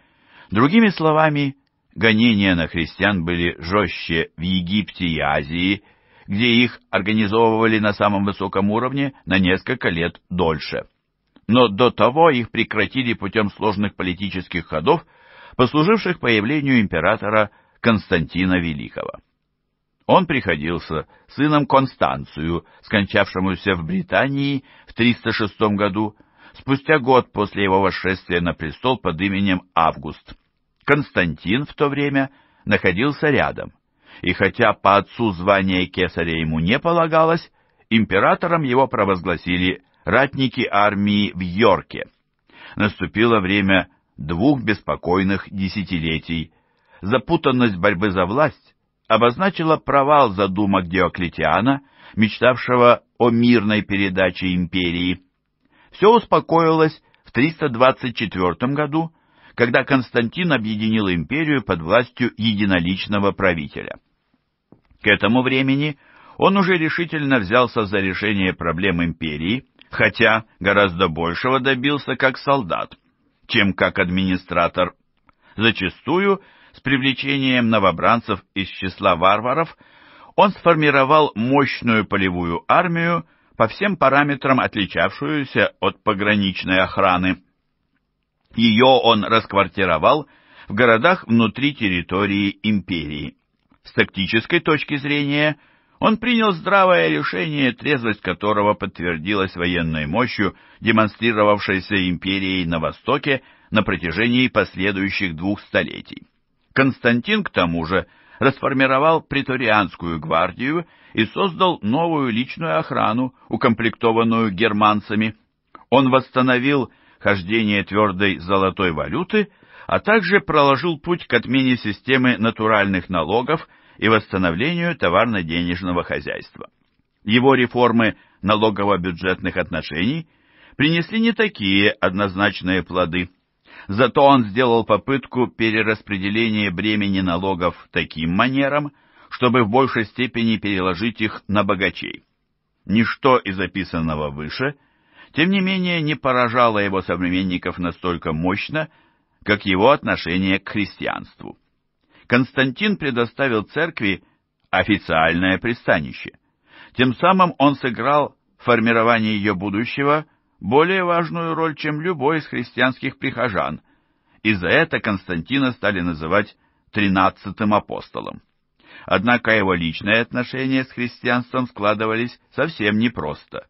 Другими словами, гонения на христиан были жестче в Египте и Азии, где их организовывали на самом высоком уровне на несколько лет дольше. Но до того их прекратили путем сложных политических ходов, послуживших появлению императора Константина Великого. Он приходился сыном Констанцию, скончавшемуся в Британии в 306 году, спустя год после его восшествия на престол под именем Август. Константин в то время находился рядом, и хотя по отцу звания кесаря ему не полагалось, императором его провозгласили ратники армии в Йорке. Наступило время двух беспокойных десятилетий. Запутанность борьбы за власть обозначила провал задумок Диоклетиана, мечтавшего о мирной передаче империи. Все успокоилось в 324 году, когда Константин объединил империю под властью единоличного правителя. К этому времени он уже решительно взялся за решение проблем империи, хотя гораздо большего добился как солдат, чем как администратор. Зачастую – привлечением новобранцев из числа варваров он сформировал мощную полевую армию, по всем параметрам отличавшуюся от пограничной охраны. Ее он расквартировал в городах внутри территории империи. С тактической точки зрения он принял здравое решение, трезвость которого подтвердилась военной мощью, демонстрировавшейся империей на Востоке на протяжении последующих двух столетий. Константин, к тому же, расформировал Приторианскую гвардию и создал новую личную охрану, укомплектованную германцами. Он восстановил хождение твердой золотой валюты, а также проложил путь к отмене системы натуральных налогов и восстановлению товарно-денежного хозяйства. Его реформы налогово-бюджетных отношений принесли не такие однозначные плоды – Зато он сделал попытку перераспределения бремени налогов таким манером, чтобы в большей степени переложить их на богачей. Ничто из описанного выше, тем не менее, не поражало его современников настолько мощно, как его отношение к христианству. Константин предоставил церкви официальное пристанище. Тем самым он сыграл в формировании ее будущего более важную роль, чем любой из христианских прихожан, и за это Константина стали называть «тринадцатым апостолом». Однако его личные отношения с христианством складывались совсем непросто.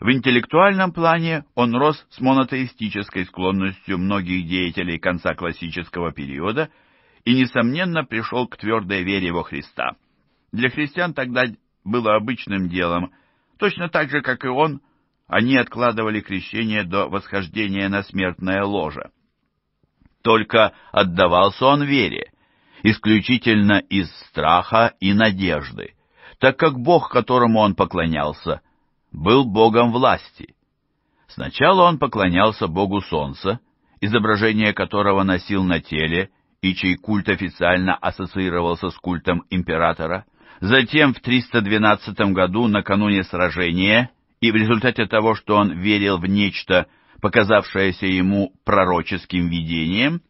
В интеллектуальном плане он рос с монотеистической склонностью многих деятелей конца классического периода и, несомненно, пришел к твердой вере во Христа. Для христиан тогда было обычным делом, точно так же, как и он – они откладывали крещение до восхождения на смертное ложе. Только отдавался он вере, исключительно из страха и надежды, так как Бог, которому он поклонялся, был Богом власти. Сначала он поклонялся Богу Солнца, изображение которого носил на теле и чей культ официально ассоциировался с культом императора, затем в 312 году, накануне сражения, и в результате того, что он верил в нечто, показавшееся ему пророческим видением,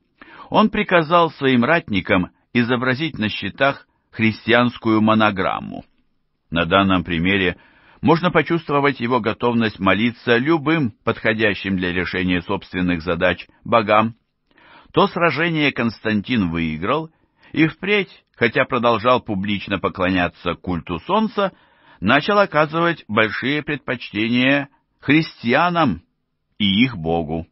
он приказал своим ратникам изобразить на щитах христианскую монограмму. На данном примере можно почувствовать его готовность молиться любым подходящим для решения собственных задач богам. То сражение Константин выиграл, и впредь, хотя продолжал публично поклоняться культу солнца, начал оказывать большие предпочтения христианам и их Богу.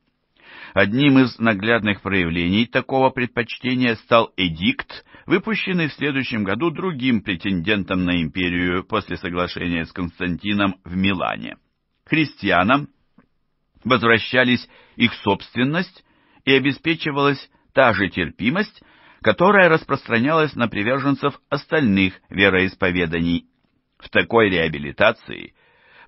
Одним из наглядных проявлений такого предпочтения стал эдикт, выпущенный в следующем году другим претендентом на империю после соглашения с Константином в Милане. Христианам возвращались их собственность и обеспечивалась та же терпимость, которая распространялась на приверженцев остальных вероисповеданий в такой реабилитации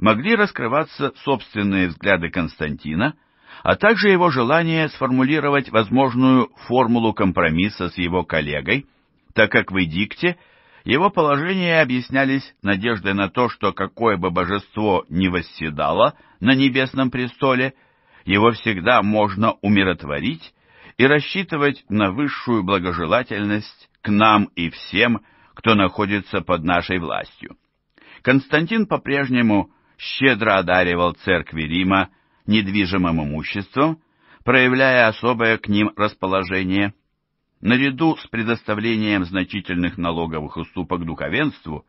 могли раскрываться собственные взгляды Константина, а также его желание сформулировать возможную формулу компромисса с его коллегой, так как в эдикте его положения объяснялись надеждой на то, что какое бы божество ни восседало на небесном престоле, его всегда можно умиротворить и рассчитывать на высшую благожелательность к нам и всем, кто находится под нашей властью. Константин по-прежнему щедро одаривал церкви Рима недвижимым имуществом, проявляя особое к ним расположение. Наряду с предоставлением значительных налоговых уступок духовенству,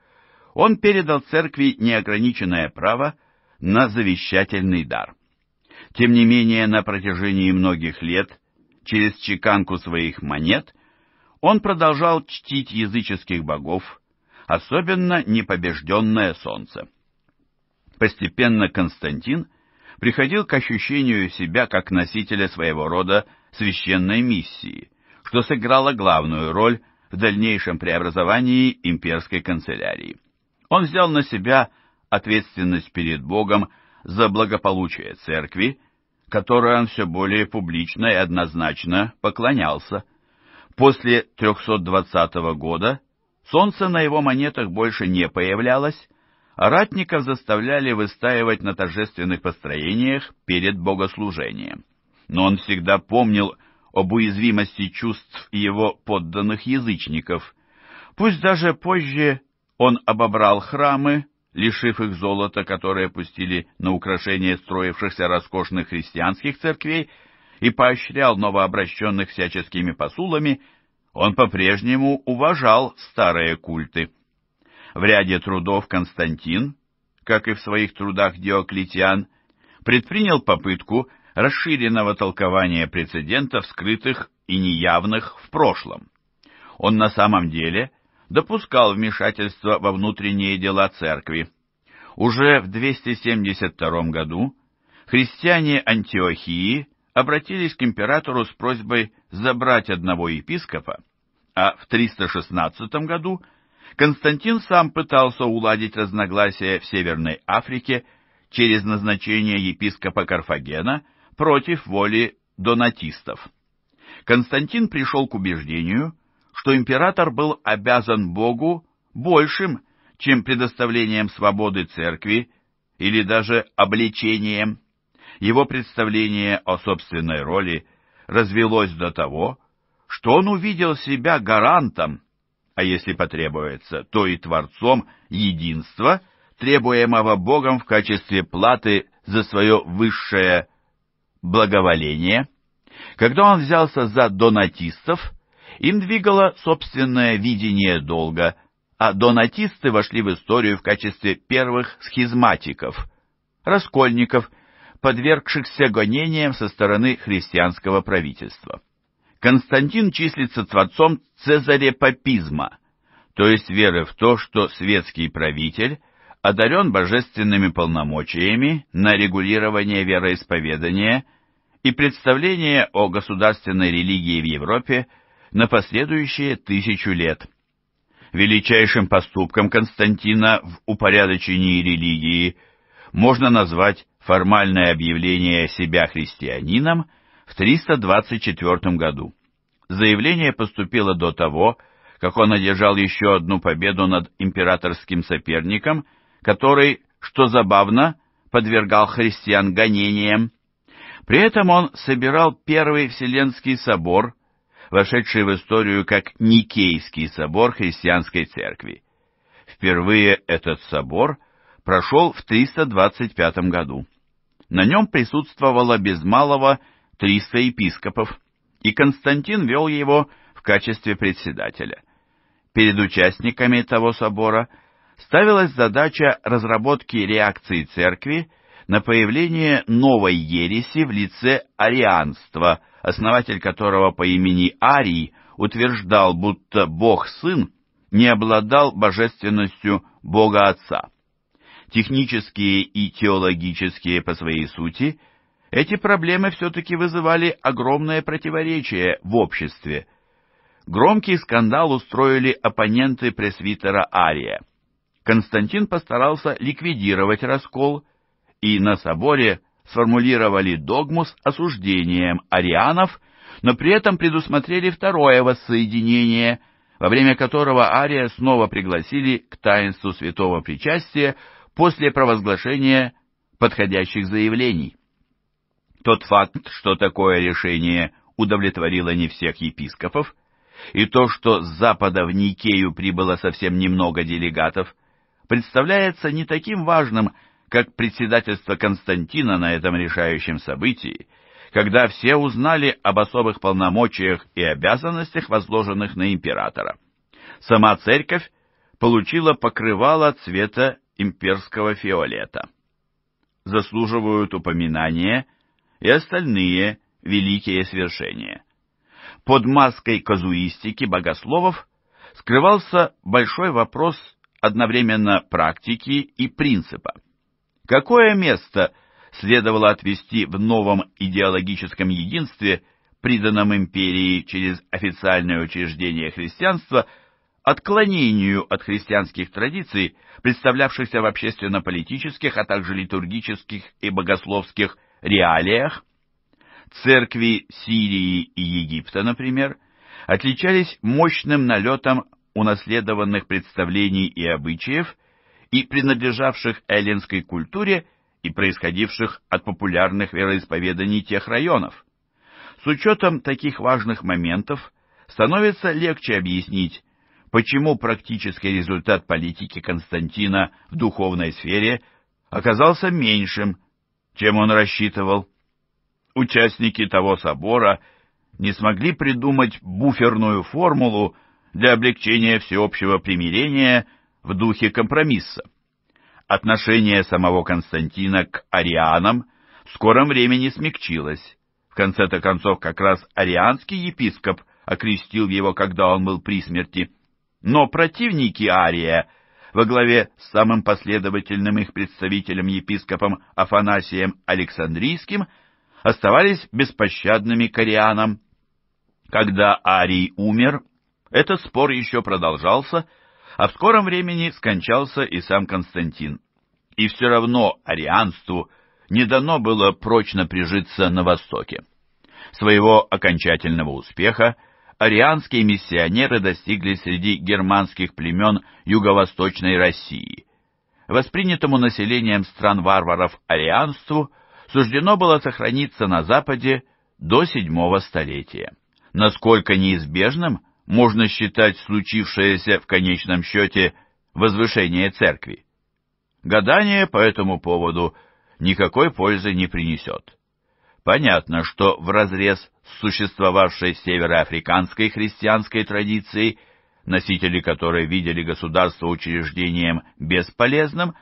он передал церкви неограниченное право на завещательный дар. Тем не менее, на протяжении многих лет, через чеканку своих монет, он продолжал чтить языческих богов, особенно непобежденное солнце. Постепенно Константин приходил к ощущению себя как носителя своего рода священной миссии, что сыграло главную роль в дальнейшем преобразовании имперской канцелярии. Он взял на себя ответственность перед Богом за благополучие церкви, которой он все более публично и однозначно поклонялся. После 320 года Солнце на его монетах больше не появлялось, а ратников заставляли выстаивать на торжественных построениях перед богослужением. Но он всегда помнил об уязвимости чувств его подданных язычников. Пусть даже позже он обобрал храмы, лишив их золота, которое пустили на украшение строившихся роскошных христианских церквей, и поощрял новообращенных всяческими посулами – он по-прежнему уважал старые культы. В ряде трудов Константин, как и в своих трудах Диоклетиан, предпринял попытку расширенного толкования прецедентов, скрытых и неявных в прошлом. Он на самом деле допускал вмешательство во внутренние дела церкви. Уже в 272 году христиане Антиохии обратились к императору с просьбой забрать одного епископа, а в 316 году Константин сам пытался уладить разногласия в Северной Африке через назначение епископа Карфагена против воли донатистов. Константин пришел к убеждению, что император был обязан Богу большим, чем предоставлением свободы церкви или даже обличением его представление о собственной роли развелось до того, что он увидел себя гарантом, а если потребуется, то и творцом единства, требуемого Богом в качестве платы за свое высшее благоволение. Когда он взялся за донатистов, им двигало собственное видение долга, а донатисты вошли в историю в качестве первых схизматиков, раскольников – подвергшихся гонениям со стороны христианского правительства. Константин числится творцом цезарепапизма, то есть веры в то, что светский правитель одарен божественными полномочиями на регулирование вероисповедания и представление о государственной религии в Европе на последующие тысячу лет. Величайшим поступком Константина в упорядочении религии можно назвать формальное объявление себя христианином в 324 году. Заявление поступило до того, как он одержал еще одну победу над императорским соперником, который, что забавно, подвергал христиан гонениям. При этом он собирал Первый Вселенский собор, вошедший в историю как Никейский собор христианской церкви. Впервые этот собор прошел в 325 году. На нем присутствовало без малого 300 епископов, и Константин вел его в качестве председателя. Перед участниками того собора ставилась задача разработки реакции церкви на появление новой ереси в лице арианства, основатель которого по имени Арий утверждал, будто Бог-Сын не обладал божественностью Бога Отца технические и теологические по своей сути, эти проблемы все-таки вызывали огромное противоречие в обществе. Громкий скандал устроили оппоненты пресвитера Ария. Константин постарался ликвидировать раскол, и на соборе сформулировали догму с осуждением арианов, но при этом предусмотрели второе воссоединение, во время которого Ария снова пригласили к таинству святого причастия, после провозглашения подходящих заявлений. Тот факт, что такое решение удовлетворило не всех епископов, и то, что с запада в Никею прибыло совсем немного делегатов, представляется не таким важным, как председательство Константина на этом решающем событии, когда все узнали об особых полномочиях и обязанностях, возложенных на императора. Сама церковь получила покрывало цвета имперского фиолета. Заслуживают упоминания и остальные великие свершения. Под маской казуистики богословов скрывался большой вопрос одновременно практики и принципа. Какое место следовало отвести в новом идеологическом единстве, приданном империи через официальное учреждение христианства – отклонению от христианских традиций, представлявшихся в общественно-политических, а также литургических и богословских реалиях, церкви Сирии и Египта, например, отличались мощным налетом унаследованных представлений и обычаев и принадлежавших эллинской культуре и происходивших от популярных вероисповеданий тех районов. С учетом таких важных моментов становится легче объяснить, почему практический результат политики Константина в духовной сфере оказался меньшим, чем он рассчитывал. Участники того собора не смогли придумать буферную формулу для облегчения всеобщего примирения в духе компромисса. Отношение самого Константина к арианам в скором времени смягчилось. В конце-то концов, как раз арианский епископ окрестил его, когда он был при смерти. Но противники Ария во главе с самым последовательным их представителем епископом Афанасием Александрийским оставались беспощадными корианам. Когда Арий умер, этот спор еще продолжался, а в скором времени скончался и сам Константин. И все равно арианству не дано было прочно прижиться на Востоке. Своего окончательного успеха арианские миссионеры достигли среди германских племен юго-восточной России. Воспринятому населением стран-варваров арианству суждено было сохраниться на Западе до седьмого столетия. Насколько неизбежным можно считать случившееся в конечном счете возвышение церкви? Гадание по этому поводу никакой пользы не принесет. Понятно, что вразрез с существовавшей североафриканской христианской традицией, носители которой видели государство учреждением бесполезным,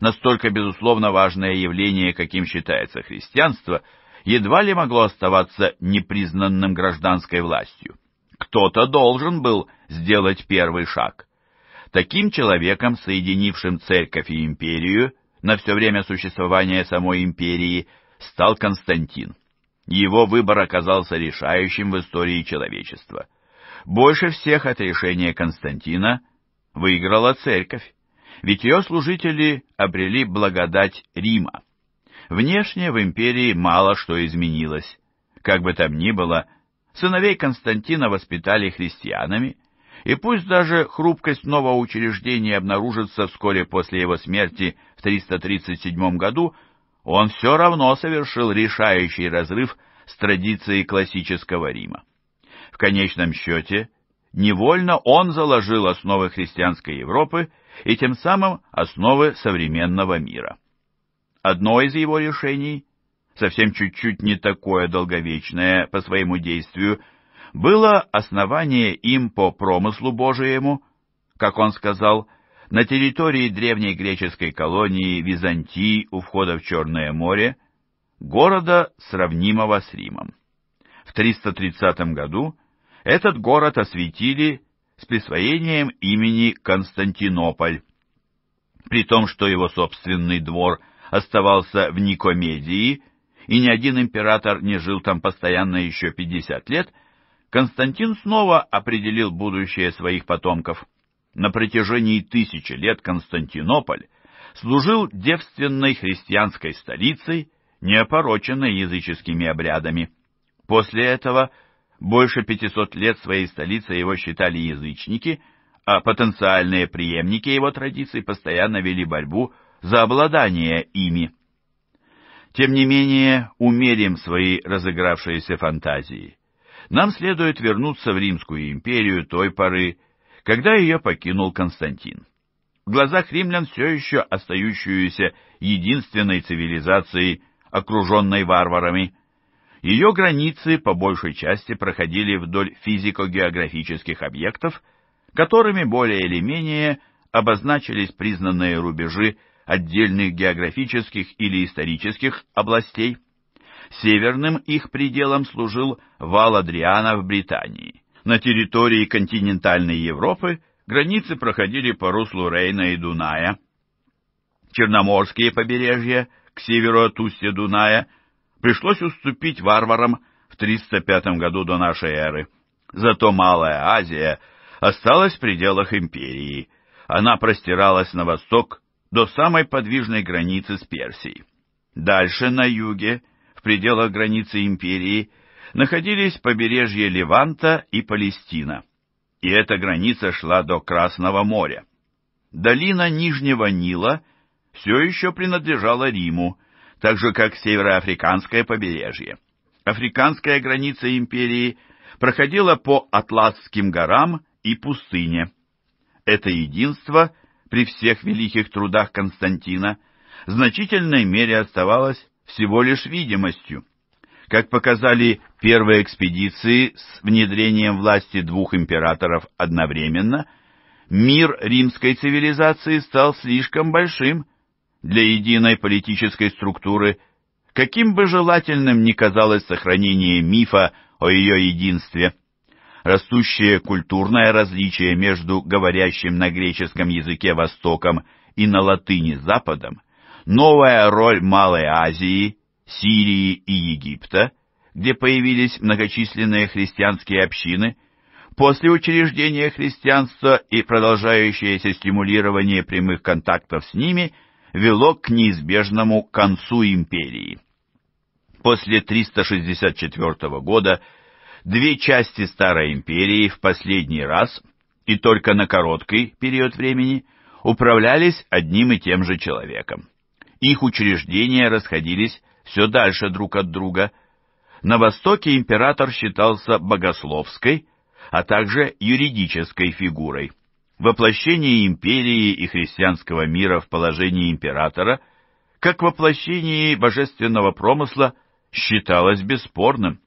настолько безусловно важное явление, каким считается христианство, едва ли могло оставаться непризнанным гражданской властью. Кто-то должен был сделать первый шаг. Таким человеком, соединившим церковь и империю на все время существования самой империи – стал Константин. Его выбор оказался решающим в истории человечества. Больше всех от решения Константина выиграла церковь, ведь ее служители обрели благодать Рима. Внешне в империи мало что изменилось. Как бы там ни было, сыновей Константина воспитали христианами, и пусть даже хрупкость нового учреждения обнаружится вскоре после его смерти в 337 году, он все равно совершил решающий разрыв с традицией классического Рима. В конечном счете, невольно он заложил основы христианской Европы и тем самым основы современного мира. Одно из его решений, совсем чуть-чуть не такое долговечное по своему действию, было основание им по промыслу Божьему, как он сказал, на территории древней греческой колонии Византии у входа в Черное море, города, сравнимого с Римом. В 330 году этот город осветили с присвоением имени Константинополь, при том, что его собственный двор оставался в Никомедии, и ни один император не жил там постоянно еще 50 лет, Константин снова определил будущее своих потомков – на протяжении тысячи лет Константинополь служил девственной христианской столицей, неопороченной языческими обрядами. После этого больше 500 лет своей столицей его считали язычники, а потенциальные преемники его традиций постоянно вели борьбу за обладание ими. Тем не менее, умерим свои разыгравшиеся фантазии. Нам следует вернуться в Римскую империю той поры, когда ее покинул Константин. В глазах римлян все еще остающуюся единственной цивилизацией, окруженной варварами, ее границы по большей части проходили вдоль физико-географических объектов, которыми более или менее обозначились признанные рубежи отдельных географических или исторических областей. Северным их пределом служил вал Адриана в Британии. На территории континентальной Европы границы проходили по руслу Рейна и Дуная. Черноморские побережья к северу от устья Дуная пришлось уступить варварам в 305 году до нашей эры. Зато Малая Азия осталась в пределах империи. Она простиралась на восток до самой подвижной границы с Персией. Дальше, на юге, в пределах границы империи, находились побережье Леванта и Палестина, и эта граница шла до Красного моря. Долина Нижнего Нила все еще принадлежала Риму, так же, как североафриканское побережье. Африканская граница империи проходила по Атласским горам и пустыне. Это единство при всех великих трудах Константина в значительной мере оставалось всего лишь видимостью. Как показали первой экспедиции с внедрением власти двух императоров одновременно, мир римской цивилизации стал слишком большим для единой политической структуры, каким бы желательным ни казалось сохранение мифа о ее единстве. Растущее культурное различие между говорящим на греческом языке Востоком и на латыни Западом, новая роль Малой Азии, Сирии и Египта – где появились многочисленные христианские общины, после учреждения христианства и продолжающееся стимулирование прямых контактов с ними вело к неизбежному концу империи. После 364 года две части Старой империи в последний раз и только на короткий период времени управлялись одним и тем же человеком. Их учреждения расходились все дальше друг от друга – на Востоке император считался богословской, а также юридической фигурой. Воплощение империи и христианского мира в положении императора, как воплощение божественного промысла, считалось бесспорным.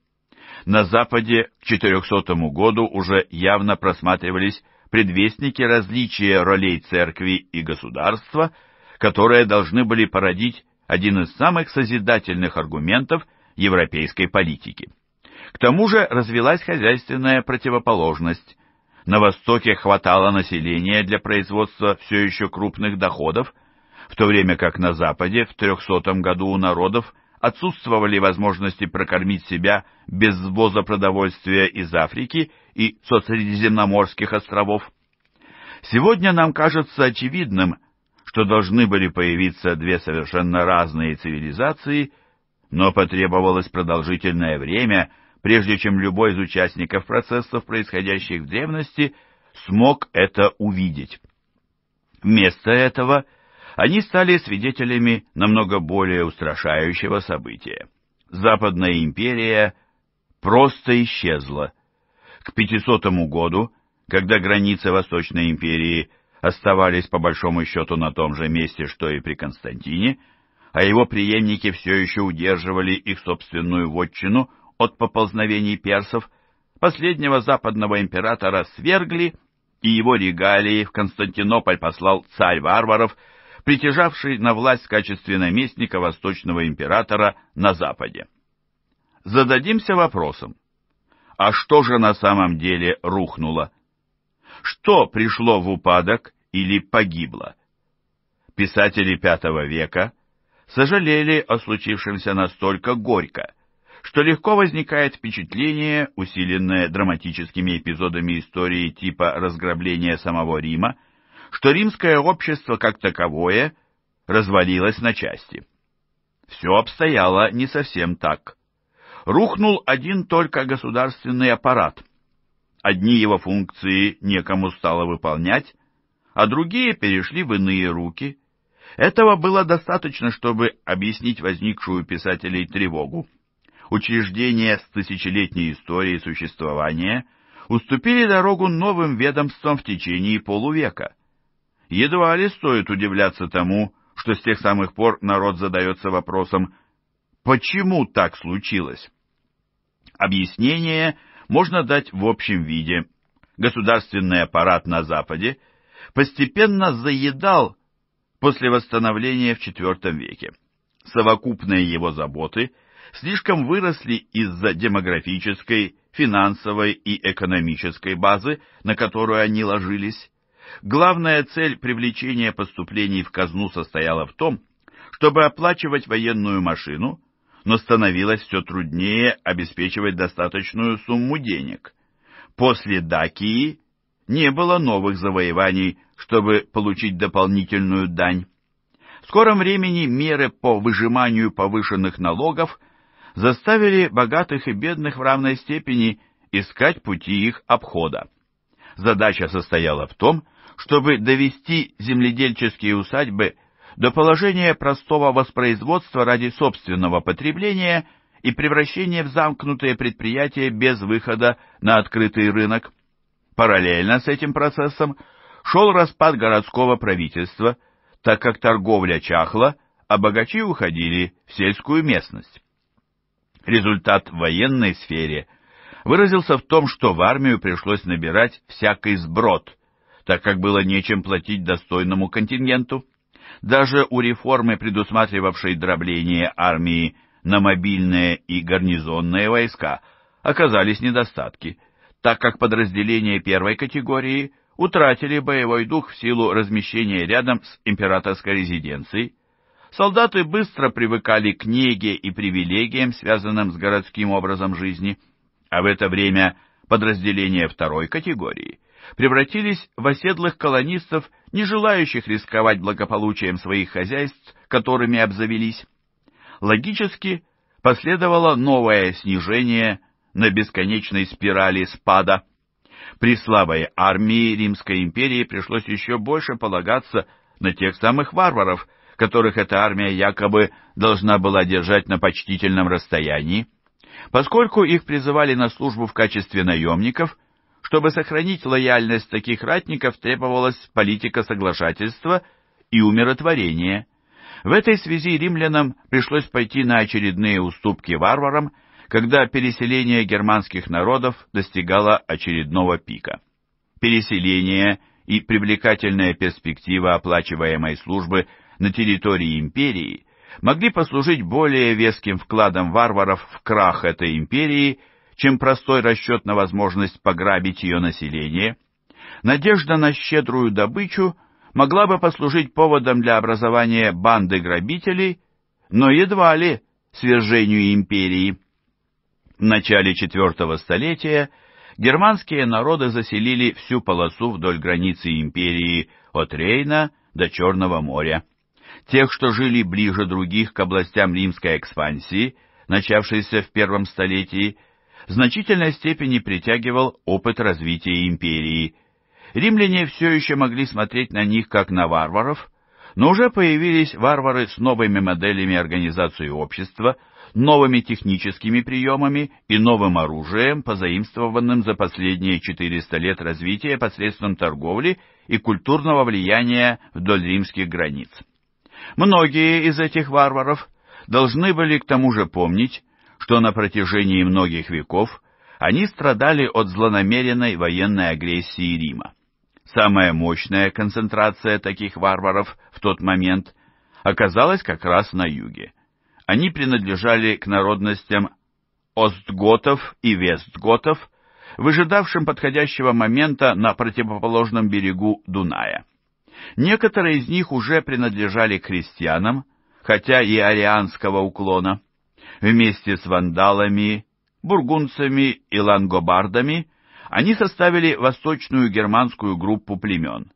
На Западе к 400 году уже явно просматривались предвестники различия ролей церкви и государства, которые должны были породить один из самых созидательных аргументов – европейской политики. К тому же развилась хозяйственная противоположность. На Востоке хватало населения для производства все еще крупных доходов, в то время как на Западе в 300 году у народов отсутствовали возможности прокормить себя без ввоза продовольствия из Африки и Средиземноморских островов. Сегодня нам кажется очевидным, что должны были появиться две совершенно разные цивилизации, но потребовалось продолжительное время, прежде чем любой из участников процессов, происходящих в древности, смог это увидеть. Вместо этого они стали свидетелями намного более устрашающего события. Западная империя просто исчезла. К 500 году, когда границы Восточной империи оставались по большому счету на том же месте, что и при Константине, а его преемники все еще удерживали их собственную вотчину от поползновений персов, последнего западного императора свергли, и его регалии в Константинополь послал царь варваров, притяжавший на власть в качестве наместника восточного императора на Западе. Зададимся вопросом, а что же на самом деле рухнуло? Что пришло в упадок или погибло? Писатели V века – сожалели о случившемся настолько горько, что легко возникает впечатление, усиленное драматическими эпизодами истории типа разграбления самого Рима, что римское общество как таковое развалилось на части. Все обстояло не совсем так. Рухнул один только государственный аппарат. Одни его функции некому стало выполнять, а другие перешли в иные руки – этого было достаточно, чтобы объяснить возникшую у писателей тревогу. Учреждения с тысячелетней историей существования уступили дорогу новым ведомствам в течение полувека. Едва ли стоит удивляться тому, что с тех самых пор народ задается вопросом «почему так случилось?». Объяснение можно дать в общем виде. Государственный аппарат на Западе постепенно заедал после восстановления в IV веке. Совокупные его заботы слишком выросли из-за демографической, финансовой и экономической базы, на которую они ложились. Главная цель привлечения поступлений в казну состояла в том, чтобы оплачивать военную машину, но становилось все труднее обеспечивать достаточную сумму денег. После Дакии не было новых завоеваний чтобы получить дополнительную дань. В скором времени меры по выжиманию повышенных налогов заставили богатых и бедных в равной степени искать пути их обхода. Задача состояла в том, чтобы довести земледельческие усадьбы до положения простого воспроизводства ради собственного потребления и превращения в замкнутые предприятия без выхода на открытый рынок. Параллельно с этим процессом – шел распад городского правительства, так как торговля чахла, а богачи уходили в сельскую местность. Результат в военной сфере выразился в том, что в армию пришлось набирать всякий сброд, так как было нечем платить достойному контингенту. Даже у реформы, предусматривавшей дробление армии на мобильные и гарнизонные войска, оказались недостатки, так как подразделения первой категории утратили боевой дух в силу размещения рядом с императорской резиденцией, солдаты быстро привыкали к неге и привилегиям, связанным с городским образом жизни, а в это время подразделения второй категории превратились в оседлых колонистов, не желающих рисковать благополучием своих хозяйств, которыми обзавелись. Логически последовало новое снижение на бесконечной спирали спада – при слабой армии Римской империи пришлось еще больше полагаться на тех самых варваров, которых эта армия якобы должна была держать на почтительном расстоянии. Поскольку их призывали на службу в качестве наемников, чтобы сохранить лояльность таких ратников требовалась политика соглашательства и умиротворения. В этой связи римлянам пришлось пойти на очередные уступки варварам, когда переселение германских народов достигало очередного пика. Переселение и привлекательная перспектива оплачиваемой службы на территории империи могли послужить более веским вкладом варваров в крах этой империи, чем простой расчет на возможность пограбить ее население. Надежда на щедрую добычу могла бы послужить поводом для образования банды грабителей, но едва ли свержению империи. В начале IV столетия германские народы заселили всю полосу вдоль границы империи от Рейна до Черного моря. Тех, что жили ближе других к областям римской экспансии, начавшейся в первом столетии, в значительной степени притягивал опыт развития империи. Римляне все еще могли смотреть на них как на варваров, но уже появились варвары с новыми моделями организации общества – новыми техническими приемами и новым оружием, позаимствованным за последние 400 лет развития посредством торговли и культурного влияния вдоль римских границ. Многие из этих варваров должны были к тому же помнить, что на протяжении многих веков они страдали от злонамеренной военной агрессии Рима. Самая мощная концентрация таких варваров в тот момент оказалась как раз на юге – они принадлежали к народностям остготов и вестготов, выжидавшим подходящего момента на противоположном берегу Дуная. Некоторые из них уже принадлежали крестьянам, хотя и арианского уклона. Вместе с вандалами, бургунцами и лангобардами они составили восточную германскую группу племен.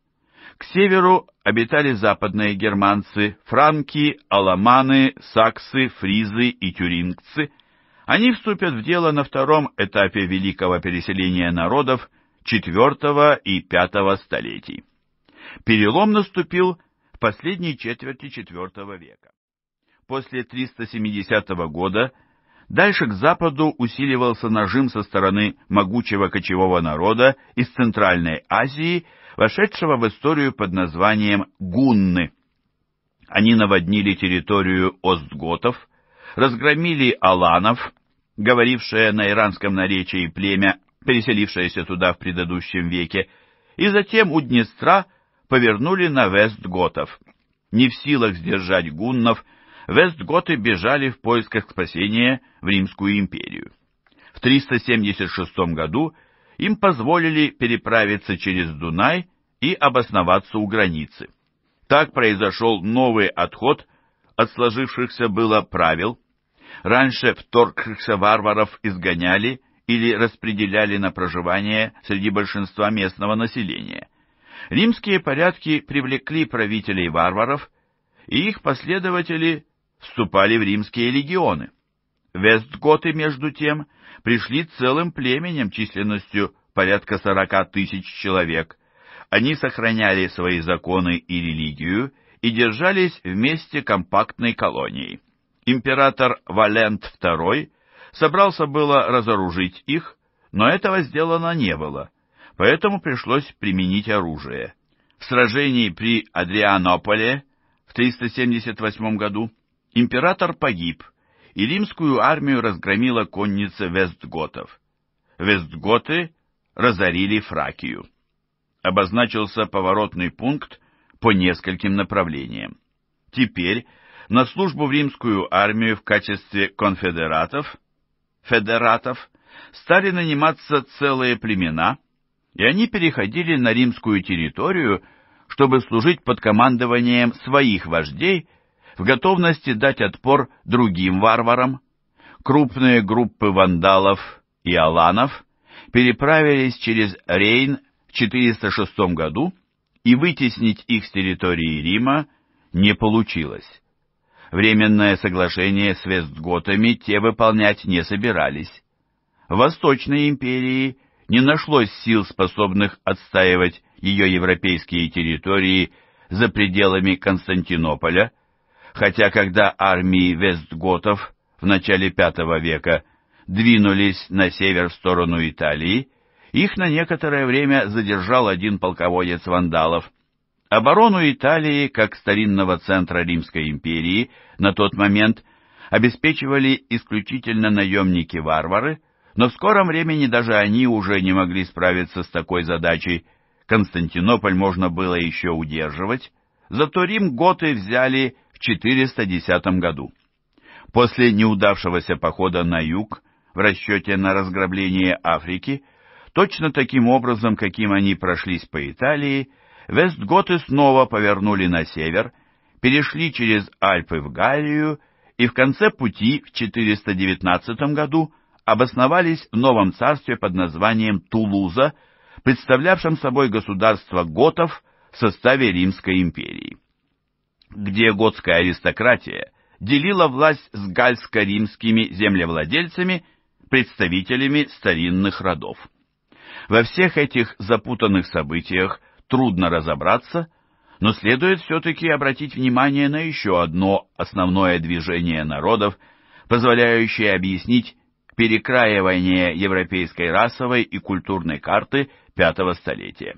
К северу обитали западные германцы, франки, аламаны, саксы, фризы и тюрингцы. Они вступят в дело на втором этапе великого переселения народов IV и V столетий. Перелом наступил в последней четверти IV века. После 370 года дальше к западу усиливался нажим со стороны могучего кочевого народа из Центральной Азии – вошедшего в историю под названием «гунны». Они наводнили территорию остготов, разгромили аланов, говорившее на иранском наречии племя, переселившееся туда в предыдущем веке, и затем у Днестра повернули на вестготов. Не в силах сдержать гуннов, вестготы бежали в поисках спасения в Римскую империю. В 376 году им позволили переправиться через Дунай и обосноваться у границы. Так произошел новый отход от сложившихся было правил. Раньше вторгшихся варваров изгоняли или распределяли на проживание среди большинства местного населения. Римские порядки привлекли правителей варваров, и их последователи вступали в римские легионы. Вестготы, между тем, пришли целым племенем численностью порядка сорока тысяч человек. Они сохраняли свои законы и религию и держались вместе компактной колонией. Император Валент II собрался было разоружить их, но этого сделано не было, поэтому пришлось применить оружие. В сражении при Адрианополе в 378 году император погиб, и римскую армию разгромила конница вестготов. Вестготы разорили Фракию. Обозначился поворотный пункт по нескольким направлениям. Теперь на службу в римскую армию в качестве конфедератов, федератов, стали наниматься целые племена, и они переходили на римскую территорию, чтобы служить под командованием своих вождей – в готовности дать отпор другим варварам, крупные группы вандалов и аланов переправились через Рейн в 406 году, и вытеснить их с территории Рима не получилось. Временное соглашение с Вестготами те выполнять не собирались. В Восточной империи не нашлось сил, способных отстаивать ее европейские территории за пределами Константинополя – хотя когда армии Вестготов в начале V века двинулись на север в сторону Италии, их на некоторое время задержал один полководец вандалов. Оборону Италии, как старинного центра Римской империи, на тот момент обеспечивали исключительно наемники-варвары, но в скором времени даже они уже не могли справиться с такой задачей. Константинополь можно было еще удерживать, зато Рим готы взяли 410 году. После неудавшегося похода на юг в расчете на разграбление Африки, точно таким образом, каким они прошлись по Италии, Вестготы снова повернули на север, перешли через Альпы в Галлию и в конце пути в 419 году обосновались в новом царстве под названием Тулуза, представлявшем собой государство готов в составе Римской империи где готская аристократия делила власть с гальско-римскими землевладельцами, представителями старинных родов. Во всех этих запутанных событиях трудно разобраться, но следует все-таки обратить внимание на еще одно основное движение народов, позволяющее объяснить перекраивание европейской расовой и культурной карты V столетия.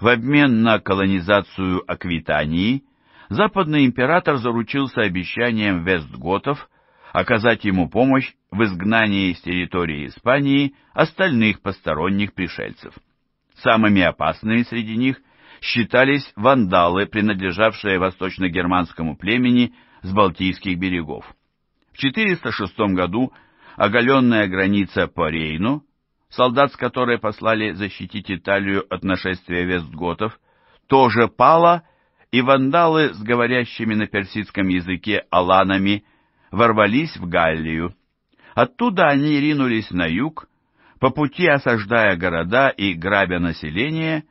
В обмен на колонизацию Аквитании западный император заручился обещанием вестготов оказать ему помощь в изгнании из территории Испании остальных посторонних пришельцев. Самыми опасными среди них считались вандалы, принадлежавшие восточно-германскому племени с Балтийских берегов. В 406 году оголенная граница по Рейну, солдат с которой послали защитить Италию от нашествия вестготов, тоже пала и вандалы с говорящими на персидском языке аланами ворвались в Галлию. Оттуда они ринулись на юг, по пути осаждая города и грабя население,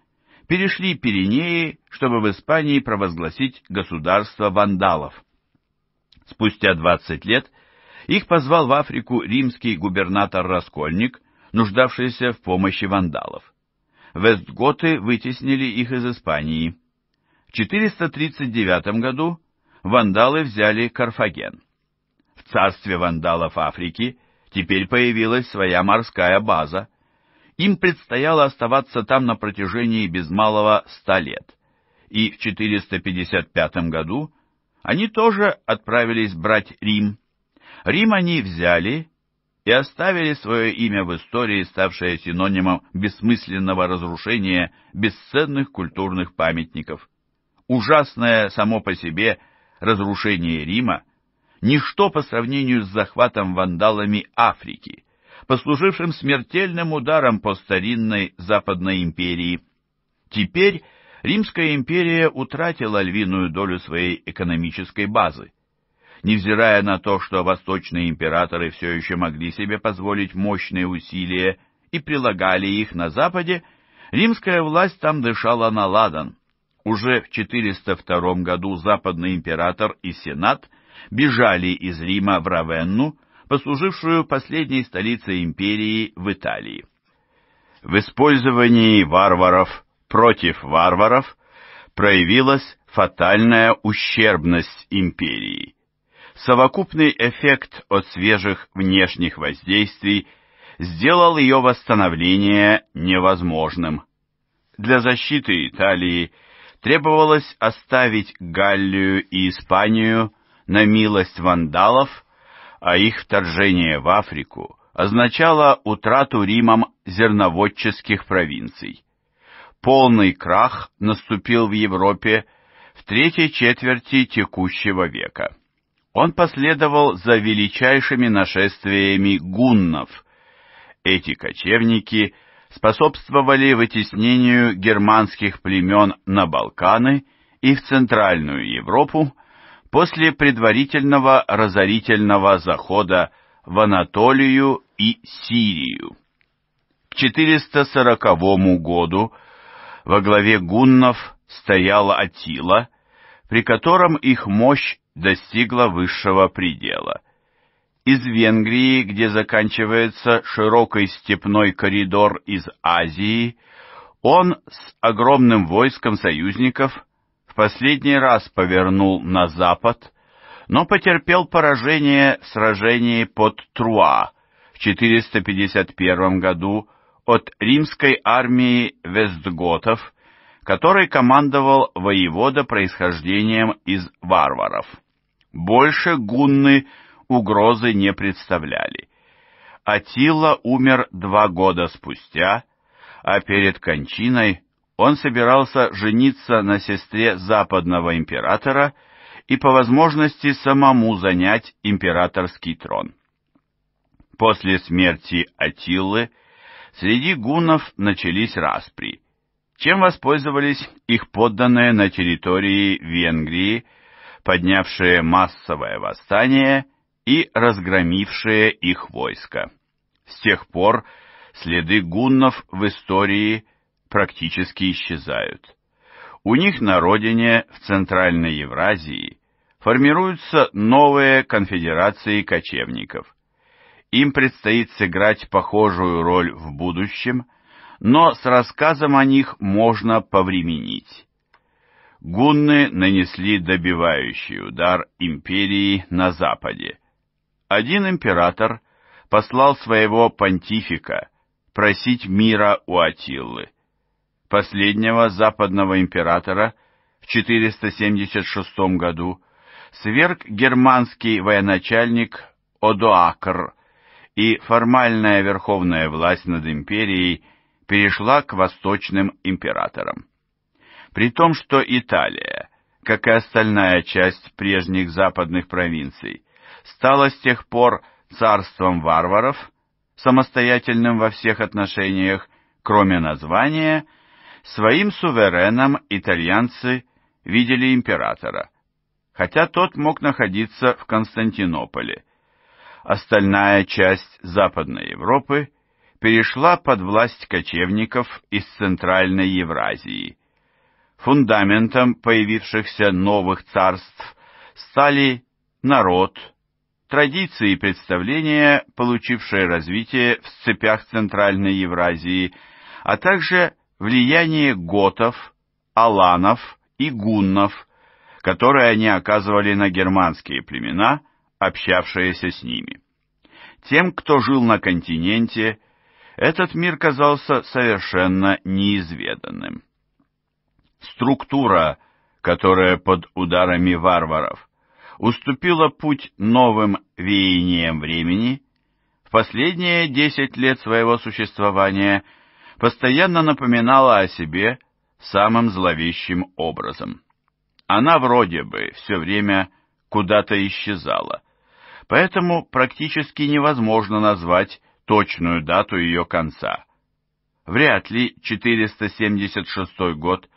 перешли Пиренеи, чтобы в Испании провозгласить государство вандалов. Спустя 20 лет их позвал в Африку римский губернатор Раскольник, нуждавшийся в помощи вандалов. Вестготы вытеснили их из Испании. В 439 году вандалы взяли Карфаген. В царстве вандалов Африки теперь появилась своя морская база. Им предстояло оставаться там на протяжении без малого ста лет. И в 455 году они тоже отправились брать Рим. Рим они взяли и оставили свое имя в истории, ставшее синонимом бессмысленного разрушения бесценных культурных памятников. Ужасное само по себе разрушение Рима – ничто по сравнению с захватом вандалами Африки, послужившим смертельным ударом по старинной Западной империи. Теперь Римская империя утратила львиную долю своей экономической базы. Невзирая на то, что восточные императоры все еще могли себе позволить мощные усилия и прилагали их на Западе, римская власть там дышала на ладан. Уже в 402 году западный император и сенат бежали из Рима в Равенну, послужившую последней столицей империи в Италии. В использовании варваров против варваров проявилась фатальная ущербность империи. Совокупный эффект от свежих внешних воздействий сделал ее восстановление невозможным. Для защиты Италии – требовалось оставить Галлию и Испанию на милость вандалов, а их вторжение в Африку означало утрату Римом зерноводческих провинций. Полный крах наступил в Европе в третьей четверти текущего века. Он последовал за величайшими нашествиями гуннов. Эти кочевники – способствовали вытеснению германских племен на Балканы и в Центральную Европу после предварительного разорительного захода в Анатолию и Сирию. К 440 году во главе гуннов стояла Атила, при котором их мощь достигла высшего предела – из Венгрии, где заканчивается широкий степной коридор из Азии, он с огромным войском союзников в последний раз повернул на запад, но потерпел поражение в сражении под Труа в 451 году от римской армии Вестготов, которой командовал воевода происхождением из варваров. Больше гунны – угрозы не представляли. Атила умер два года спустя, а перед кончиной он собирался жениться на сестре западного императора и по возможности самому занять императорский трон. После смерти Атилы среди гунов начались распри, чем воспользовались их подданные на территории Венгрии, поднявшие массовое восстание – и разгромившее их войско. С тех пор следы гуннов в истории практически исчезают. У них на родине, в Центральной Евразии, формируются новые конфедерации кочевников. Им предстоит сыграть похожую роль в будущем, но с рассказом о них можно повременить. Гунны нанесли добивающий удар империи на Западе, один император послал своего понтифика просить мира у Атиллы. Последнего западного императора в 476 году сверг германский военачальник Одоакр, и формальная верховная власть над империей перешла к восточным императорам. При том, что Италия, как и остальная часть прежних западных провинций, стало с тех пор царством варваров, самостоятельным во всех отношениях, кроме названия, своим сувереном итальянцы видели императора, хотя тот мог находиться в Константинополе. Остальная часть Западной Европы перешла под власть кочевников из Центральной Евразии. Фундаментом появившихся новых царств стали народ, Традиции и представления, получившие развитие в цепях Центральной Евразии, а также влияние готов, аланов и гуннов, которое они оказывали на германские племена, общавшиеся с ними. Тем, кто жил на континенте, этот мир казался совершенно неизведанным. Структура, которая под ударами варваров уступила путь новым веяниям времени, в последние десять лет своего существования постоянно напоминала о себе самым зловещим образом. Она вроде бы все время куда-то исчезала, поэтому практически невозможно назвать точную дату ее конца. Вряд ли 476 год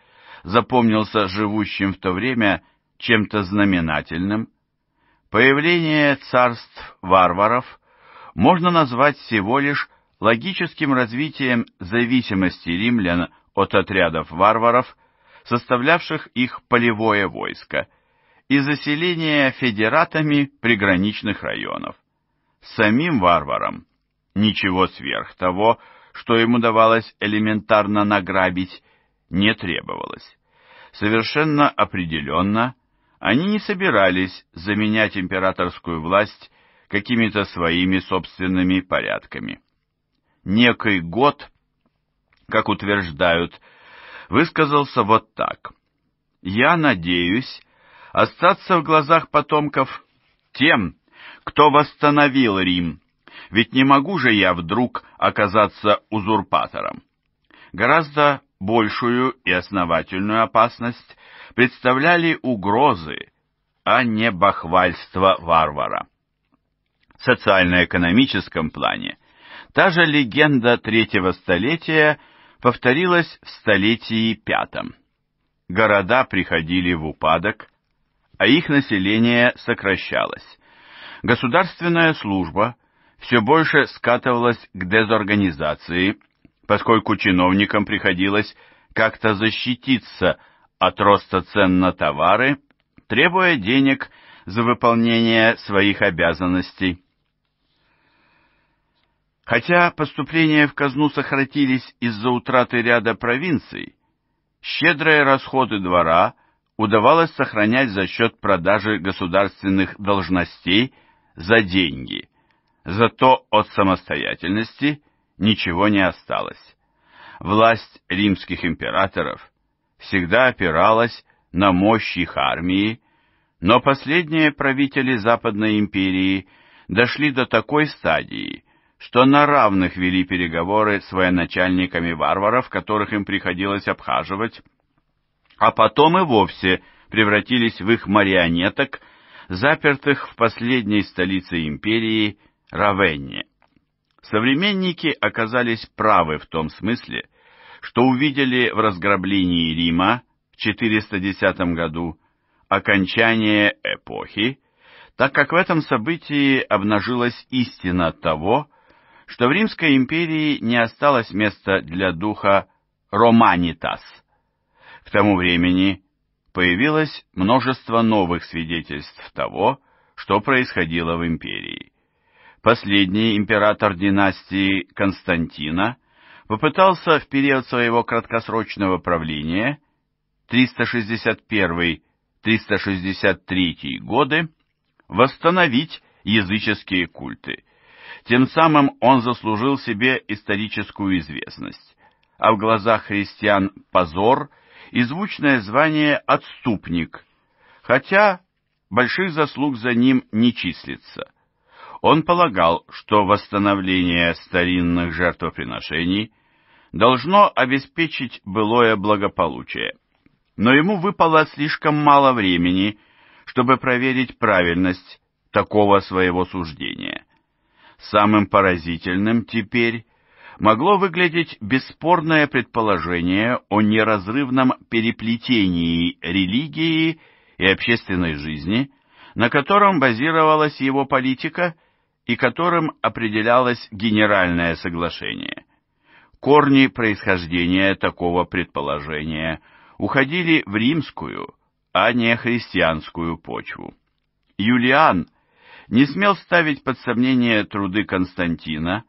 запомнился живущим в то время чем-то знаменательным, появление царств варваров можно назвать всего лишь логическим развитием зависимости римлян от отрядов варваров, составлявших их полевое войско, и заселения федератами приграничных районов. Самим варварам ничего сверх того, что ему давалось элементарно награбить, не требовалось. Совершенно определенно они не собирались заменять императорскую власть какими-то своими собственными порядками. Некий год, как утверждают, высказался вот так. «Я надеюсь остаться в глазах потомков тем, кто восстановил Рим, ведь не могу же я вдруг оказаться узурпатором. Гораздо большую и основательную опасность представляли угрозы, а не бахвальство варвара. В социально-экономическом плане та же легенда третьего столетия повторилась в столетии пятом. Города приходили в упадок, а их население сокращалось. Государственная служба все больше скатывалась к дезорганизации, поскольку чиновникам приходилось как-то защититься от роста цен на товары, требуя денег за выполнение своих обязанностей. Хотя поступления в казну сократились из-за утраты ряда провинций, щедрые расходы двора удавалось сохранять за счет продажи государственных должностей за деньги. Зато от самостоятельности ничего не осталось. Власть римских императоров всегда опиралась на мощь их армии, но последние правители Западной империи дошли до такой стадии, что на равных вели переговоры с военачальниками варваров, которых им приходилось обхаживать, а потом и вовсе превратились в их марионеток, запертых в последней столице империи Равенне. Современники оказались правы в том смысле, что увидели в разграблении Рима в 410 году окончание эпохи, так как в этом событии обнажилась истина того, что в Римской империи не осталось места для духа «романитас». К тому времени появилось множество новых свидетельств того, что происходило в империи. Последний император династии Константина попытался в период своего краткосрочного правления 361-363 годы восстановить языческие культы. Тем самым он заслужил себе историческую известность, а в глазах христиан позор и звучное звание «отступник», хотя больших заслуг за ним не числится. Он полагал, что восстановление старинных жертвоприношений – должно обеспечить былое благополучие. Но ему выпало слишком мало времени, чтобы проверить правильность такого своего суждения. Самым поразительным теперь могло выглядеть бесспорное предположение о неразрывном переплетении религии и общественной жизни, на котором базировалась его политика и которым определялось генеральное соглашение. Корни происхождения такого предположения уходили в римскую, а не христианскую почву. Юлиан не смел ставить под сомнение труды Константина,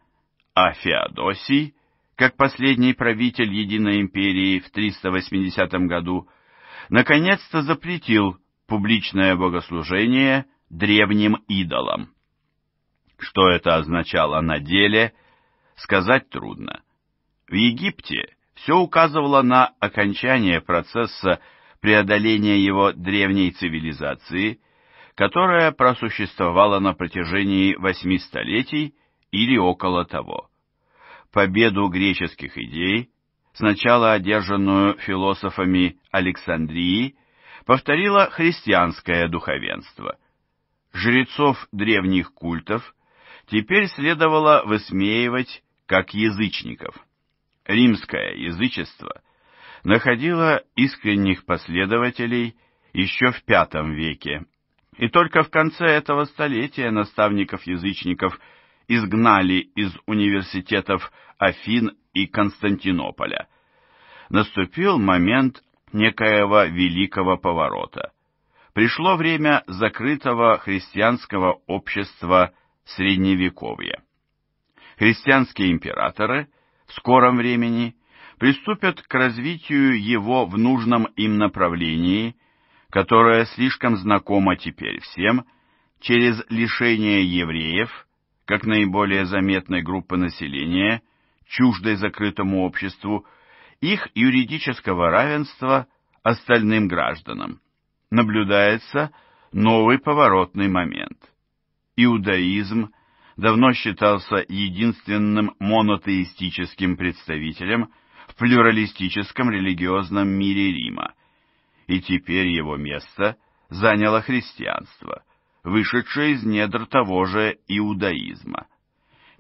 а Феодосий, как последний правитель Единой империи в 380 году, наконец-то запретил публичное богослужение древним идолам. Что это означало на деле, сказать трудно. В Египте все указывало на окончание процесса преодоления его древней цивилизации, которая просуществовала на протяжении восьми столетий или около того. Победу греческих идей, сначала одержанную философами Александрии, повторило христианское духовенство. Жрецов древних культов теперь следовало высмеивать как язычников римское язычество находило искренних последователей еще в V веке, и только в конце этого столетия наставников-язычников изгнали из университетов Афин и Константинополя. Наступил момент некоего великого поворота. Пришло время закрытого христианского общества Средневековья. Христианские императоры – в скором времени приступят к развитию его в нужном им направлении, которое слишком знакомо теперь всем, через лишение евреев, как наиболее заметной группы населения, чуждой закрытому обществу, их юридического равенства остальным гражданам. Наблюдается новый поворотный момент. Иудаизм – давно считался единственным монотеистическим представителем в плюралистическом религиозном мире Рима, и теперь его место заняло христианство, вышедшее из недр того же иудаизма.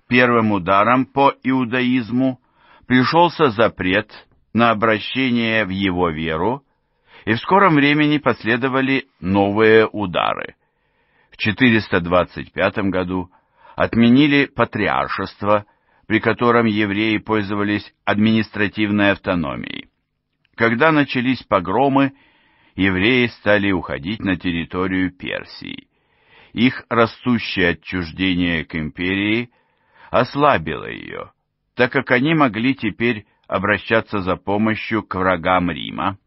Первым ударом по иудаизму пришелся запрет на обращение в его веру, и в скором времени последовали новые удары. В 425 году – отменили патриаршество, при котором евреи пользовались административной автономией. Когда начались погромы, евреи стали уходить на территорию Персии. Их растущее отчуждение к империи ослабило ее, так как они могли теперь обращаться за помощью к врагам Рима.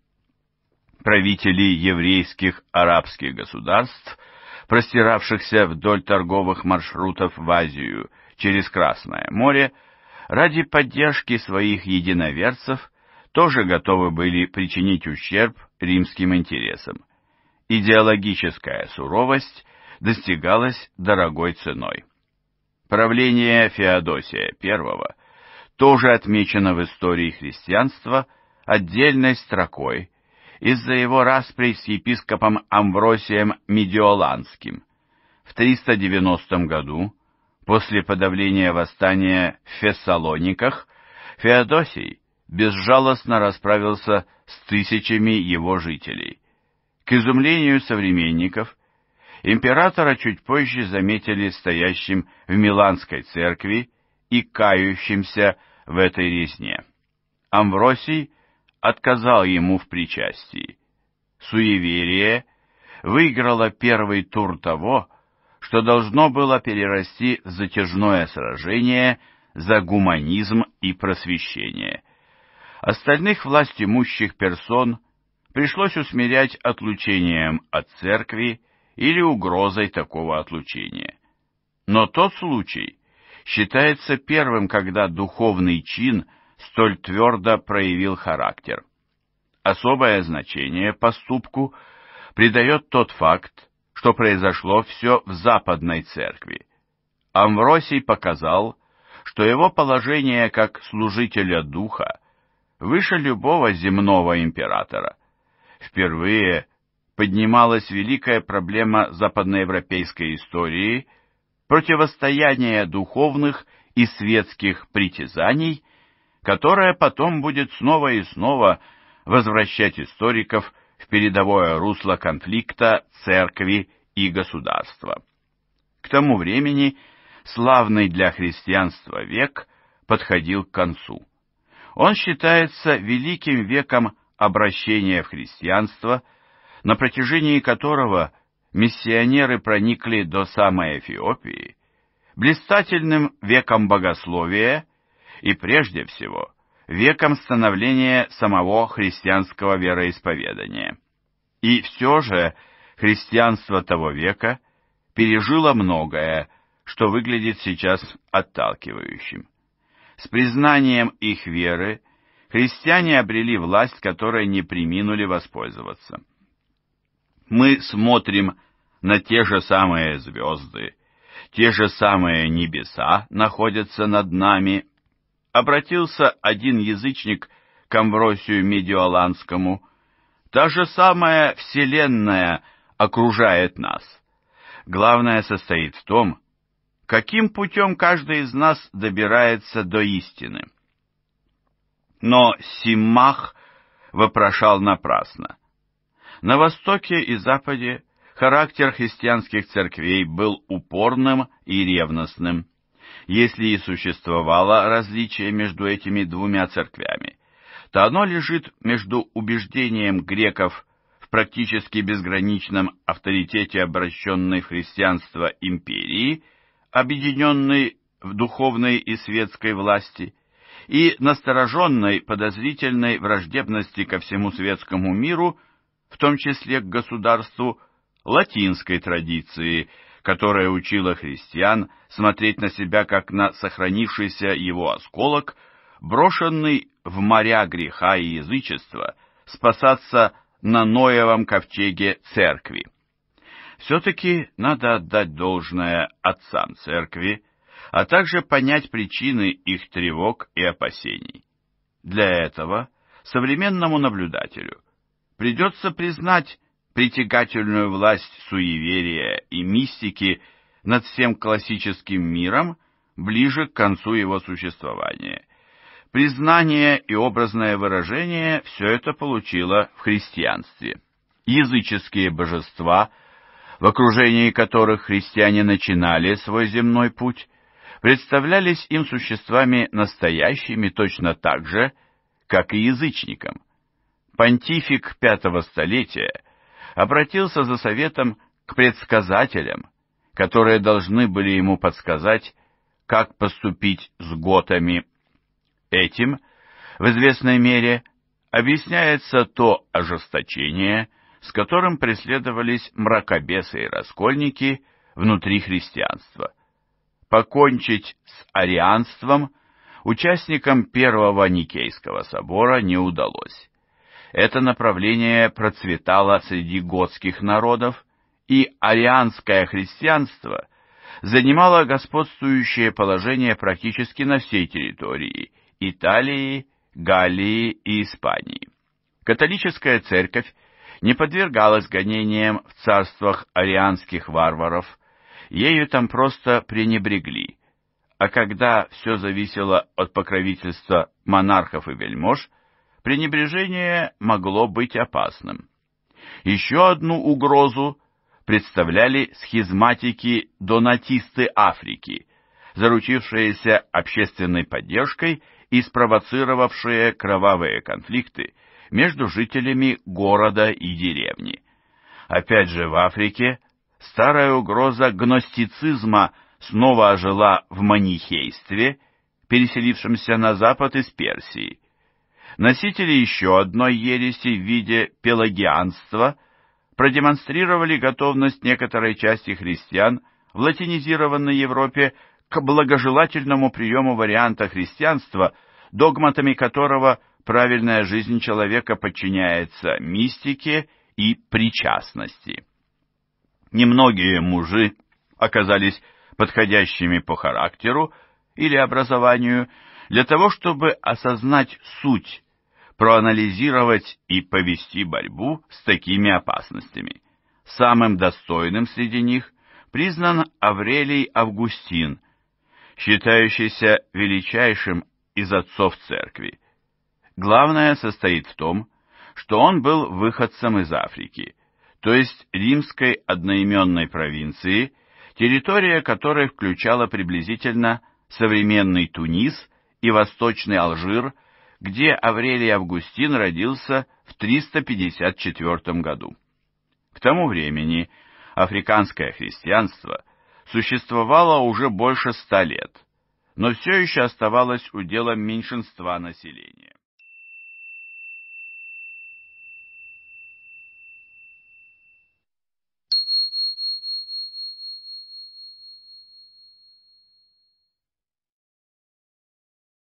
Правители еврейских арабских государств – простиравшихся вдоль торговых маршрутов в Азию через Красное море, ради поддержки своих единоверцев тоже готовы были причинить ущерб римским интересам. Идеологическая суровость достигалась дорогой ценой. Правление Феодосия I тоже отмечено в истории христианства отдельной строкой – из-за его распри с епископом Амвросием Медиоланским. В 390 году, после подавления восстания в Фессалониках, Феодосий безжалостно расправился с тысячами его жителей. К изумлению современников, императора чуть позже заметили стоящим в Миланской церкви и кающимся в этой резне. Амвросий отказал ему в причастии. Суеверие выиграло первый тур того, что должно было перерасти в затяжное сражение за гуманизм и просвещение. Остальных власть имущих персон пришлось усмирять отлучением от церкви или угрозой такого отлучения. Но тот случай считается первым, когда духовный чин столь твердо проявил характер. Особое значение поступку придает тот факт, что произошло все в Западной Церкви. Амвросий показал, что его положение как служителя духа выше любого земного императора. Впервые поднималась великая проблема западноевропейской истории – противостояние духовных и светских притязаний которая потом будет снова и снова возвращать историков в передовое русло конфликта церкви и государства. К тому времени славный для христианства век подходил к концу. Он считается великим веком обращения в христианство, на протяжении которого миссионеры проникли до самой Эфиопии, блистательным веком богословия – и прежде всего веком становления самого христианского вероисповедания. И все же христианство того века пережило многое, что выглядит сейчас отталкивающим. С признанием их веры христиане обрели власть, которой не приминули воспользоваться. Мы смотрим на те же самые звезды, те же самые небеса находятся над нами, обратился один язычник к Амвросию Медиоланскому. «Та же самая Вселенная окружает нас. Главное состоит в том, каким путем каждый из нас добирается до истины». Но Симмах вопрошал напрасно. На Востоке и Западе характер христианских церквей был упорным и ревностным. Если и существовало различие между этими двумя церквями, то оно лежит между убеждением греков в практически безграничном авторитете обращенной в христианство империи, объединенной в духовной и светской власти, и настороженной подозрительной враждебности ко всему светскому миру, в том числе к государству латинской традиции – которая учила христиан смотреть на себя как на сохранившийся его осколок, брошенный в моря греха и язычества, спасаться на Ноевом ковчеге церкви. Все-таки надо отдать должное отцам церкви, а также понять причины их тревог и опасений. Для этого современному наблюдателю придется признать притягательную власть суеверия и мистики над всем классическим миром ближе к концу его существования. Признание и образное выражение все это получило в христианстве. Языческие божества, в окружении которых христиане начинали свой земной путь, представлялись им существами настоящими точно так же, как и язычникам. Понтифик V столетия обратился за советом к предсказателям, которые должны были ему подсказать, как поступить с готами. Этим, в известной мере, объясняется то ожесточение, с которым преследовались мракобесы и раскольники внутри христианства. Покончить с арианством участникам Первого Никейского собора не удалось это направление процветало среди готских народов, и арианское христианство занимало господствующее положение практически на всей территории Италии, Галлии и Испании. Католическая церковь не подвергалась гонениям в царствах арианских варваров, ею там просто пренебрегли. А когда все зависело от покровительства монархов и вельмож, пренебрежение могло быть опасным. Еще одну угрозу представляли схизматики-донатисты Африки, заручившиеся общественной поддержкой и спровоцировавшие кровавые конфликты между жителями города и деревни. Опять же, в Африке старая угроза гностицизма снова ожила в манихействе, переселившемся на запад из Персии. Носители еще одной ереси в виде пелагианства продемонстрировали готовность некоторой части христиан в латинизированной Европе к благожелательному приему варианта христианства, догматами которого правильная жизнь человека подчиняется мистике и причастности. Немногие мужи оказались подходящими по характеру или образованию для того, чтобы осознать суть проанализировать и повести борьбу с такими опасностями. Самым достойным среди них признан Аврелий Августин, считающийся величайшим из отцов церкви. Главное состоит в том, что он был выходцем из Африки, то есть римской одноименной провинции, территория которой включала приблизительно современный Тунис и восточный Алжир – где Аврелий Августин родился в 354 году. К тому времени африканское христианство существовало уже больше ста лет, но все еще оставалось уделом меньшинства населения.